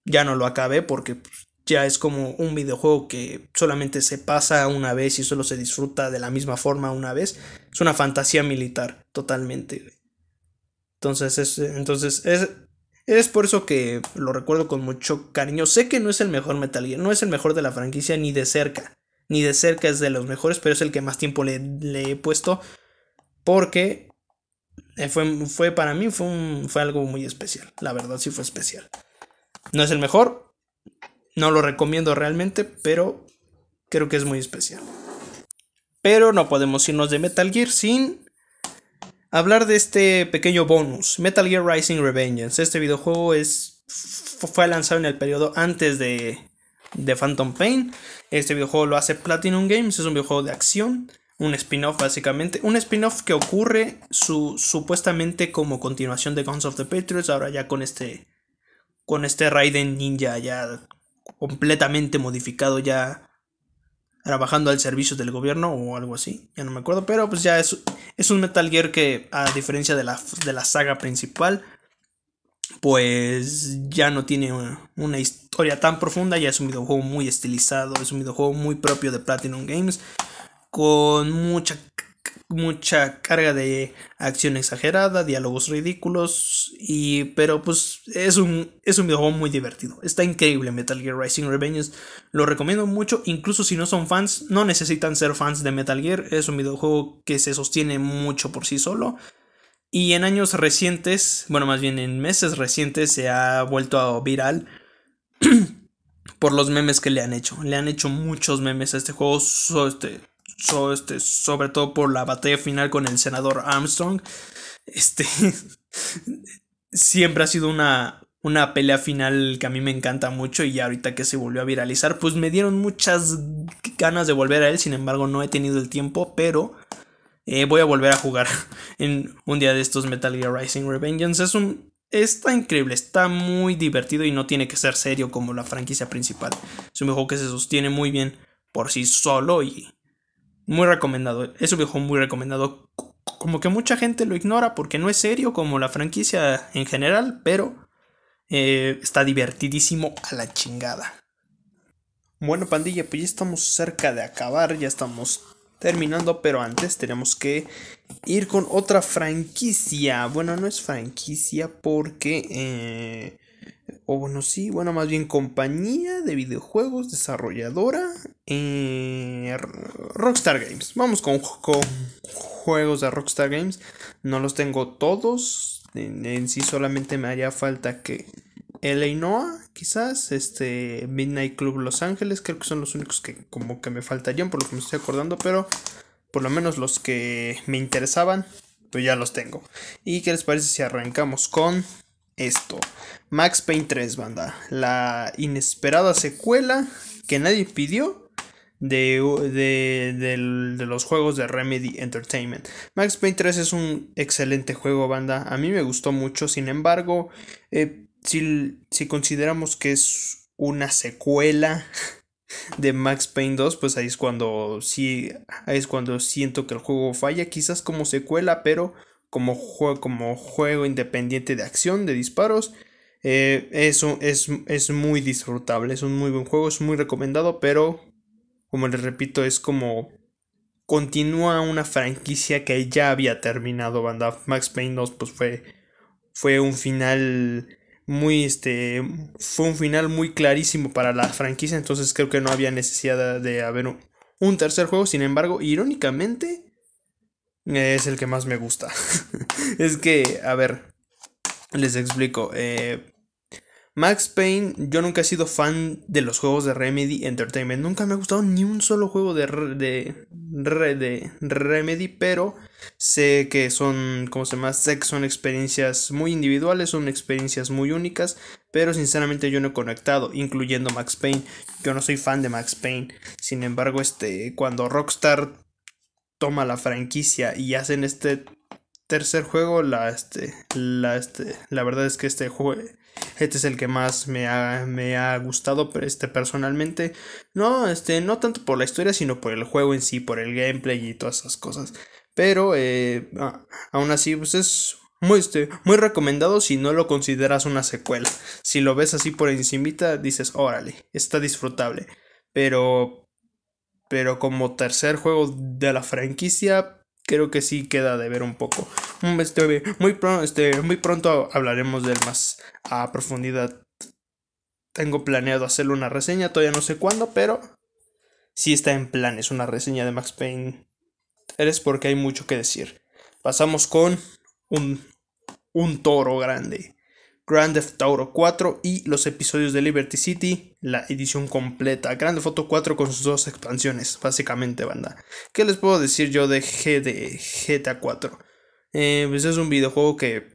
ya no lo acabé porque pues, ya es como un videojuego que solamente se pasa una vez y solo se disfruta de la misma forma una vez. Es una fantasía militar totalmente. Entonces, es, entonces es, es por eso que lo recuerdo con mucho cariño. Sé que no es el mejor Metal Gear, no es el mejor de la franquicia ni de cerca. Ni de cerca es de los mejores, pero es el que más tiempo le, he puesto. Porque eh, fue, fue para mí fue, un, fue algo muy especial. La verdad sí fue especial. No es el mejor. No lo recomiendo realmente, pero creo que es muy especial. Pero no podemos irnos de Metal Gear sin hablar de este pequeño bonus, Metal Gear Rising Revengeance. Este videojuego es, fue lanzado en el periodo antes de, de Phantom Pain. Este videojuego lo hace Platinum Games, es un videojuego de acción, un spin-off básicamente, un spin-off que ocurre supuestamente como continuación de Guns of the Patriots, ahora ya con este con este Raiden Ninja ya completamente modificado ya trabajando al servicio del gobierno o algo así, ya no me acuerdo, pero pues ya es, es un Metal Gear que a diferencia de la, de la saga principal, pues ya no tiene una, historia tan profunda, ya es un videojuego muy estilizado, es un videojuego muy propio de Platinum Games, con mucha mucha carga de acción exagerada, diálogos ridículos y pero pues es un es un videojuego muy divertido. Está increíble Metal Gear Rising Revenge Lo recomiendo mucho, incluso si no son fans, no necesitan ser fans de Metal Gear, es un videojuego que se sostiene mucho por sí solo. Y en años recientes, bueno, más bien en meses recientes se ha vuelto a viral por los memes que le han hecho. Le han hecho muchos memes a este juego. este, este, sobre todo por la batalla final con el senador Armstrong, este, siempre ha sido una, una pelea final que a mí me encanta mucho y ahorita que se volvió a viralizar, pues me dieron muchas ganas de volver a él, sin embargo no he tenido el tiempo, pero eh, voy a volver a jugar en un día de estos Metal Gear Rising Revengeance. Es un... Está increíble, está muy divertido y no tiene que ser serio como la franquicia principal. Es un juego que se sostiene muy bien por sí solo y muy recomendado. Es un videojuego muy recomendado. Como que mucha gente lo ignora porque no es serio como la franquicia en general, pero eh, está divertidísimo a la chingada. Bueno, pandilla, pues ya estamos cerca de acabar, ya estamos terminando, pero antes tenemos que ir con otra franquicia. Bueno, no es franquicia porque eh, o bueno, sí, bueno, más bien compañía de videojuegos desarrolladora eh, Rockstar Games. Vamos con, juegos de Rockstar Games. No los tengo todos. En, sí solamente me haría falta que LA Noah, quizás, este Midnight Club Los Ángeles, creo que son los únicos que como que me faltarían por lo que me estoy acordando, pero por lo menos los que me interesaban, pues ya los tengo. ¿Y qué les parece si arrancamos con esto. Max Payne 3, banda. La inesperada secuela que nadie pidió de, de, los juegos de Remedy Entertainment. Max Payne 3 es un excelente juego, banda. A mí me gustó mucho. Sin embargo, eh, si, si consideramos que es una secuela de Max Payne 2, pues ahí es cuando sí, ahí es cuando siento que el juego falla, quizás como secuela, pero como juego, como juego independiente de acción, de disparos. Eh, eso es, es, muy disfrutable, es un muy buen juego, es muy recomendado, pero como les repito, es como continúa una franquicia que ya había terminado, banda. Max Payne 2 pues fue, fue un final muy este fue un final muy clarísimo para la franquicia, entonces creo que no había necesidad de, haber un tercer juego. Sin embargo, irónicamente, es el que más me gusta. es que, a ver, les explico. Eh, Max Payne, yo nunca he sido fan de los juegos de Remedy Entertainment. Nunca me ha gustado ni un solo juego de, de, Remedy, pero sé que son, Como se llama? Sé que son experiencias muy individuales, son experiencias muy únicas, pero sinceramente yo no he conectado, incluyendo Max Payne. Yo no soy fan de Max Payne. Sin embargo, este, cuando Rockstar toma la franquicia y hacen este tercer juego, la, este, la, este, la verdad es que este juego, este es el que más me ha, me ha gustado este, personalmente. No, este, no tanto por la historia, sino por el juego en sí, por el gameplay y todas esas cosas. Pero eh, aún así, pues es muy, este, muy recomendado si no lo consideras una secuela. Si lo ves así por encimita, dices, órale, está disfrutable. Pero pero como tercer juego de la franquicia creo que sí queda de ver un poco. Este, muy, pronto, este, muy pronto hablaremos del más a profundidad. Tengo planeado hacerle una reseña, todavía no sé cuándo, pero sí está en plan, es una reseña de Max Payne eres porque hay mucho que decir. Pasamos con un, un toro grande. Grand Theft Auto 4 y los episodios de Liberty City, la edición completa. Grand Theft Auto 4 con sus dos expansiones, básicamente, banda. ¿Qué les puedo decir yo de, GTA 4? Eh, pues es un videojuego que,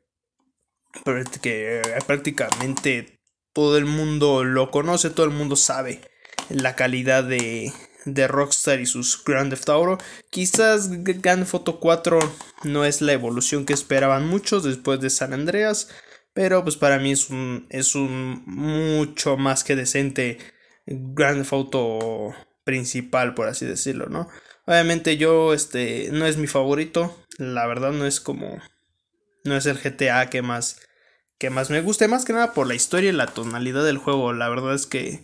que eh, prácticamente todo el mundo lo conoce, todo el mundo sabe la calidad de, de Rockstar y sus Grand Theft Auto. Quizás Grand Theft Auto 4 no es la evolución que esperaban muchos después de San Andreas, pero pues para mí es un, es un mucho más que decente Grand Foto principal, por así decirlo, ¿no? Obviamente yo, este, no es mi favorito. La verdad no es como... No es el GTA que más... Que más me guste, más que nada por la historia y la tonalidad del juego. La verdad es que...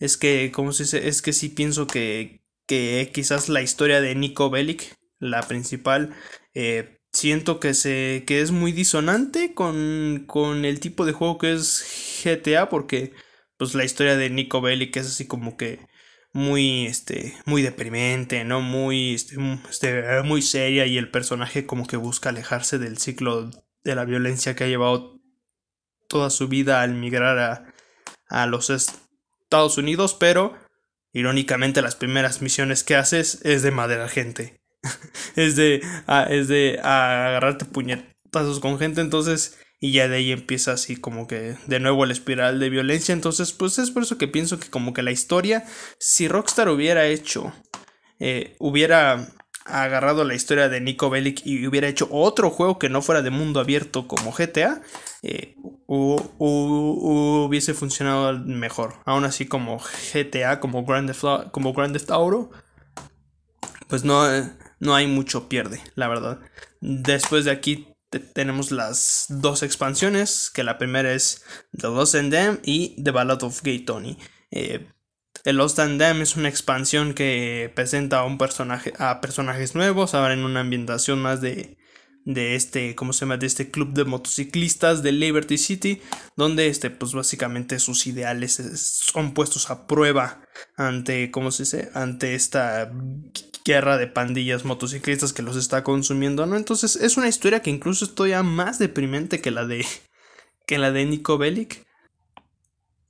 Es que, como se dice? Es que sí pienso que... Que quizás la historia de Nico Bellic, la principal, eh, siento que, se, que es muy disonante con, el tipo de juego que es GTA, porque pues la historia de Nico Bellic es así como que muy este muy deprimente no muy este, este, muy seria y el personaje como que busca alejarse del ciclo de la violencia que ha llevado toda su vida al migrar a, a los Estados Unidos pero irónicamente las primeras misiones que haces es de madera gente es de, de agarrarte puñetazos con gente, entonces, y ya de ahí empieza así como que de nuevo la espiral de violencia, entonces, pues es por eso que pienso que como que la historia, si Rockstar hubiera hecho, eh, hubiera agarrado la historia de Nico Bellic y hubiera hecho otro juego que no fuera de mundo abierto como GTA, eh, hubiese funcionado mejor. Aún así como GTA, como Grand Theft, como Grand Theft Auto, pues no, eh, no hay mucho pierde, la verdad. Después de aquí tenemos las dos expansiones, que la primera es The Lost and Damn y The Ballad of Gay Tony. Eh, Lost and Damn es una expansión que presenta a, un personaje, a personajes nuevos, ahora en una ambientación más de, este, ¿cómo se llama? De este club de motociclistas de Liberty City, donde este, pues básicamente sus ideales son puestos a prueba ante, ¿cómo se dice? Ante esta guerra de pandillas motociclistas que los está consumiendo, ¿no? Entonces es una historia que incluso estoy más deprimente que la de, que la de Nico Bellic.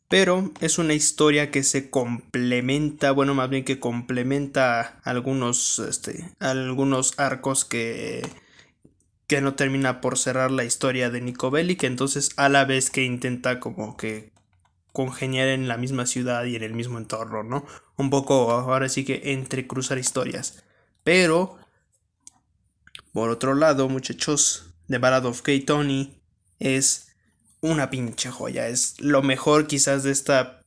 Pero es una historia que se complementa, bueno, más bien que complementa algunos, este, algunos arcos que, que no termina por cerrar la historia de Nico Bellic, entonces a la vez que intenta como que congeniar en la misma ciudad y en el mismo entorno, ¿no? Un poco ahora sí que entrecruzar historias. Pero, por otro lado, muchachos, The Ballad of K. Tony es una pinche joya. Es lo mejor quizás de esta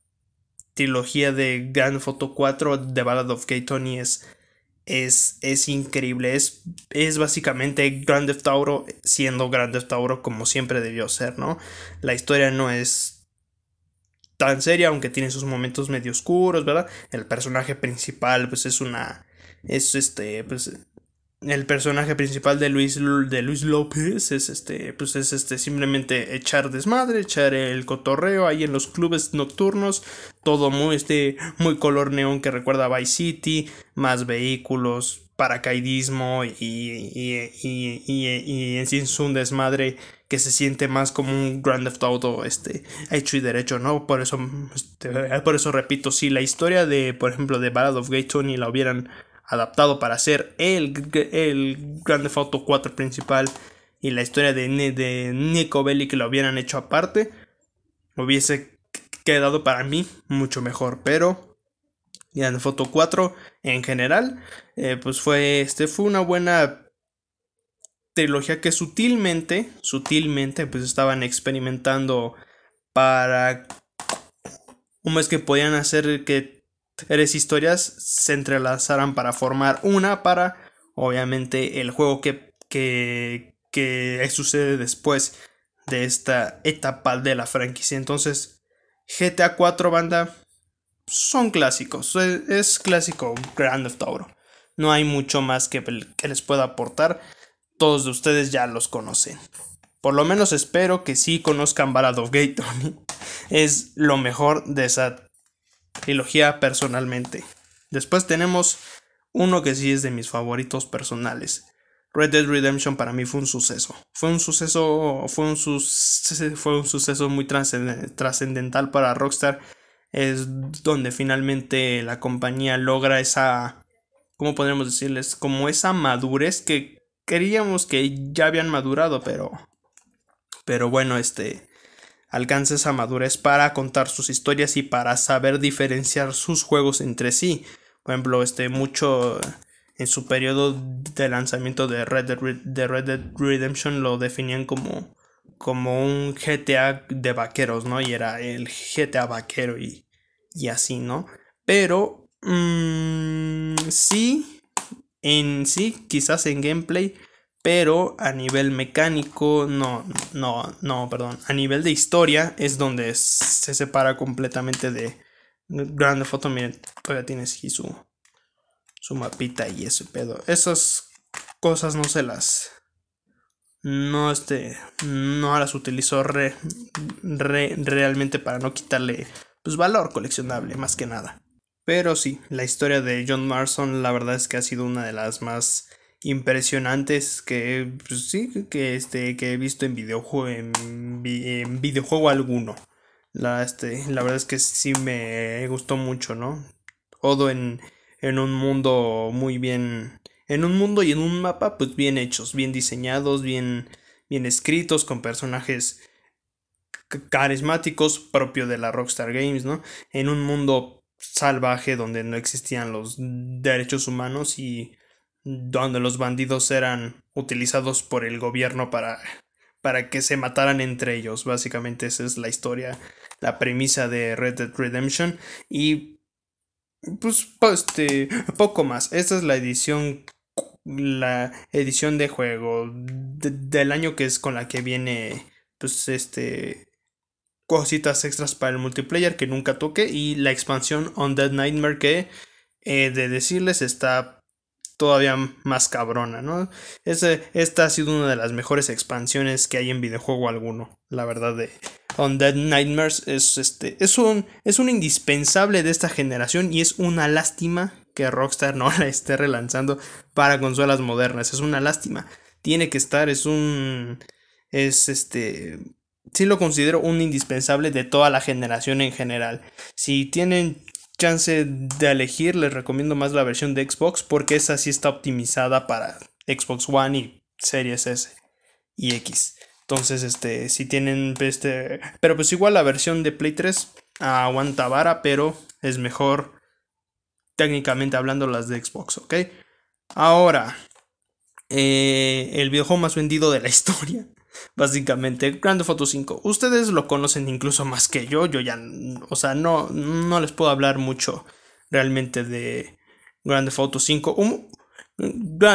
trilogía de Grand Photo 4. The Ballad of K. Tony es, es, es increíble. Es, es básicamente Grand Theft Auto siendo Grand Theft Auto como siempre debió ser, ¿no? La historia no es tan seria, aunque tiene sus momentos medio oscuros, ¿verdad? El personaje principal, pues es una. Es este, pues. El personaje principal de Luis, de Luis López es este, pues es este, simplemente echar desmadre, echar el cotorreo ahí en los clubes nocturnos, todo muy, este, muy color neón que recuerda a Vice City, más vehículos, paracaidismo y, y, y, y, y, y, es un desmadre que se siente más como un Grand Theft Auto este, hecho y derecho, ¿no? Por eso, este, por eso repito, si la historia de, por ejemplo, de Ballad of Gay Tony la hubieran adaptado para ser el, el Grand Theft Auto 4 principal y la historia de, de Nico Belli que la hubieran hecho aparte, hubiese quedado para mí mucho mejor, pero... Grand Theft Auto 4 en general, eh, pues fue, este, fue una buena trilogía que sutilmente, sutilmente, pues estaban experimentando para Un mes que podían hacer que tres historias se entrelazaran para formar una para, obviamente, el juego que, sucede después de esta etapa de la franquicia. Entonces, GTA 4 banda son clásicos, es, clásico Grand Theft Auto. No hay mucho más que, que les pueda aportar todos de ustedes ya los conocen. Por lo menos espero que sí conozcan Ballad of Es lo mejor de esa trilogía personalmente. Después tenemos uno que sí es de mis favoritos personales. Red Dead Redemption para mí fue un suceso. Fue un suceso, fue un, fue un suceso muy trascendental para Rockstar. Es donde finalmente la compañía logra esa, ¿cómo podríamos decirles? Como esa madurez que Queríamos que ya habían madurado, pero. Pero bueno, este. alcances esa madurez para contar sus historias y para saber diferenciar sus juegos entre sí. Por ejemplo, este, mucho en su periodo de lanzamiento de Red Dead, de Red Redemption lo definían como, como un GTA de vaqueros, ¿no? Y era el GTA vaquero y, y así, ¿no? Pero mm, sí en sí, quizás en gameplay, pero a nivel mecánico, no, no, no, perdón, a nivel de historia es donde se separa completamente de Grand Theft Miren, todavía tienes aquí su, su mapita y ese pedo. Esas cosas no se las, no este, no las utilizo realmente para no quitarle, pues, valor coleccionable, más que nada. Pero sí, la historia de John Marston la verdad es que ha sido una de las más impresionantes que pues sí que este que he visto en videojuego videojuego alguno. La, este, la verdad es que sí me gustó mucho, ¿no? Todo en, un mundo muy bien en un mundo y en un mapa pues bien hechos, bien diseñados, bien bien escritos con personajes carismáticos propio de la Rockstar Games, ¿no? En un mundo salvaje donde no existían los derechos humanos y donde los bandidos eran utilizados por el gobierno para, para que se mataran entre ellos. Básicamente esa es la historia, la premisa de Red Dead Redemption y pues, este, poco más. Esta es la edición la edición de juego del año que es con la que viene pues este cositas extras para el multiplayer que nunca toqué y la expansión On Dead Nightmare que eh, de decirles está todavía más cabrona, ¿no? esta ha sido una de las mejores expansiones que hay en videojuego alguno, la verdad de On dead Nightmares es este es un es un indispensable de esta generación y es una lástima que Rockstar no la esté relanzando para consolas modernas, es una lástima. Tiene que estar, es un es este sí lo considero un indispensable de toda la generación en general. Si tienen chance de elegir, les recomiendo más la versión de Xbox porque esa sí está optimizada para Xbox One y Series S y X. Entonces, este, si tienen este, pero pues igual la versión de Play 3 aguanta vara, pero es mejor técnicamente hablando las de Xbox, ¿ok? Ahora, eh, el videojuego más vendido de la historia. Básicamente, Grand Theft Auto 5. Ustedes lo conocen incluso más que yo. Yo ya, o sea, no, no les puedo hablar mucho realmente de Grand Theft Auto 5.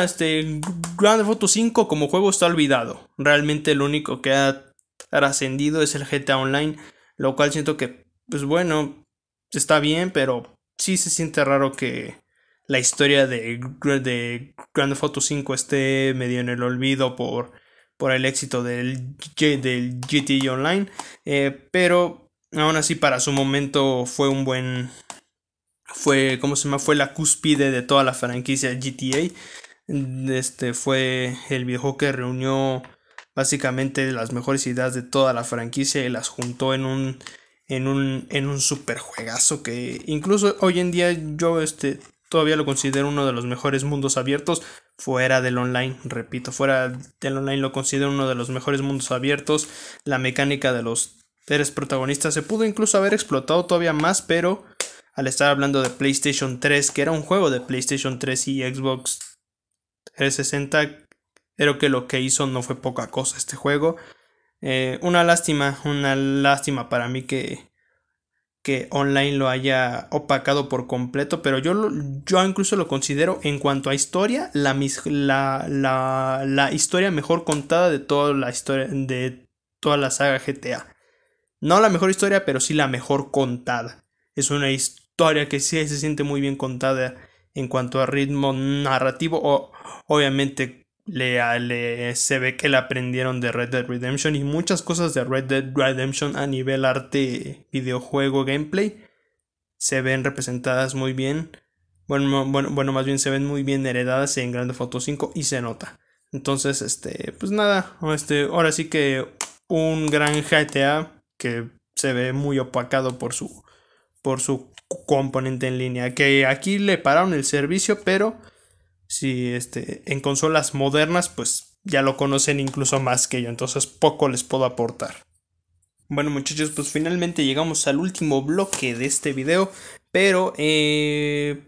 Este, Grand Theft Auto 5 como juego está olvidado. Realmente lo único que ha trascendido es el GTA Online, lo cual siento que, pues bueno, está bien, pero sí se siente raro que la historia de, de Grand Theft Auto 5 esté medio en el olvido por por el éxito del, GTA Online, eh, pero aún así para su momento fue un buen, fue, ¿cómo se llama? Fue la cúspide de toda la franquicia GTA. Este fue el viejo que reunió básicamente las mejores ideas de toda la franquicia y las juntó en un en un en un super juegazo que incluso hoy en día yo este todavía lo considero uno de los mejores mundos abiertos fuera del online, repito, fuera del online lo considero uno de los mejores mundos abiertos, la mecánica de los tres protagonistas se pudo incluso haber explotado todavía más, pero al estar hablando de PlayStation 3, que era un juego de PlayStation 3 y Xbox 360, creo que lo que hizo no fue poca cosa este juego. Eh, una lástima, una lástima para mí que que online lo haya opacado por completo, pero yo, yo incluso lo considero en cuanto a historia, la, la, historia mejor contada de toda la historia, de toda la saga GTA. No la mejor historia, pero sí la mejor contada. Es una historia que sí se siente muy bien contada en cuanto a ritmo narrativo, o, obviamente le, se ve que le aprendieron de Red Dead Redemption y muchas cosas de Red Dead Redemption a nivel arte, videojuego, gameplay, se ven representadas muy bien. Bueno, bueno, bueno más bien se ven muy bien heredadas en Grande Theft 5 y se nota. Entonces, este, pues nada, este, ahora sí que un gran GTA que se ve muy opacado por su por su componente en línea, que aquí le pararon el servicio, pero si este, en consolas modernas, pues ya lo conocen incluso más que yo, entonces poco les puedo aportar. Bueno muchachos, pues finalmente llegamos al último bloque de este video, pero eh,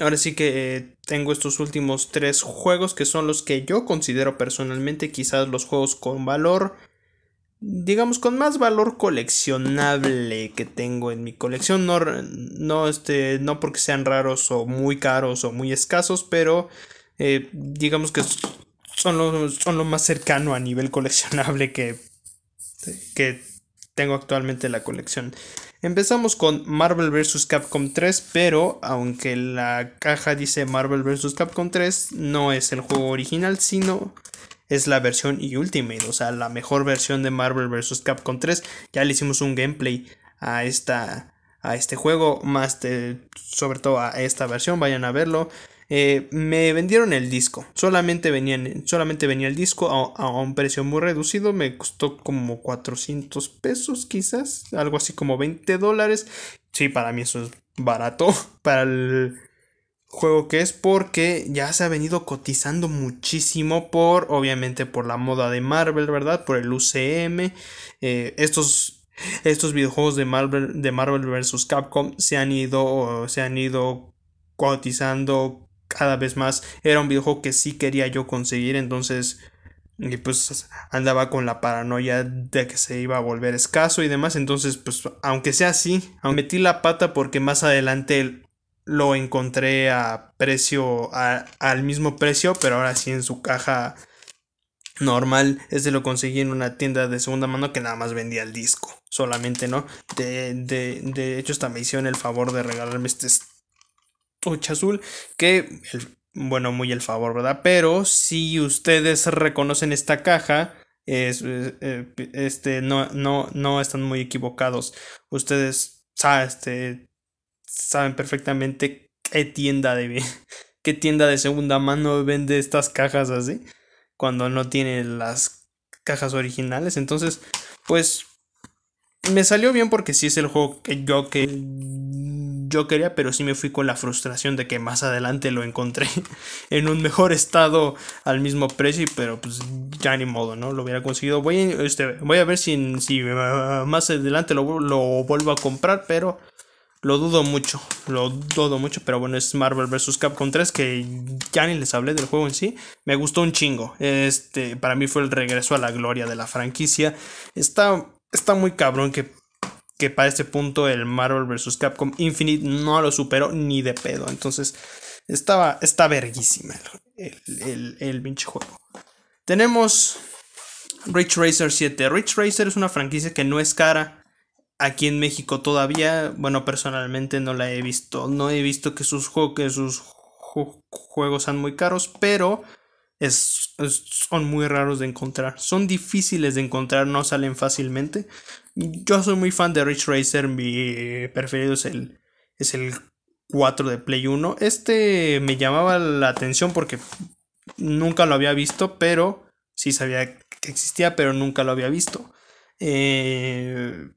ahora sí que tengo estos últimos tres juegos que son los que yo considero personalmente quizás los juegos con valor digamos, con más valor coleccionable que tengo en mi colección. No, no, este, no porque sean raros o muy caros o muy escasos, pero eh, digamos que son lo, son lo más cercano a nivel coleccionable que, que tengo actualmente en la colección. Empezamos con Marvel vs. Capcom 3, pero aunque la caja dice Marvel vs. Capcom 3, no es el juego original, sino es la versión Ultimate, o sea, la mejor versión de Marvel vs. Capcom 3. Ya le hicimos un gameplay a esta a este juego, más sobre todo a esta versión, vayan a verlo. Eh, me vendieron el disco, solamente, venían, solamente venía el disco a, a, un precio muy reducido, me costó como 400 pesos quizás, algo así como 20 dólares. Sí, para mí eso es barato, para el, juego que es porque ya se ha venido cotizando muchísimo por, obviamente, por la moda de Marvel, ¿verdad? Por el UCM. Eh, estos, estos videojuegos de Marvel, de Marvel vs. Capcom se han ido, se han ido cotizando cada vez más. Era un videojuego que sí quería yo conseguir, entonces... Y pues andaba con la paranoia de que se iba a volver escaso y demás. Entonces, pues aunque sea así, metí la pata porque más adelante el lo encontré a precio, al mismo precio, pero ahora sí en su caja normal. Este lo conseguí en una tienda de segunda mano que nada más vendía el disco, solamente, ¿no? De, hecho, esta me hicieron el favor de regalarme este ocho azul, que, bueno, muy el favor, ¿verdad? Pero si ustedes reconocen esta caja, eh, eh, este, no, no, no están muy equivocados. Ustedes, o este, saben perfectamente qué tienda de qué tienda de segunda mano vende estas cajas así cuando no tiene las cajas originales. Entonces, pues me salió bien porque sí es el juego que yo que yo quería, pero sí me fui con la frustración de que más adelante lo encontré en un mejor estado al mismo precio, pero pues ya ni modo, ¿no? Lo hubiera conseguido. Voy, este, voy a ver si, si ah, más adelante lo, lo vuelvo a comprar, pero lo dudo mucho, lo dudo mucho, pero bueno, es Marvel vs. Capcom 3, que ya ni les hablé del juego en sí. Me gustó un chingo. Este, para mí fue el regreso a la gloria de la franquicia. Está, está muy cabrón que, que para este punto el Marvel vs. Capcom Infinite no lo superó ni de pedo. Entonces, estaba, está verguísima el, el, el, pinche juego. Tenemos Rich Racer 7. Rich Racer es una franquicia que no es cara aquí en México todavía, bueno, personalmente no la he visto. No he visto que sus, juegos, sus juegos sean muy caros, pero son muy raros de encontrar. Son difíciles de encontrar, no salen fácilmente. Yo soy muy fan de Rich Racer, mi preferido es el, es el 4 de Play 1. Este me llamaba la atención porque nunca lo había visto, pero sí sabía que existía, pero nunca lo había visto. Eh,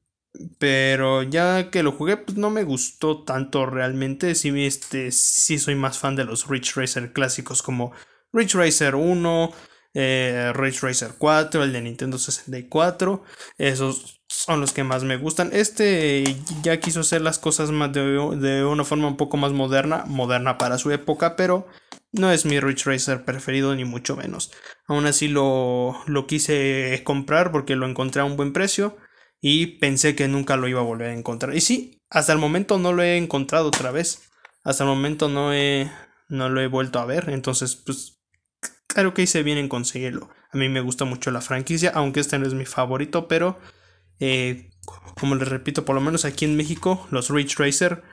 pero ya que lo jugué, pues no me gustó tanto realmente. Sí, este, sí soy más fan de los Rich Racer clásicos como Rich Racer 1, eh, Rich Racer 4, el de Nintendo 64. Esos son los que más me gustan. Este ya quiso hacer las cosas más de, una forma un poco más moderna, moderna para su época, pero no es mi Rich Racer preferido ni mucho menos. Aún así lo, lo quise comprar porque lo encontré a un buen precio y pensé que nunca lo iba a volver a encontrar. Y sí, hasta el momento no lo he encontrado otra vez. Hasta el momento no he no lo he vuelto a ver, entonces pues claro que hice bien en conseguirlo. A mí me gusta mucho la franquicia, aunque este no es mi favorito, pero eh, como les repito, por lo menos aquí en México, los Ridge Racer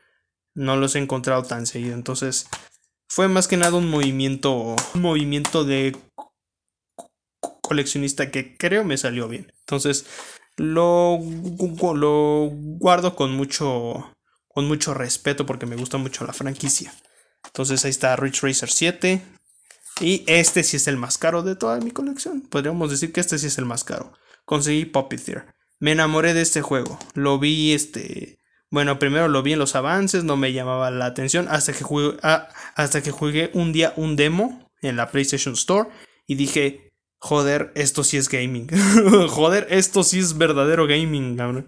no los he encontrado tan seguido. Entonces, fue más que nada un movimiento, un movimiento de coleccionista que creo me salió bien. Entonces, lo, lo guardo con mucho, con mucho respeto porque me gusta mucho la franquicia. Entonces ahí está Rich Racer 7. Y este sí es el más caro de toda mi colección. Podríamos decir que este sí es el más caro. Conseguí Puppeteer. Me enamoré de este juego. Lo vi este... Bueno, primero lo vi en los avances, no me llamaba la atención hasta que jugué, ah, hasta que jugué un día un demo en la PlayStation Store y dije, joder, esto sí es gaming. joder, esto sí es verdadero gaming, cabrón.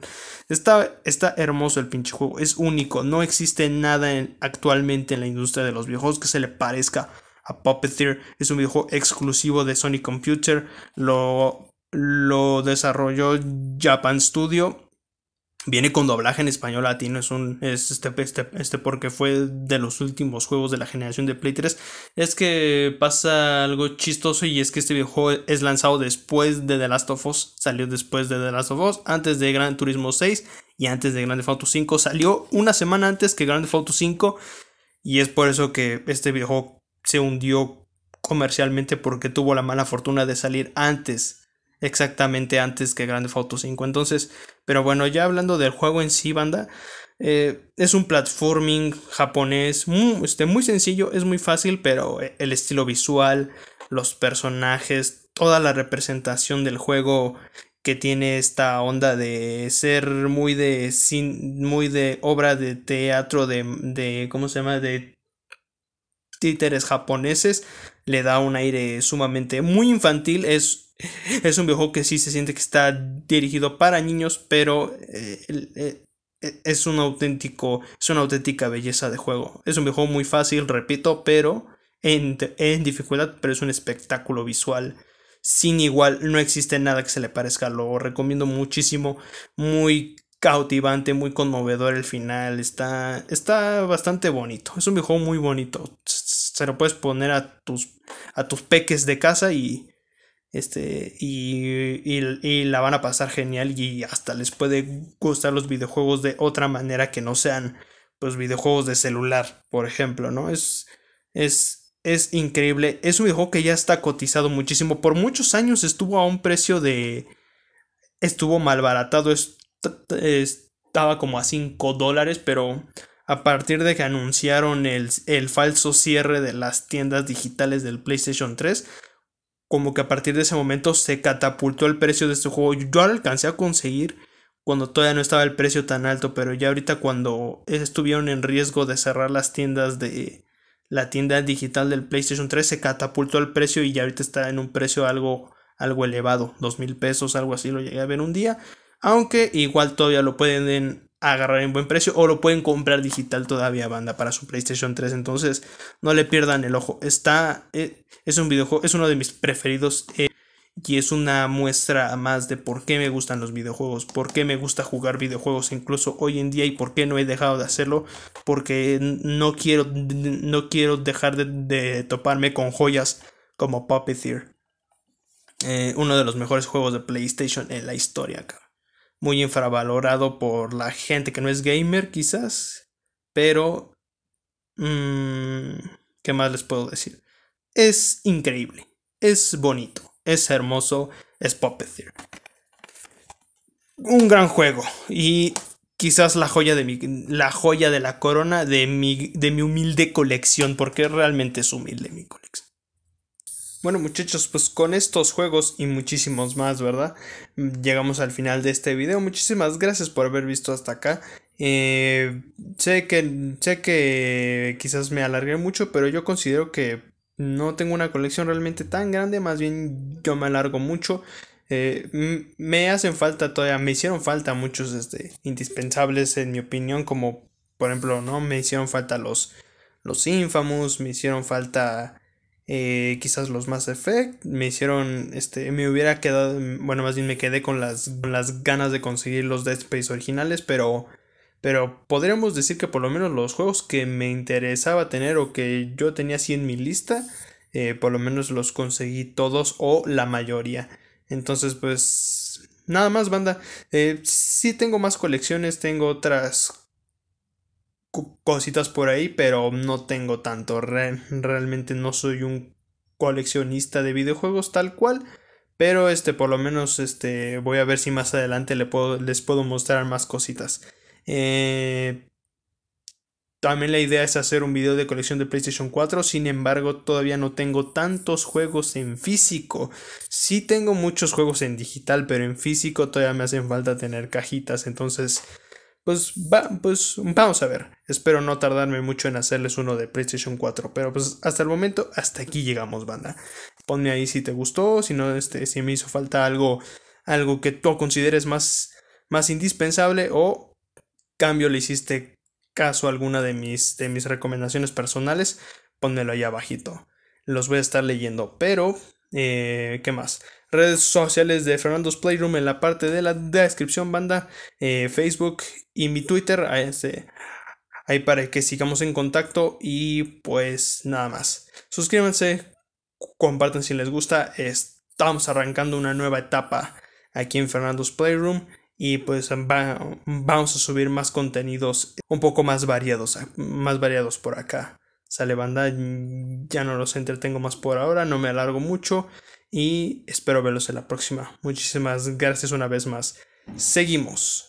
Está, hermoso el pinche juego, es único. No existe nada actualmente en la industria de los videojuegos que se le parezca a Puppeteer. Es un videojuego exclusivo de Sony Computer. Lo, lo desarrolló Japan Studio. Viene con doblaje en español latino, es un este, este, este, porque fue de los últimos juegos de la generación de Play 3. Es que pasa algo chistoso y es que este videojuego es lanzado después de The Last of Us, salió después de The Last of Us, antes de Gran Turismo 6 y antes de Grand Theft Auto 5, salió una semana antes que Grand Theft Auto 5 y es por eso que este videojuego se hundió comercialmente porque tuvo la mala fortuna de salir antes exactamente antes que Grand Theft Auto 5. Entonces, pero bueno, ya hablando del juego en sí, banda, eh, es un platforming japonés muy, este, muy sencillo, es muy fácil, pero eh, el estilo visual, los personajes, toda la representación del juego que tiene esta onda de ser muy de muy de obra de teatro de, de cómo se llama de títeres japoneses le da un aire sumamente muy infantil es es un videojuego que sí se siente que está dirigido para niños, pero eh, eh, eh, es un auténtico, es una auténtica belleza de juego. Es un videojuego muy fácil, repito, pero en, dificultad, pero es un espectáculo visual sin igual. No existe nada que se le parezca. Lo recomiendo muchísimo, muy cautivante, muy conmovedor el final. Está, está bastante bonito. Es un videojuego muy bonito. Se lo puedes poner a tus, a tus peques de casa y, este, y, y, la van a pasar genial y hasta les puede gustar los videojuegos de otra manera que no sean pues videojuegos de celular, por ejemplo, ¿no? Es, es, es increíble. Es un videojuego que ya está cotizado muchísimo. Por muchos años estuvo a un precio de... Estuvo mal baratado estaba como a 5 dólares, pero a partir de que anunciaron el, el falso cierre de las tiendas digitales del PlayStation 3, como que a partir de ese momento se catapultó el precio de este juego. Yo lo alcancé a conseguir cuando todavía no estaba el precio tan alto, pero ya ahorita cuando estuvieron en riesgo de cerrar las tiendas de la tienda digital del PlayStation 3, se catapultó el precio y ya ahorita está en un precio algo, algo elevado, dos mil pesos, algo así, lo llegué a ver un día. Aunque igual todavía lo pueden agarrar en buen precio o lo pueden comprar digital todavía banda para su PlayStation 3 entonces no le pierdan el ojo está eh, es un videojuego es uno de mis preferidos eh, y es una muestra más de por qué me gustan los videojuegos por qué me gusta jugar videojuegos incluso hoy en día y por qué no he dejado de hacerlo porque no quiero no quiero dejar de, toparme con joyas como Puppeteer eh, uno de los mejores juegos de PlayStation en la historia cabrón muy infravalorado por la gente que no es gamer quizás, pero... Mm, ¿Qué más les puedo decir? Es increíble, es bonito, es hermoso, es Puppeteer. Un gran juego y quizás la joya de la joya de la corona de de mi humilde colección, porque realmente es humilde mi colección. Bueno muchachos, pues con estos juegos y muchísimos más, ¿verdad? Llegamos al final de este video. Muchísimas gracias por haber visto hasta acá. Eh, sé, que, sé que quizás me alargué mucho, pero yo considero que no tengo una colección realmente tan grande. Más bien yo me alargo mucho. Eh, me hacen falta todavía, me hicieron falta muchos este, indispensables en mi opinión. Como por ejemplo, ¿no? Me hicieron falta los, los Infamous, me hicieron falta eh, quizás los más Effect, me hicieron, este, me hubiera quedado, bueno, más bien me quedé con las, ganas de conseguir los Dead Space originales, pero, pero podríamos decir que por lo menos los juegos que me interesaba tener o que yo tenía así en mi lista, eh, por lo menos los conseguí todos o la mayoría. Entonces, pues, nada más, banda. si eh, sí tengo más colecciones, tengo otras cositas por ahí, pero no tengo tanto. realmente no soy un coleccionista de videojuegos tal cual. Pero este, por lo menos, este, voy a ver si más adelante le puedo, les puedo mostrar más cositas. Eh, también la idea es hacer un video de colección de PlayStation 4. Sin embargo, todavía no tengo tantos juegos en físico. Sí tengo muchos juegos en digital, pero en físico todavía me hacen falta tener cajitas. Entonces, pues, va, pues vamos a ver. Espero no tardarme mucho en hacerles uno de PlayStation 4. Pero pues hasta el momento, hasta aquí llegamos, banda. Ponme ahí si te gustó, si no, este, si me hizo falta algo, algo que tú consideres más, más indispensable o cambio le hiciste caso a alguna de mis, de mis recomendaciones personales, ponmelo ahí abajito. Los voy a estar leyendo, pero, eh, ¿qué más? redes sociales de Fernando's Playroom en la parte de la descripción, banda, eh, Facebook y mi Twitter. Ahí, para que sigamos en contacto y pues nada más. Suscríbanse, compartan si les gusta. Estamos arrancando una nueva etapa aquí en Fernando's Playroom y pues vamos a subir más contenidos un poco más variados, más variados por acá. Sale banda, ya no los entretengo más por ahora, no me alargo mucho y espero verlos en la próxima. Muchísimas gracias una vez más. Seguimos.